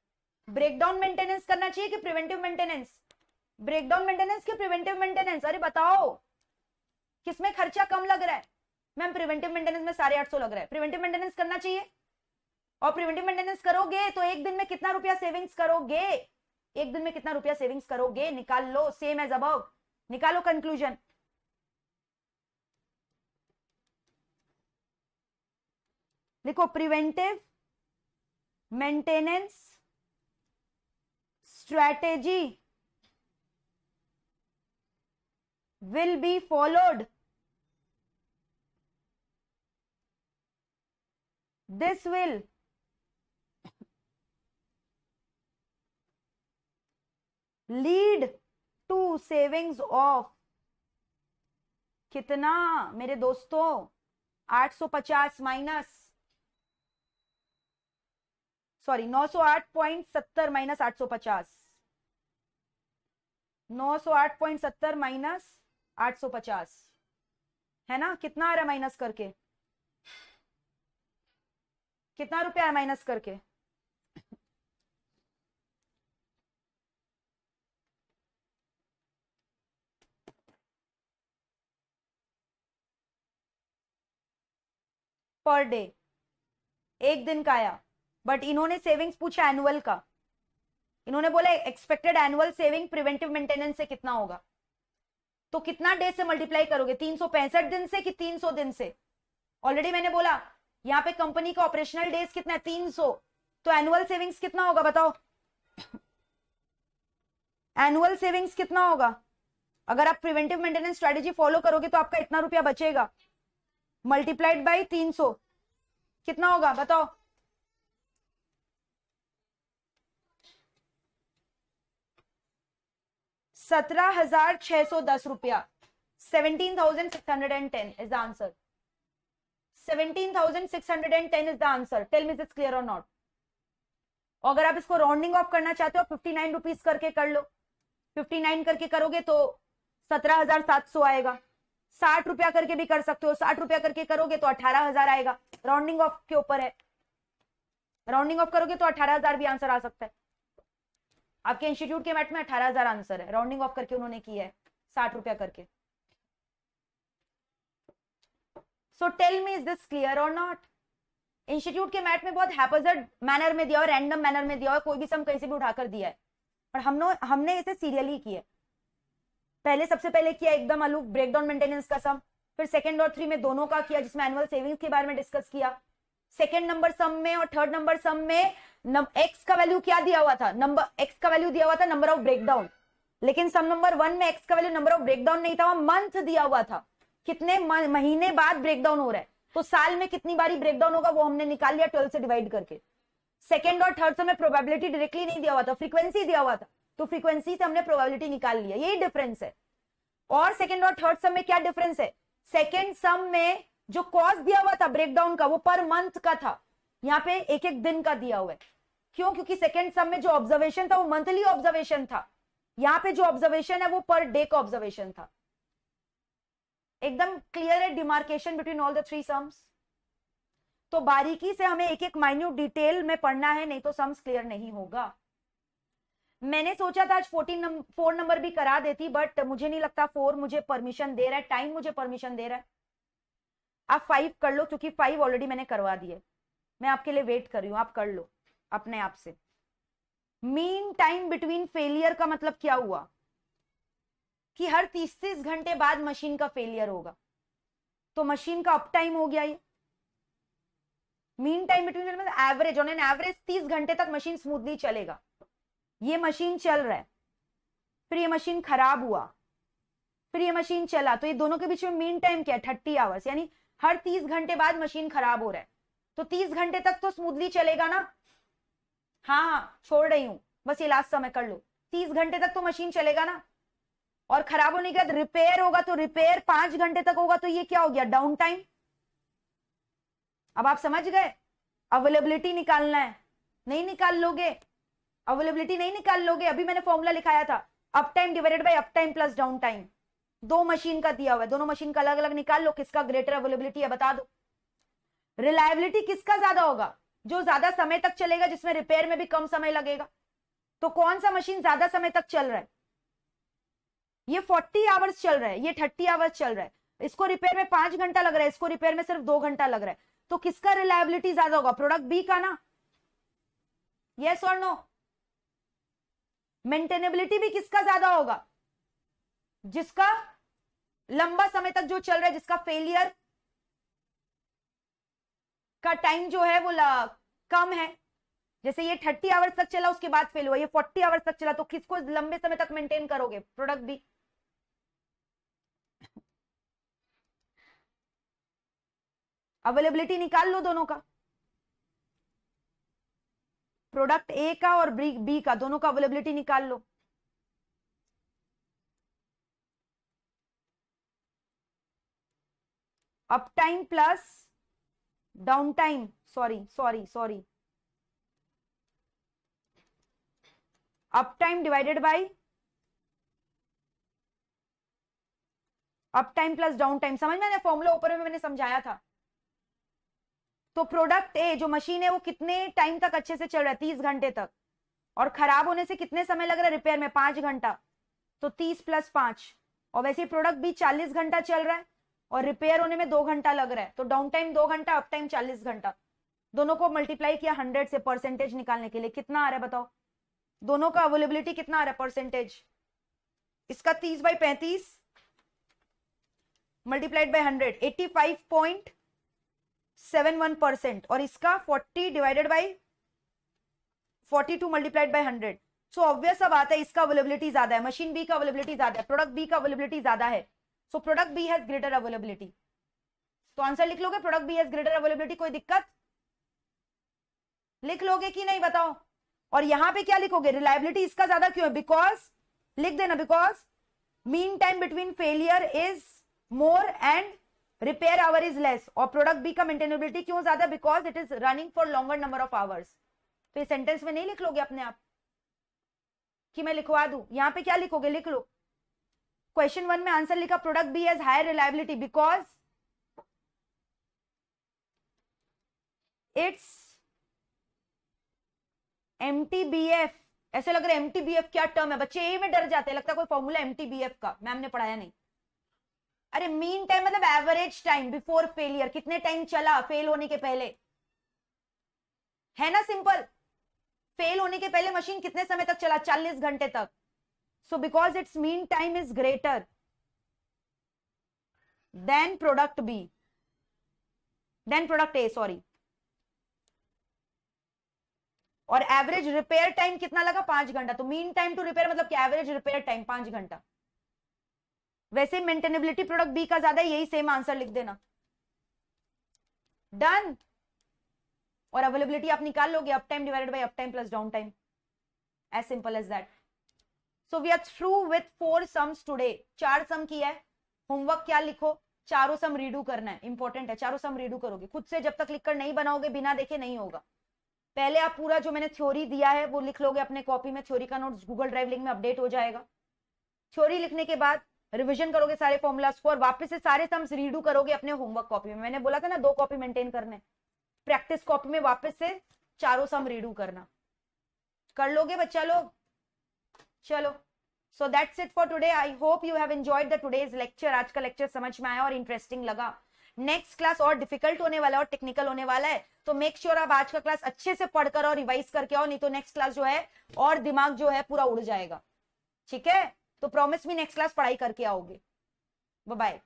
ब्रेकडाउन मेंटेनेंस करना चाहिए कि प्रिवेंटिव मेंटेनेंस ब्रेकडाउन मेंटेनेंस के प्रिवेंटिव मेंटेनेंस अरे बताओ किसमें खर्चा कम लग रहा है मैम प्रिवेंटिव मेंटेनेंस में साढ़े आठ सौ लग रहा है प्रिवेंटिव मेंटेनेंस करना चाहिए और प्रिवेंटिव मेंटेनेंस करोगे तो एक दिन में कितना रुपया सेविंग्स करोगे एक दिन में कितना रुपया सेविंग्स करोगे निकाल लो सेम एज अब निकालो कंक्लूजन देखो preventive maintenance strategy will be followed this will lead to savings of कितना मेरे दोस्तों 850 माइनस सॉरी 908.70 माइनस 850 908.70 माइनस 850 है ना कितना आ रहा है माइनस करके कितना रुपया है माइनस करके पर डे एक दिन का आया बट इन्होंने सेविंग्स पूछा एनुअल का इन्होंने बोला expected annual saving preventive maintenance से कितना होगा तो कितना डे से मल्टीप्लाई करोगे तीन दिन से कि तीन दिन से ऑलरेडी मैंने बोला यहाँ पे कंपनी का ऑपरेशनल डेज कितना है तीन तो एनुअल सेविंग्स कितना होगा बताओ एनुअल सेविंग्स कितना होगा अगर आप प्रिवेंटिव मेंटेनेंस स्ट्रेटेजी फॉलो करोगे तो आपका इतना रुपया बचेगा मल्टीप्लाइड बाई तीन सौ कितना होगा बताओ सत्रह हजार छह सौ दस रुपया seventeen thousand six hundred and ten is the answer seventeen thousand six hundred and ten is the answer tell me this clear और नॉट अगर आप इसको राउंडिंग ऑफ करना चाहते हो फिफ्टी नाइन रुपीज करके कर लो फिफ्टी नाइन करके करोगे तो सत्रह हजार सात सौ आएगा साठ रुपया करके भी कर सकते हो साठ रुपया करके करोगे तो अठारह हजार आएगा राउंडिंग ऑफ के ऊपर है राउंडिंग ऑफ करोगे तो अठारह हजार भी आंसर आ सकता है आपके इंस्टीट्यूट के मैट में अठारह हजार आंसर है राउंडिंग ऑफ करके उन्होंने की है साठ रुपया करके so tell me is this clear और नॉट इंस्टीट्यूट के मैट में बहुत हैपजर्ड मैनर में दिया और रैंडम मैनर में दिया और कोई भी सम कहीं से भी उठाकर दिया है और हमने हमने इसे सीरियली किया पहले सबसे पहले किया एकदम अलू ब्रेकडाउन मेंटेनेंस का सम फिर सेकंड और थ्री में दोनों का किया जिसमें एनुअल सेविंग्स के बारे में डिस्कस किया सेकंड नंबर सम में और थर्ड नंबर सम में एक्स का वैल्यू क्या दिया हुआ था नंबर एक्स का वैल्यू दिया हुआ था नंबर ऑफ ब्रेकडाउन लेकिन सम नंबर वन में एक्स का वैल्यू नंबर ऑफ ब्रेकडाउन नहीं था मंथ दिया हुआ था कितने महीने बाद ब्रेकडाउन हो रहा है तो साल में कितनी बारी ब्रेकडाउन होगा वो हमने निकाल लिया ट्वेल्व से डिवाइड करके सेकेंड और थर्ड सम में प्रोबेबिलिटी डायरेक्टली नहीं दिया हुआ था फ्रीक्वेंसी दिया हुआ था तो फ्रीक्वेंसी से हमने प्रोबेबिलिटी निकाल लिया यही डिफरेंस है और सेकेंड और थर्ड सम में क्या डिफरेंस है सेकेंड सम में जो कॉज दिया हुआ था ब्रेकडाउन का वो पर मंथ का था यहाँ पे एक एक दिन का दिया हुआ है क्यों क्योंकि सेकेंड सम में जो ऑब्जर्वेशन था वो मंथली ऑब्जर्वेशन था यहाँ पे जो ऑब्जर्वेशन है वो पर डे का ऑब्जर्वेशन था एकदम क्लियर है demarcation between all the three sums तो बारीकी से हमें एक एक माइन्यूट डिटेल में पढ़ना है नहीं तो सम्स क्लियर नहीं होगा मैंने सोचा था आज फोर्टीन फोर नंबर भी करा देती बट मुझे नहीं लगता फोर मुझे परमिशन दे रहा है टाइम मुझे परमिशन दे रहा है आप फाइव कर लो क्योंकि फाइव ऑलरेडी मैंने करवा है मैं आपके लिए वेट कर रही हूँ आप कर लो अपने आप से मीन टाइम बिटवीन फेलियर का मतलब क्या हुआ कि हर तीस तीस घंटे बाद मशीन का फेलियर होगा तो मशीन का अप टाइम हो गया ये mean time between average on an average तीस घंटे तक मशीन स्मूथली चलेगा ये मशीन चल रहा है फिर ये मशीन खराब हुआ फिर ये मशीन चला तो ये दोनों के बीच में मीन टाइम क्या है थर्टी आवर्स यानी हर तीस घंटे बाद मशीन खराब हो रहा है तो तीस घंटे तक तो स्मूथली चलेगा ना हाँ हाँ छोड़ रही हूँ बस ये लास्ट समय कर लो तीस घंटे तक तो मशीन चलेगा ना और खराब होने के बाद रिपेयर होगा तो रिपेयर पांच घंटे तक होगा तो ये क्या हो गया डाउन टाइम अब आप समझ गए अवेलेबिलिटी निकालना है नहीं निकाल लोगे अवेलेबिलिटी नहीं निकाल लोगे अभी मैंने फॉर्मूला लिखाया था up time divided by up time plus down time दो मशीन का दिया हुआ है दोनों मशीन का अलग अलग निकाल लो किसका ग्रेटर अवेलेबिलिटी है बता दो रिलायबिलिटी किसका ज्यादा होगा जो ज्यादा समय तक चलेगा जिसमें रिपेयर में भी कम समय लगेगा तो कौन सा मशीन ज्यादा समय तक चल रहा है ये फोर्टी आवर्स चल रहा है ये थर्टी आवर्स चल रहा है इसको रिपेयर में पांच घंटा लग रहा है इसको रिपेयर में सिर्फ दो घंटा लग रहा है तो किसका रिलायबिलिटी ज्यादा होगा प्रोडक्ट बी का ना यस और नो मेंटेनेबिलिटी भी किसका ज्यादा होगा जिसका लंबा समय तक जो चल रहा है जिसका फेलियर का टाइम जो है वो कम है जैसे ये थर्टी आवर्स तक चला उसके बाद फेल हुआ ये फोर्टी आवर्स तक चला तो किसको लंबे समय तक मेंटेन करोगे प्रोडक्ट भी अवेलेबिलिटी निकाल लो दोनों का प्रोडक्ट ए का और बी बी का दोनों का अवेलेबिलिटी निकाल लो up time plus down time sorry sorry sorry up time divided by up time plus down time समझ में फॉर्मूला ऊपर में मैंने समझाया था तो प्रोडक्ट ए जो मशीन है वो कितने टाइम तक अच्छे से चल रहा है तीस घंटे तक और खराब होने से कितने समय लग रहा है रिपेयर में पांच घंटा तो तीस प्लस पांच और वैसे प्रोडक्ट बी चालीस घंटा चल रहा है और रिपेयर होने में दो घंटा लग रहा है तो डाउन टाइम दो घंटा अप टाइम चालीस घंटा दोनों को मल्टीप्लाई किया हंड्रेड से परसेंटेज निकालने के लिए कितना आ रहा है बताओ दोनों का अवेलेबिलिटी कितना आ रहा है परसेंटेज इसका तीस बाई पैंतीस multiplied by hundred eighty five point seven one percent और इसका forty divided by forty two multiplied by hundred so obvious अब आता है इसका अवेलेबिलिटी ज्यादा है मशीन बी का अवेलेबिलिटी ज्यादा है प्रोडक्ट बी का अवेलेबिलिटी ज्यादा है so product B has greater availability तो आंसर लिख लोगे product B has greater availability कोई दिक्कत लिख लोगे कि नहीं बताओ और यहां पे क्या लिखोगे रिलायबिलिटी इसका ज्यादा क्यों है बिकॉज लिख देना because mean time between failure is more and repair hour is less और प्रोडक्ट बी का मेंटेनेबिलिटी क्यों ज्यादा because it is running for longer number of hours तो इस सेंटेंस में नहीं लिख लोगे अपने आप कि मैं लिखवा दू यहां पे क्या लिखोगे लिख लो क्वेश्चन वन में आंसर लिखा product B as higher reliability because it's M T B F ऐसे लग रहा है एम टी बी एफ क्या टर्म है बच्चे ए में डर जाते हैं लगता है कोई formula M T B F का मैम ने पढ़ाया नहीं अरे मीन टाइम मतलब एवरेज टाइम बिफोर फेलियर कितने टाइम चला फेल होने के पहले है ना सिंपल फेल होने के पहले मशीन कितने समय तक चला चालीस घंटे तक so because its mean time is greater than product b than product a sorry और एवरेज रिपेयर टाइम कितना लगा पांच घंटा तो मीन टाइम टू रिपेयर मतलब कि एवरेज रिपेयर टाइम पांच घंटा वैसे मेंटेनेबिलिटी प्रोडक्ट बी का ज्यादा यही सेम आंसर लिख देना डन और अवेलेबिलिटी आप निकाल लोगे up time divided by up time plus down time as simple as that so we are through with four sums today चार सम किया है होमवर्क क्या लिखो चारों सम रीडू करना है इंपॉर्टेंट है चारों सम रीडू करोगे खुद से जब तक लिखकर नहीं बनाओगे बिना देखे नहीं होगा पहले आप पूरा जो मैंने थ्योरी दिया है वो लिख लोगे अपने कॉपी में थ्योरी का नोट गूगल ड्राइव लिंक में अपडेट हो जाएगा थ्योरी लिखने के बाद रिविजन करोगे सारे फॉर्मुलाज को और वापस से सारे सम्स रीडू करोगे अपने होमवर्क कॉपी में मैंने बोला था ना दो कॉपी मेंटेन करने प्रैक्टिस कॉपी में वापस से चारों सम रीडू करना कर लोगे बच्चा लोग चलो so that's it for today I hope you have enjoyed the today's lecture आज का लेक्चर समझ में आया और इंटरेस्टिंग लगा नेक्स्ट क्लास और डिफिकल्ट होने वाला है और टेक्निकल होने वाला है तो मेक श्योर sure आप आज का क्लास अच्छे से पढ़कर और रिवाइज करके आओ नहीं तो नेक्स्ट क्लास जो है और दिमाग जो है पूरा उड़ जाएगा ठीक है तो प्रॉमिस भी नेक्स्ट क्लास पढ़ाई करके आओगे बाय